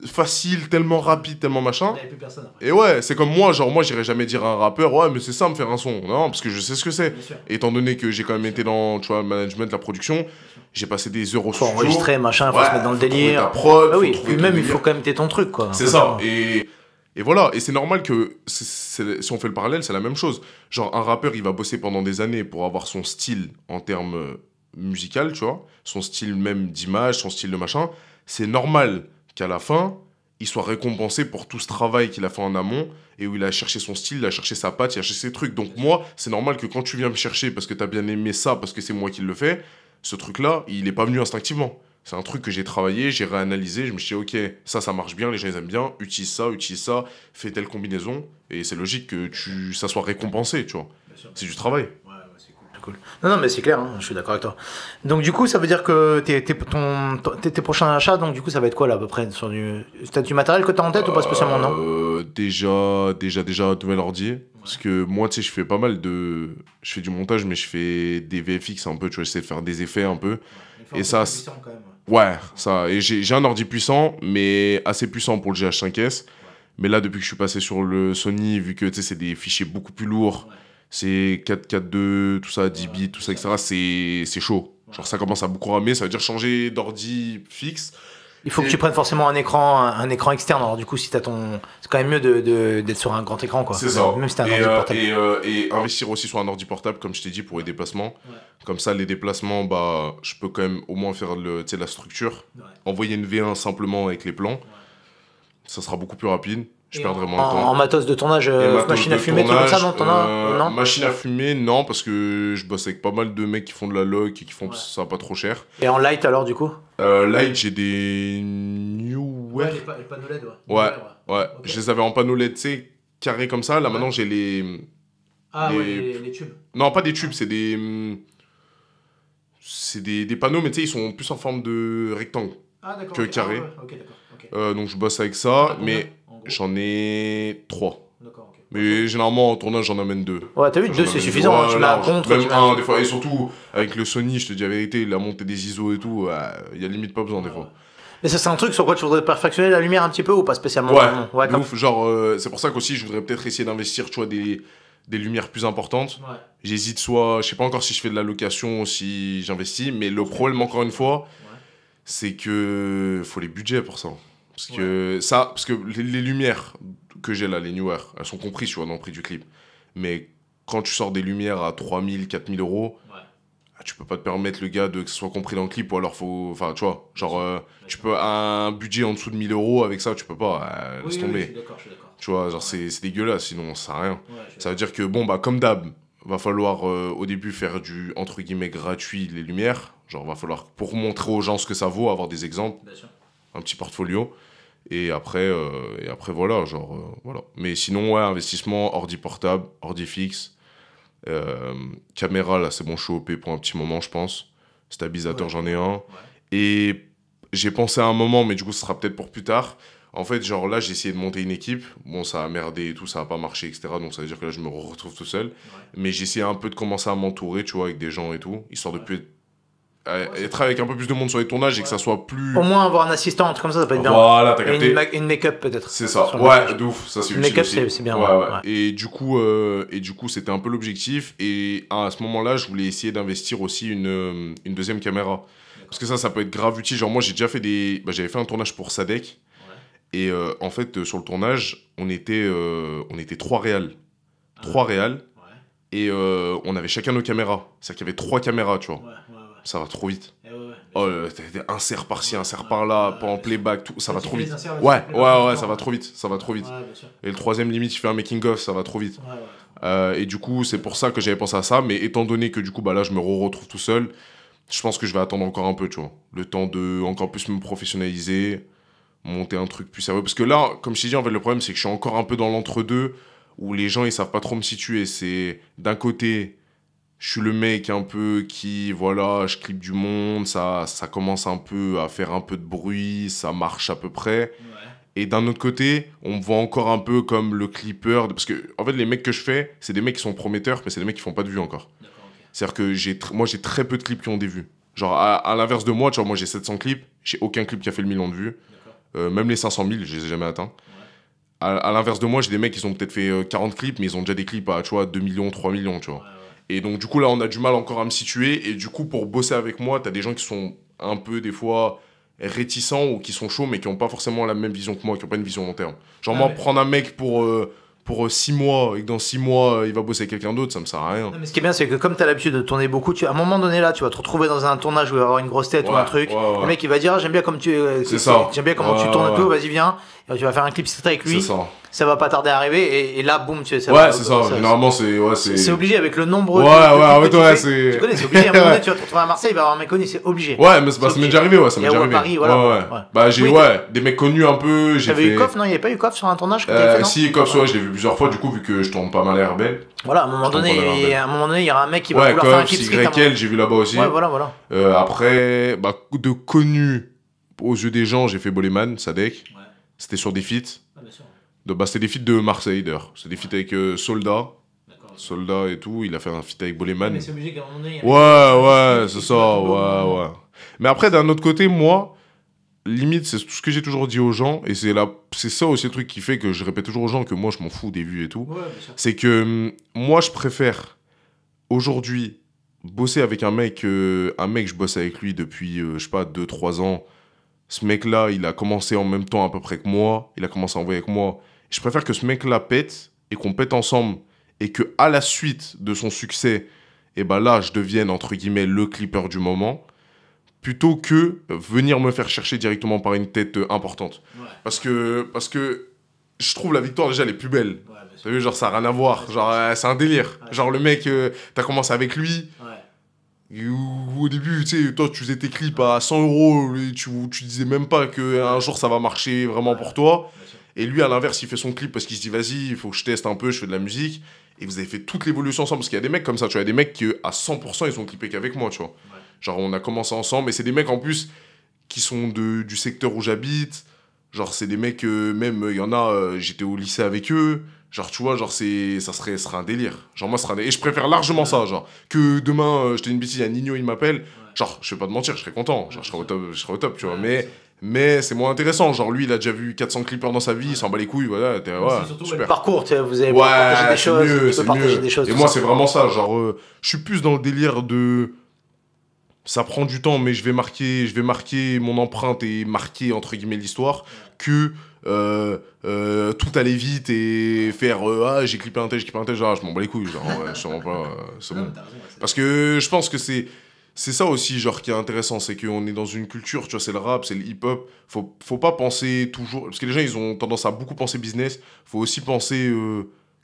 facile, tellement rapide, tellement machin. plus personne Et ouais, c'est comme moi, genre moi j'irai jamais dire à un rappeur, ouais mais c'est ça me faire un son, non, parce que je sais ce que c'est. Étant donné que j'ai quand même été dans, tu vois, le management, la production, j'ai passé des heures au studio. Faut enregistrer, machin, faut se mettre dans le délire. Ta prod, ah oui, même il faut quand même être ton truc quoi. C'est ça. Et, et voilà, et c'est normal que si on fait le parallèle, c'est la même chose. Genre un rappeur, il va bosser pendant des années pour avoir son style en termes euh, musical, tu vois, son style même d'image, son style de machin, c'est normal qu'à la fin, il soit récompensé pour tout ce travail qu'il a fait en amont et où il a cherché son style, il a cherché sa patte, il a cherché ses trucs. Donc moi, c'est normal que quand tu viens me chercher parce que tu as bien aimé ça, parce que c'est moi qui le fais, ce truc-là, il n'est pas venu instinctivement. C'est un truc que j'ai travaillé, j'ai réanalysé, je me suis dit, ok, ça, ça marche bien, les gens ils aiment bien, utilise ça, utilise ça, fais telle combinaison, et c'est logique que tu, ça soit récompensé, tu vois. C'est du travail. Non, non, mais c'est clair, hein, je suis d'accord avec toi. Donc, du coup, ça veut dire que tes, prochains achats, donc, du coup, ça va être quoi, là, à peu près sur du... matériel que t'as en tête ou pas spécialement, non euh, Déjà, déjà, déjà, un nouvel ordi. Parce que moi, tu sais, je fais pas mal de. Je fais du montage, mais je fais des VFX un peu, tu vois, j'essaie de faire des effets un peu. et ça. Ouais, ça. Et j'ai un ordi puissant, mais assez puissant pour le GH5S. Mais là, depuis que je suis passé sur le Sony, vu que, tu sais, c'est des fichiers beaucoup plus lourds c'est 4-4-2, tout ça, 10 bits, tout ça, etc. C'est chaud. Genre, ça commence à beaucoup ramer, ça veut dire changer d'ordi fixe. Il faut que tu prennes forcément un écran, un écran externe. Alors, du coup, si t'as ton. C'est quand même mieux d'être de, sur un grand écran, quoi. C'est ça. Même si t'as un et, ordi euh, portable. Euh, et, investir aussi sur un ordi portable, comme je t'ai dit, pour les déplacements. Comme ça, les déplacements, bah, je peux quand même au moins faire le, la structure. Envoyer une V1 simplement avec les plans. Ça sera beaucoup plus rapide. Je perdrais moins temps. En matos de tournage, euh, machine à fumer, tout comme ça, non, t'en euh, as Machine à fumer, non, parce que je bosse avec pas mal de mecs qui font de la log et qui font ça pas trop cher. Et en light alors, du coup euh, Light, j'ai des New Ouais, les, panneaux LED, ouais. Ouais, ouais. Je les avais en panneaux LED, tu sais, carrés comme ça. Là, maintenant, j'ai les. Hum, ah, les... Les, tubes. Non, pas des tubes, c'est des. Hum, c'est des, panneaux, mais tu sais, ils sont plus en forme de rectangle que carré. donc je bosse avec ça, mais J'en ai trois. Mais généralement en tournage j'en amène deux. Ouais, t'as vu, deux c'est suffisant, hein, tu m'as contre. Même des fois. Et surtout, avec le Sony, je te dis la vérité, la montée des ISO et tout, il euh, y a limite pas besoin des ah fois. Mais ça, c'est un truc sur quoi tu voudrais perfectionner la lumière un petit peu ou pas spécialement Ouais, ouais ouf, genre, euh, c'est pour ça qu'aussi je voudrais peut-être essayer d'investir, des, des lumières plus importantes. Ouais. J'hésite soit, je sais pas encore si je fais de la location, ou si j'investis, mais le problème, encore une fois, c'est que faut les budgets pour ça. Hein. Parce que ça, parce que les, lumières que j'ai là, les newer, elles sont comprises, tu vois, dans le prix du clip. Mais quand tu sors des lumières à 3000, 4000 euros, ouais. Ah, tu peux pas te permettre le gars de que ce soit compris dans le clip ou alors faut. Enfin, tu vois, genre, euh, tu peux. Un budget en dessous de 1000 euros avec ça, tu peux pas. Euh, laisse tomber. Oui, je suis d'accord, Tu vois, c'est dégueulasse, sinon ça sert à rien. ça veut dire que, bon, bah, comme d'hab, va falloir euh, au début faire du entre guillemets gratuit les lumières. Genre, va falloir pour montrer aux gens ce que ça vaut, avoir des exemples, un petit portfolio. Et après, euh, et après voilà, genre, euh, voilà. Mais sinon, ouais, investissement, ordi portable, ordi fixe, euh, caméra, là, c'est bon, je suis OP pour un petit moment, je pense. Stabilisateur, j'en ai un. Et j'ai pensé à un moment, mais du coup, ce sera peut-être pour plus tard. En fait, genre là, j'ai essayé de monter une équipe. Bon, ça a merdé et tout, ça a pas marché, etc. Donc ça veut dire que là, je me retrouve tout seul. Mais j'ai un peu de commencer à m'entourer, tu vois, avec des gens et tout, histoire de plus être avec un peu plus de monde sur les tournages et que ça soit plus. Au moins avoir un assistant, un truc comme ça, ça peut être bien. Voilà, t'as capté. Une, une make-up peut-être. C'est ça. Ouais, de ouf, ça c'est Une make-up, c'est bien. Et du coup, euh, et du coup, c'était un peu l'objectif. Et à ce moment-là, je voulais essayer d'investir aussi une, euh, une deuxième caméra. Parce que ça, ça peut être grave utile. Genre, moi, j'ai déjà fait des. Bah, j'avais fait un tournage pour Sadek. Et euh, en fait, sur le tournage, on était, on était trois réals. Trois ah. réals et on avait chacun nos caméras. C'est-à-dire qu'il y avait trois caméras, tu vois. ouais ça va trop vite. Eh oh, un serre par-ci, un serre par-là, pas en playback, tout, ça va trop vite. ouais, ouais, ouais, ça va trop vite, ça va trop vite. et le troisième limite, je fait un making of, ça va trop vite. Euh, et du coup, c'est pour ça que j'avais pensé à ça, mais étant donné que du coup, bah là, je me retrouve tout seul, je pense que je vais attendre encore un peu, tu vois, le temps de encore plus me professionnaliser, monter un truc plus sérieux. Parce que là, comme je t'ai dit, en le problème, c'est que je suis encore un peu dans l'entre-deux où les gens, ils savent pas trop me situer. C'est d'un côté je suis le mec un peu qui, voilà, je clip du monde, ça, ça commence un peu à faire un peu de bruit, ça marche à peu près. Et d'un autre côté, on me voit encore un peu comme le clipper. Parce que, en fait, les mecs que je fais, c'est des mecs qui sont prometteurs, mais c'est des mecs qui font pas de vues encore. C'est-à-dire que j'ai moi, j'ai très peu de clips qui ont des vues. Genre, à, l'inverse de moi, tu vois, moi, j'ai 700 clips, j'ai aucun clip qui a fait le million de vues. Euh, même les 500 000, je les ai jamais atteints. À, l'inverse de moi, j'ai des mecs qui ont peut-être fait 40 euh, clips, mais ils ont déjà des clips à, tu vois, 2 millions, 3 millions, tu vois. Et donc, du coup, là, on a du mal encore à me situer. Et du coup, pour bosser avec moi, t'as des gens qui sont un peu, des fois, réticents ou qui sont chauds, mais qui n'ont pas forcément la même vision que moi, qui n'ont pas une vision long terme. Genre, ah, moi, prendre un mec pour. Euh, pour 6 euh, mois et que dans 6 mois il va bosser avec quelqu'un d'autre, ça me sert à rien. mais ce qui est bien, c'est que comme t'as l'habitude de tourner beaucoup, tu, à un moment donné là, tu vas te retrouver dans un tournage où il va avoir une grosse tête ou un truc. Le mec il va dire J'aime bien, comme tu, euh, j'aime bien comment tu tournes un tout, vas-y, viens. Bah, tu vas faire un clip avec lui. Ça. ça. va pas tarder à arriver et, et là, boum, tu sais, Ouais, c'est ça. Normalement, c'est. Ouais, c'est obligé avec le nombre. Ouais, ouais, ouais, ouais, c'est. Tu connais, c'est obligé. À un <laughs> moment donné, tu vas te retrouver à Marseille, il va y avoir un mec connu, c'est obligé. Ouais, mais ça m'est déjà arrivé, ouais, ça m'est déjà arrivé. Paris, voilà. Ouais, ouais. Bah, j'ai, oui, ouais, des mecs connus un peu. J'avais fait... eu Koff, non, il n'y avait pas eu Koff sur un tournage euh, Si, Koff, ouais, je l'ai vu plusieurs fois, du coup, vu que je tourne pas mal à belle. Voilà, à un moment donné, à un moment donné, il y aura un mec qui va vouloir faire un clip. Ouais, YL, hein. j'ai vu là-bas aussi. Ouais, voilà, voilà. Euh, après, bah, de connus aux yeux des gens, j'ai fait Boleman, Sadek. C'était sur des feats. Ah, De, bah, c'était des feats de Marseille d'ailleurs. C'est des feats avec Soldat. Euh, Soldat et tout, il a fait un feat avec Boleman. Mais c'est obligé qu'à un moment donné. Ouais, ouais, c'est ça, ouais, ouais. Mais après, d'un autre côté, moi, limite, c'est tout ce que j'ai toujours dit aux gens, et c'est là, c'est ça aussi le truc qui fait que je répète toujours aux gens que moi, je m'en fous des vues et tout. c'est que hum, moi, je préfère aujourd'hui bosser avec un mec, euh, un mec, je bosse avec lui depuis, euh, je sais pas, 2-3 ans ce mec-là, il a commencé en même temps à peu près que moi, il a commencé à envoyer avec moi. Je préfère que ce mec-là pète et qu'on pète ensemble et que à la suite de son succès, et eh ben là, je devienne entre guillemets le clipper du moment plutôt que venir me faire chercher directement par une tête euh, importante. Parce que parce que je trouve la victoire déjà les plus belle. T'as vu genre ça a rien à voir, genre euh, c'est un délire. Genre le mec euh, tu as commencé avec lui, au début, tu sais, toi, tu faisais tes clips à 100 euros, tu, tu disais même pas qu'un jour ça va marcher vraiment pour toi. Et lui, à l'inverse, il fait son clip parce qu'il se dit, vas-y, il faut que je teste un peu, je fais de la musique. Et vous avez fait toute l'évolution ensemble parce qu'il y a des mecs comme ça, tu vois, des mecs qui, à 100%, ils ont clippé qu'avec moi, tu vois. Genre, on a commencé ensemble et c'est des mecs en plus qui sont de, du secteur où j'habite. Genre, c'est des mecs, euh, même, il y en a, euh, j'étais au lycée avec eux. Genre, tu vois, genre, c'est, ça serait, serait un délire. Genre, moi, ce serait un délire. Et je préfère largement ça, genre. Que demain, euh, je te une bêtise, il y a Nino, il m'appelle. Genre, je vais pas te mentir, je serais content. Genre, je serais au top, je au top tu vois. mais mais c'est moins intéressant. Genre, lui, il a déjà vu 400 clippers dans sa vie, il s'en bat les couilles, voilà. surtout le parcours, tu vois, vous avez ouais, des choses. Mieux, mieux. Et moi, c'est vraiment ça. Genre, euh, je suis plus dans le délire de. Ça prend du temps, mais je vais marquer, je vais marquer mon empreinte et marquer, entre guillemets, l'histoire. Que euh, euh, tout aller vite et faire euh, ah j'ai clippé un tel, j'ai clippé un tel, genre je m'en bats les couilles, genre pas, euh, c'est bon. Parce que je pense que c'est c'est ça aussi genre qui est intéressant, c'est qu'on est dans une culture, tu vois, c'est le rap, c'est le hip hop, faut faut pas penser toujours parce que les gens ils ont tendance à beaucoup penser business, faut aussi penser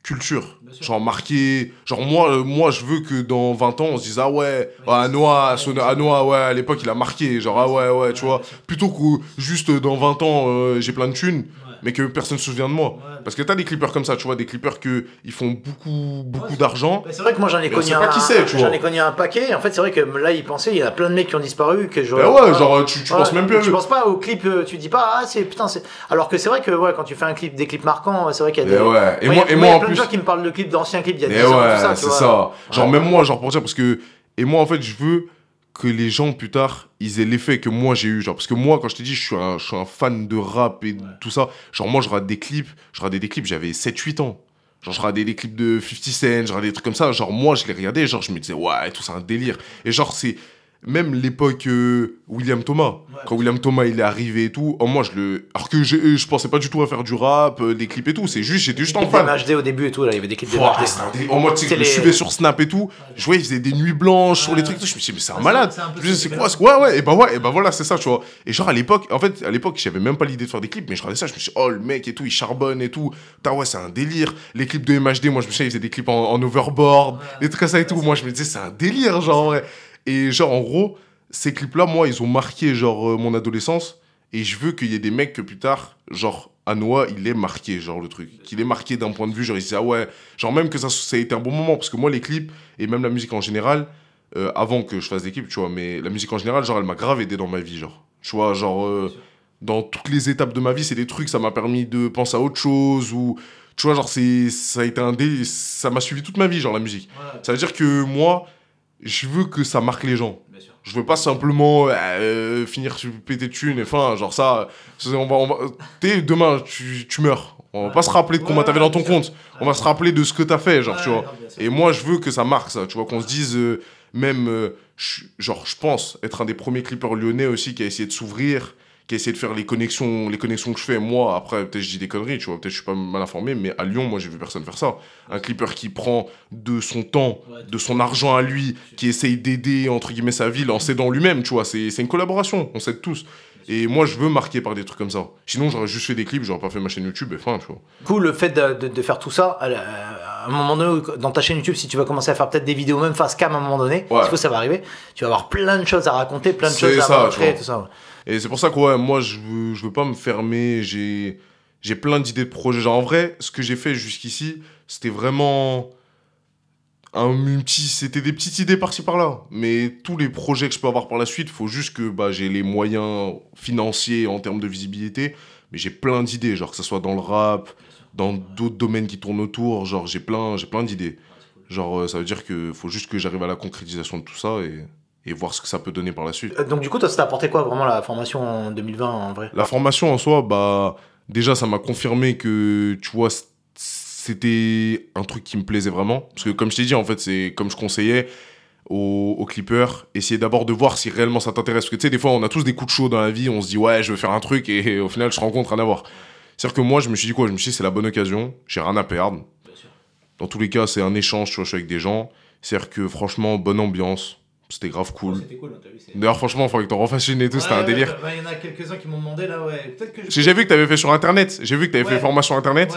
culture. Genre marqué. Genre moi, euh, moi, je veux que dans 20 ans, on se dise Ah ouais, à ouais, à l'époque, il a marqué. Genre Ah ouais, ouais, tu vois. Plutôt que juste euh, dans 20 ans, euh, j'ai plein de thunes mais que personne se souvient de moi. Parce que t'as des clippers comme ça, tu vois, des clippers que ils font beaucoup, beaucoup d'argent. C'est vrai que moi j'en ai connu un. J'en ai connu un paquet. En fait, c'est vrai que là, ils pensaient, il y a plein de mecs qui ont disparu que ben ouais, genre tu, penses même plus. Tu penses pas au clip, euh, tu dis pas ah c'est putain c'est. Alors que c'est vrai que ouais, quand tu fais un clip, des clips marquants, c'est vrai qu'il y a ben des. Ouais. Et moi, et moi en plus. Il y a plein qui me parlent de clips d'anciens clips. Il y a ben des. Ouais, c'est ça. Genre même moi, genre pour dire parce que et moi en fait je veux que les gens plus tard, ils aient l'effet que moi j'ai eu. Genre, parce que moi, quand je t'ai dit, je suis, un, je suis un fan de rap et tout ça, genre moi je rate des clips, je rate des clips, j'avais 7-8 ans. Genre, je regardais des clips de 50 Cent, je des trucs comme ça. Genre, moi, je les regardais, genre, je me disais, ouais, tout ça, un délire. Et genre, c'est, même l'époque euh, William Thomas, quand William Thomas il est arrivé et tout, oh, moi je le. Alors que je, je pensais pas du tout à faire du rap, euh, des clips et tout, c'est juste, j'étais juste en fan. MHD au début et tout, là, il y avait des clips de En mode, tu sais, je suivais sur Snap et tout, je voyais, il faisait des nuits blanches sur les trucs, je me disais, mais c'est un malade. C'est quoi Ouais, ouais, et bah ouais, et bah voilà, c'est ça, tu vois. Et genre à l'époque, en fait, à l'époque, j'avais même pas l'idée de faire des clips, mais je regardais ça, je me suis dit, oh le mec et tout, il charbonne et tout, putain, ouais, c'est un délire. Les clips de MHD, moi je me suis il faisait des clips en, overboard, des trucs ça et tout, moi je me disais, c'est un délire, genre, et genre, en gros, ces clips-là, moi, ils ont marqué, genre, euh, mon adolescence. Et je veux qu'il y ait des mecs que plus tard, genre, Anoa, il est marqué, genre, le truc. Qu'il est marqué d'un point de vue, genre, il se dit, ah ouais, genre, même que ça, ça a été un bon moment. Parce que moi, les clips, et même la musique en général, euh, avant que je fasse des clips, tu vois, mais la musique en général, genre, elle m'a grave aidé dans ma vie, genre. Tu vois, genre, euh, dans toutes les étapes de ma vie, c'est des trucs, ça m'a permis de penser à autre chose ou tu vois genre ça a été un dé ça m'a suivi toute ma vie genre la musique ça veut dire que moi je veux que ça marque les gens. Je veux pas simplement euh, euh, finir sur péter thunes. fin, genre ça, on va, demain, tu, meurs. On va pas se rappeler de comment t'avais dans ton compte. On va se rappeler de ce que t'as fait, genre, tu vois. Et moi, je veux que ça marque ça, tu vois, qu'on se dise, euh, même, genre, je pense être un des premiers clippers lyonnais aussi qui a essayé de s'ouvrir, qui essaie de faire les connexions, les connexions que je fais. Moi, après, peut-être je dis des conneries, tu vois, peut-être je suis pas mal informé, mais à Lyon, moi, j'ai vu personne faire ça. Un clipper qui prend de son temps, de son argent à lui, qui essaye d'aider, entre guillemets, sa ville en s'aidant lui-même, tu vois, c'est une collaboration, on s'aide tous. Et moi, je veux marquer par des trucs comme ça. Sinon, j'aurais juste fait des clips, j'aurais pas fait ma chaîne YouTube, et fin, tu vois. Du coup, le fait de, faire tout ça, à, un moment donné, dans ta chaîne YouTube, si tu vas commencer à faire peut-être des vidéos, même face cam à un moment donné, ouais. que ça va arriver, tu vas avoir plein de choses à raconter, plein de choses à montrer, tout ça. Et c'est pour ça que moi, je veux, veux pas me fermer. J'ai, j'ai plein d'idées de projets. en vrai, ce que j'ai fait jusqu'ici, c'était vraiment. Un, petit, c'était des petites idées par-ci, par là. Mais tous les projets que je peux avoir par la suite, faut juste que bah, j'ai les moyens financiers en termes de visibilité. Mais j'ai plein d'idées, genre que ce soit dans le rap, dans d'autres domaines qui tournent autour. Genre, j'ai plein, j'ai plein d'idées. Genre, euh, ça veut dire que faut juste que j'arrive à la concrétisation de tout ça et et voir ce que ça peut donner par la suite. Euh, donc du coup, toi, ça t'a apporté quoi vraiment la formation en 2020 en vrai La formation en soi, bah déjà, ça m'a confirmé que tu vois, c'était un truc qui me plaisait vraiment. Parce que comme je t'ai dit, en fait, c'est comme je conseillais aux, clippers, essayer d'abord de voir si réellement ça t'intéresse. Parce que tu sais, des fois, on a tous des coups de chaud dans la vie, on se dit ouais, je veux faire un truc et au final, je rencontre rien à voir. C'est-à-dire que moi, je me suis dit quoi Je me suis dit c'est la bonne occasion, j'ai rien à perdre. Dans tous les cas, c'est un échange, tu vois, je suis avec des gens. C'est-à-dire que franchement, bonne ambiance c'était grave cool. cool D'ailleurs, franchement, il faudrait que t'en refasses une et tout, c'était un délire. Il y en a quelques-uns qui m'ont demandé là, ouais. peut J'ai vu que t'avais fait sur internet. J'ai vu que t'avais fait formation internet.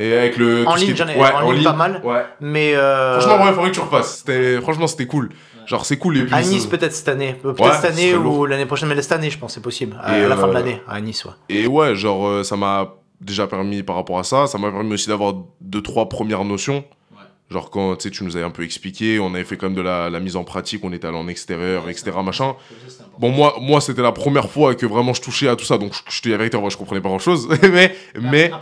Et avec le. En ligne, j'en ai en, ligne, pas mal. Mais. Euh... Franchement, ouais, faudrait que tu refasses. Franchement, c'était cool. Genre, c'est cool les À Nice, euh. peut-être cette année. Peut-être cette année ou l'année prochaine, mais cette année, je pense, c'est possible. À, à la fin de euh, l'année, à Nice, ouais. Et ouais, genre, euh, ça m'a déjà permis par rapport à ça. Ça m'a permis aussi d'avoir deux, trois premières notions. Genre quand tu sais, tu nous avais un peu expliqué, on avait fait quand même de la, la mise en pratique, on était allé en extérieur, etc. Machin. Bon, moi, moi c'était la première fois que vraiment je touchais à tout ça, donc je, te je comprenais pas grand chose. <laughs> mais, mais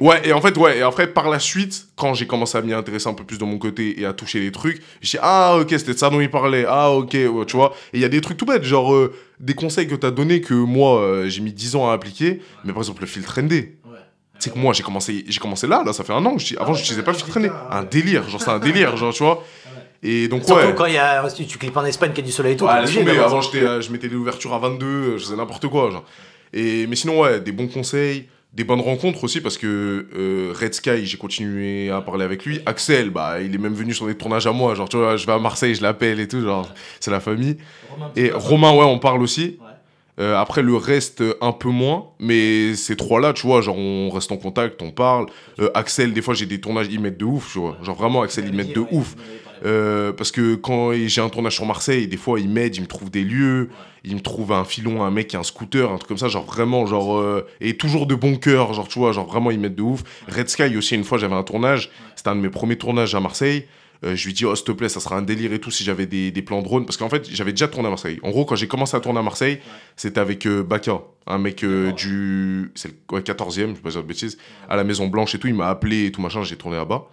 ouais, et en fait, ouais, et après, par la suite, quand j'ai commencé à m'y intéresser un peu plus de mon côté et à toucher les trucs, j'ai dit, ah, ok, c'était de ça dont il parlait, ah, ok, tu vois. Et il y a des trucs tout bêtes, genre euh, des conseils que tu as donné que moi, euh, j'ai mis 10 ans à appliquer, mais par exemple, le filtre ND. C'est que moi, j'ai commencé, j'ai commencé là, là, ça fait un an. Avant, ah je disais pas je traînais Un délire, genre, c'est un délire, genre, tu vois. Et donc, Surtout ouais. quand y a, tu, clips en Espagne, qu'il y a du soleil et tout. Ah, mais avant, euh, je mettais des ouvertures à 22, je faisais n'importe quoi. Genre. Et, mais sinon, ouais, des bons conseils, des bonnes rencontres aussi, parce que euh, Red Sky, j'ai continué à parler avec lui. Axel, bah, il est même venu sur des tournages à moi. Genre, tu vois, je vais à Marseille, je l'appelle et tout. Genre, c'est la famille. et Romain, ouais, on parle aussi. Euh, après, le reste, euh, un peu moins. Mais ces trois-là, tu vois, genre, on reste en contact, on parle. Euh, Axel, des fois, j'ai des tournages, ils mettent de ouf, tu vois. Genre, vraiment, Axel, ils mettent de ouf. parce que quand j'ai un tournage sur Marseille, des fois, ils m'aident, ils me trouvent des lieux, ils me trouvent un filon, un mec un scooter, un truc comme ça, genre vraiment, genre. et toujours de bon cœur, genre, tu vois, genre vraiment, ils m'aident de ouf. Red Sky aussi, une fois, j'avais un tournage, c'était un de mes premiers tournages à Marseille. Euh, je lui dis, oh, s'il te plaît, ça sera un délire et tout si j'avais des, des, plans drone. Parce qu'en fait, j'avais déjà tourné à Marseille. En gros, quand j'ai commencé à tourner à Marseille, c'était avec euh, Baka, un mec euh, du c'est 14e, je ne pas dire de bêtises, à la Maison Blanche et tout. Il m'a appelé et tout machin, j'ai tourné là-bas.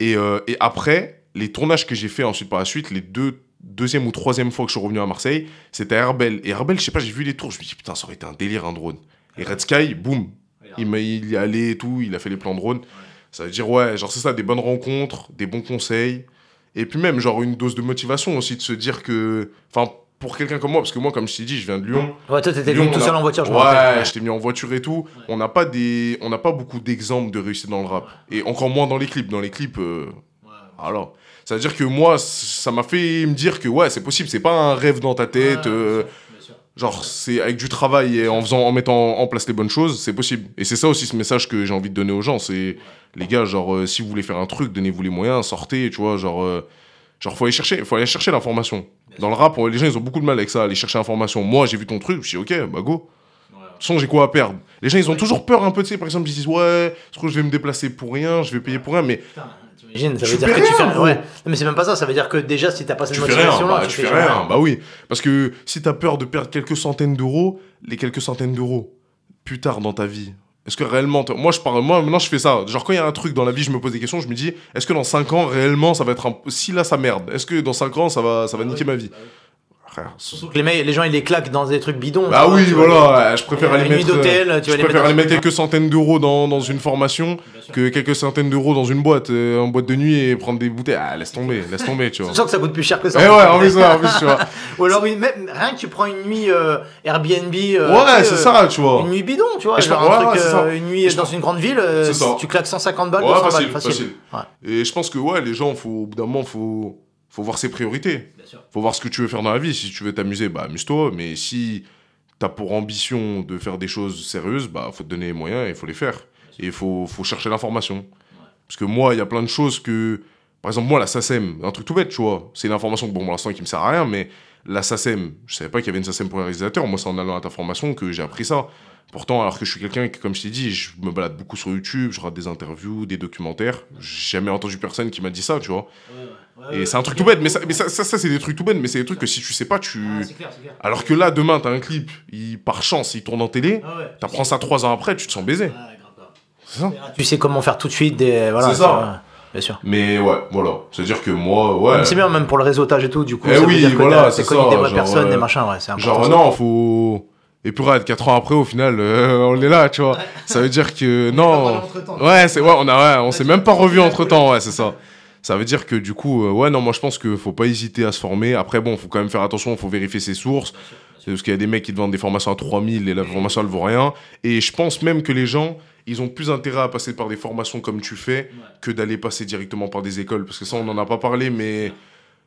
Et, après, les tournages que j'ai fait ensuite par la suite, les deux deuxième ou troisième fois que je suis revenu à Marseille, c'était à Herbel. Et Herbel, je sais pas, j'ai vu les tours, je me dis putain, ça aurait été un délire un drone. Et ah Red Sky, boum, il, il, est allé et tout, il a fait les plans drone. Ça veut dire, ouais, genre, c'est ça, des bonnes rencontres, des bons conseils. Et puis même, genre, une dose de motivation aussi, de se dire que. Enfin, pour quelqu'un comme moi, parce que moi, comme je t'ai dit, je viens de Lyon. Ouais, toi, t'étais tout seul en voiture, je Ouais, je t'ai mis en voiture et tout. On n'a pas, des... On n'a pas beaucoup d'exemples de réussite dans le rap. Et encore moins dans les clips. Dans les clips. Euh, alors. Ça veut dire que moi, ça m'a fait me dire que ouais, c'est possible, c'est pas un rêve dans ta tête. Genre, c'est avec du travail et en, faisant, en mettant en place les bonnes choses, c'est possible. Et c'est ça aussi ce message que j'ai envie de donner aux gens. C'est, les gars, genre, euh, si vous voulez faire un truc, donnez-vous les moyens, sortez, tu vois, genre, euh, genre, faut aller chercher, faut aller chercher l'information. Dans le rap, les gens, ils ont beaucoup de mal avec ça, aller chercher l'information. Moi, j'ai vu ton truc, je suis ok, bah go toute j'ai quoi à perdre Les gens, ils ont toujours peur un peu, tu sais, par exemple, ils disent, ouais, je que je vais me déplacer pour rien, je vais payer pour rien, mais. Putain, ça veut dire que tu fais Ouais. Non, mais c'est même pas ça, ça veut dire que déjà, si t'as pas cette motivation-là, bah, tu, fais, rien. Bah oui, parce que si t'as peur de perdre quelques centaines d'euros, les quelques centaines d'euros, plus tard dans ta vie, est-ce que réellement, moi je parle, moi maintenant je fais ça. Genre quand il y a un truc dans la vie, je me pose des questions, je me dis, est-ce que dans 5 ans réellement ça va être un, si là ça merde, est-ce que dans 5 ans ça va, ça va niquer ma vie bah les, gens, ils les claquent dans des trucs bidons. Ah oui, voilà, je préfère aller mettre, euh, quelques centaines d'euros dans, dans une formation que quelques centaines d'euros dans une boîte, euh, en boîte de nuit et prendre des bouteilles. Ah, laisse tomber, laisse tomber, tu vois. que ça coûte plus cher que ça. Et eh ouais, en plus, en plus, tu vois. <laughs> Ou alors, une, même, rien que tu prends une nuit euh, Airbnb. ouais, c'est ça, tu vois. Une nuit bidon, tu vois. Genre un truc, une nuit dans une grande ville, tu claques 150 balles, ouais, facile, Et je pense que, ouais, les gens, au bout d'un moment, faut faut voir ses priorités. Faut voir ce que tu veux faire dans la vie. Si tu veux t'amuser, bah amuse-toi. Mais si tu as pour ambition de faire des choses sérieuses, bah faut te donner les moyens et il faut les faire. Et il faut, faut, chercher l'information. Parce que moi, il y a plein de choses que. Par exemple, moi, la SACEM, un truc tout bête, tu vois. C'est une information, bon, pour l'instant, qui me sert à rien, mais la SACEM, je savais pas qu'il y avait une SACEM pour les réalisateurs. Moi, c'est en allant à ta formation que j'ai appris ça. Pourtant, alors que je suis quelqu'un qui, comme je t'ai dit, je me balade beaucoup sur YouTube, je rate des interviews, des documentaires. J'ai jamais entendu personne qui m'a dit ça, tu vois. et c'est un truc tout bête, mais ça, ça, ça, c'est des trucs tout bêtes, mais c'est des trucs que si tu sais pas, tu. Alors que là, demain, t'as un clip, il, par chance, il tourne en télé, tu ah t'apprends ça trois ans après, tu te sens baisé. Ça. Tu sais comment faire tout de suite, des... C'est ça. Bien sûr. Mais ouais, voilà. C'est-à-dire que moi, ouais. C'est bien, même pour le réseautage et tout, du coup. Eh oui, voilà, c'est connu des vraies personnes, des machins, ouais, c'est Genre, non, faut et puis, 4 ans après, au final, euh, on est là, tu vois. Ça veut dire que. non. Ouais, c'est, ouais, on, a, on s'est même pas revu entre temps, ouais, c'est ça. Ça veut dire que du coup, euh, ouais, non, moi je pense qu'il faut pas hésiter à se former. Après, bon, faut quand même faire attention, faut vérifier ses sources. Parce qu'il y a des mecs qui te vendent des formations à 3000 et la formation elle vaut rien. Et je pense même que les gens, ils ont plus intérêt à passer par des formations comme tu fais que d'aller passer directement par des écoles. Parce que ça, on n'en a pas parlé, mais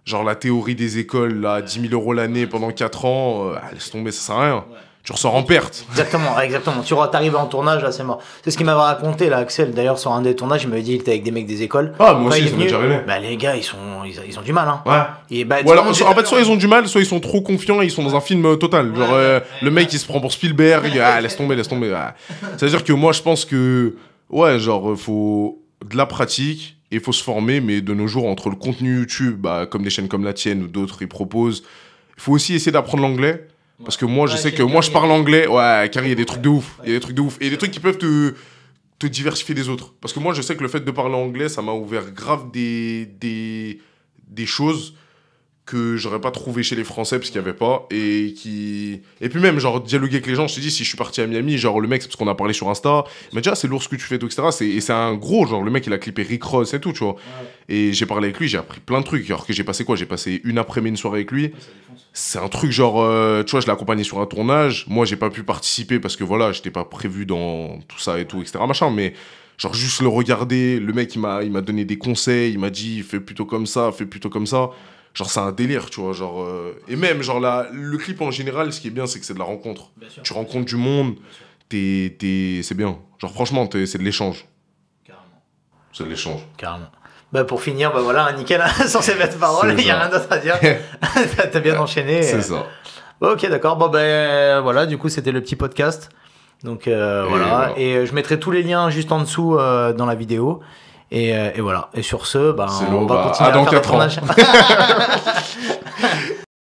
genre la théorie des écoles, là, 10 000 euros l'année pendant 4 ans, euh, ah, laisse tomber, ça sert à rien tu ressors en perte. Exactement, exactement. Tu arrives en tournage, là, c'est mort. C'est ce qu'il m'avait raconté, là, Axel. D'ailleurs, sur un des tournages, il m'avait dit qu'il était avec des mecs des écoles. Ah, moi aussi, ça déjà arrivé. Bah, les gars, ils, sont, ils, ont du mal, hein. Ouais. Bah, en fait, soit ils ont du mal, soit ils sont trop confiants et ils sont dans un film euh, total. Genre, euh, le mec, il se prend pour Spielberg. ah, laisse tomber, laisse tomber. Ah. C'est-à-dire que moi, je pense que, ouais, genre, euh, faut de la pratique et faut se former, mais de nos jours, entre le contenu YouTube, bah, comme des chaînes comme la tienne ou d'autres, ils proposent. Il faut aussi essayer d'apprendre l'anglais. Parce que moi, je sais que moi, je parle anglais. Ouais, car il y a des trucs de ouf. Il y a des trucs de ouf. Et des trucs qui peuvent te, te diversifier des autres. Parce que moi, je sais que le fait de parler anglais, ça m'a ouvert grave des, des, des choses que j'aurais pas trouvé chez les Français parce qu'il y avait pas et qui et puis même genre dialoguer avec les gens je te dit si je suis parti à Miami genre le mec parce qu'on a parlé sur Insta il m'a dit ah, c'est lourd ce que tu fais tout etc et c'est un gros genre le mec il a clippé Rick Ross et tout tu vois et j'ai parlé avec lui j'ai appris plein de trucs alors que j'ai passé quoi j'ai passé une après-midi une soirée avec lui c'est un truc genre euh, tu vois je l'ai accompagné sur un tournage moi j'ai pas pu participer parce que voilà j'étais pas prévu dans tout ça et tout etc machin mais genre juste le regarder le mec il m'a il m'a donné des conseils il m'a dit fais plutôt comme ça fais plutôt comme ça Genre, c'est un délire, tu vois. Genre, euh, Et même, genre, là, le clip en général, ce qui est bien, c'est que c'est de la rencontre. tu rencontres du monde, t'es, c'est bien. Genre, franchement, c'est de l'échange. Carrément. C'est de l'échange. Carrément. Bah pour finir, bah voilà, hein, nickel, sans hein, <laughs> ces bêtes paroles, il n'y a rien d'autre à dire. <laughs> T'as bien enchaîné. C'est ça. Bah, ok, d'accord. Bon, ben voilà, du coup, c'était le petit podcast. Donc euh, voilà. Et euh, je mettrai tous les liens juste en dessous dans la vidéo. Et, euh, et voilà. Et sur ce, ben, bah, on va continuer à, faire le tournage. <laughs>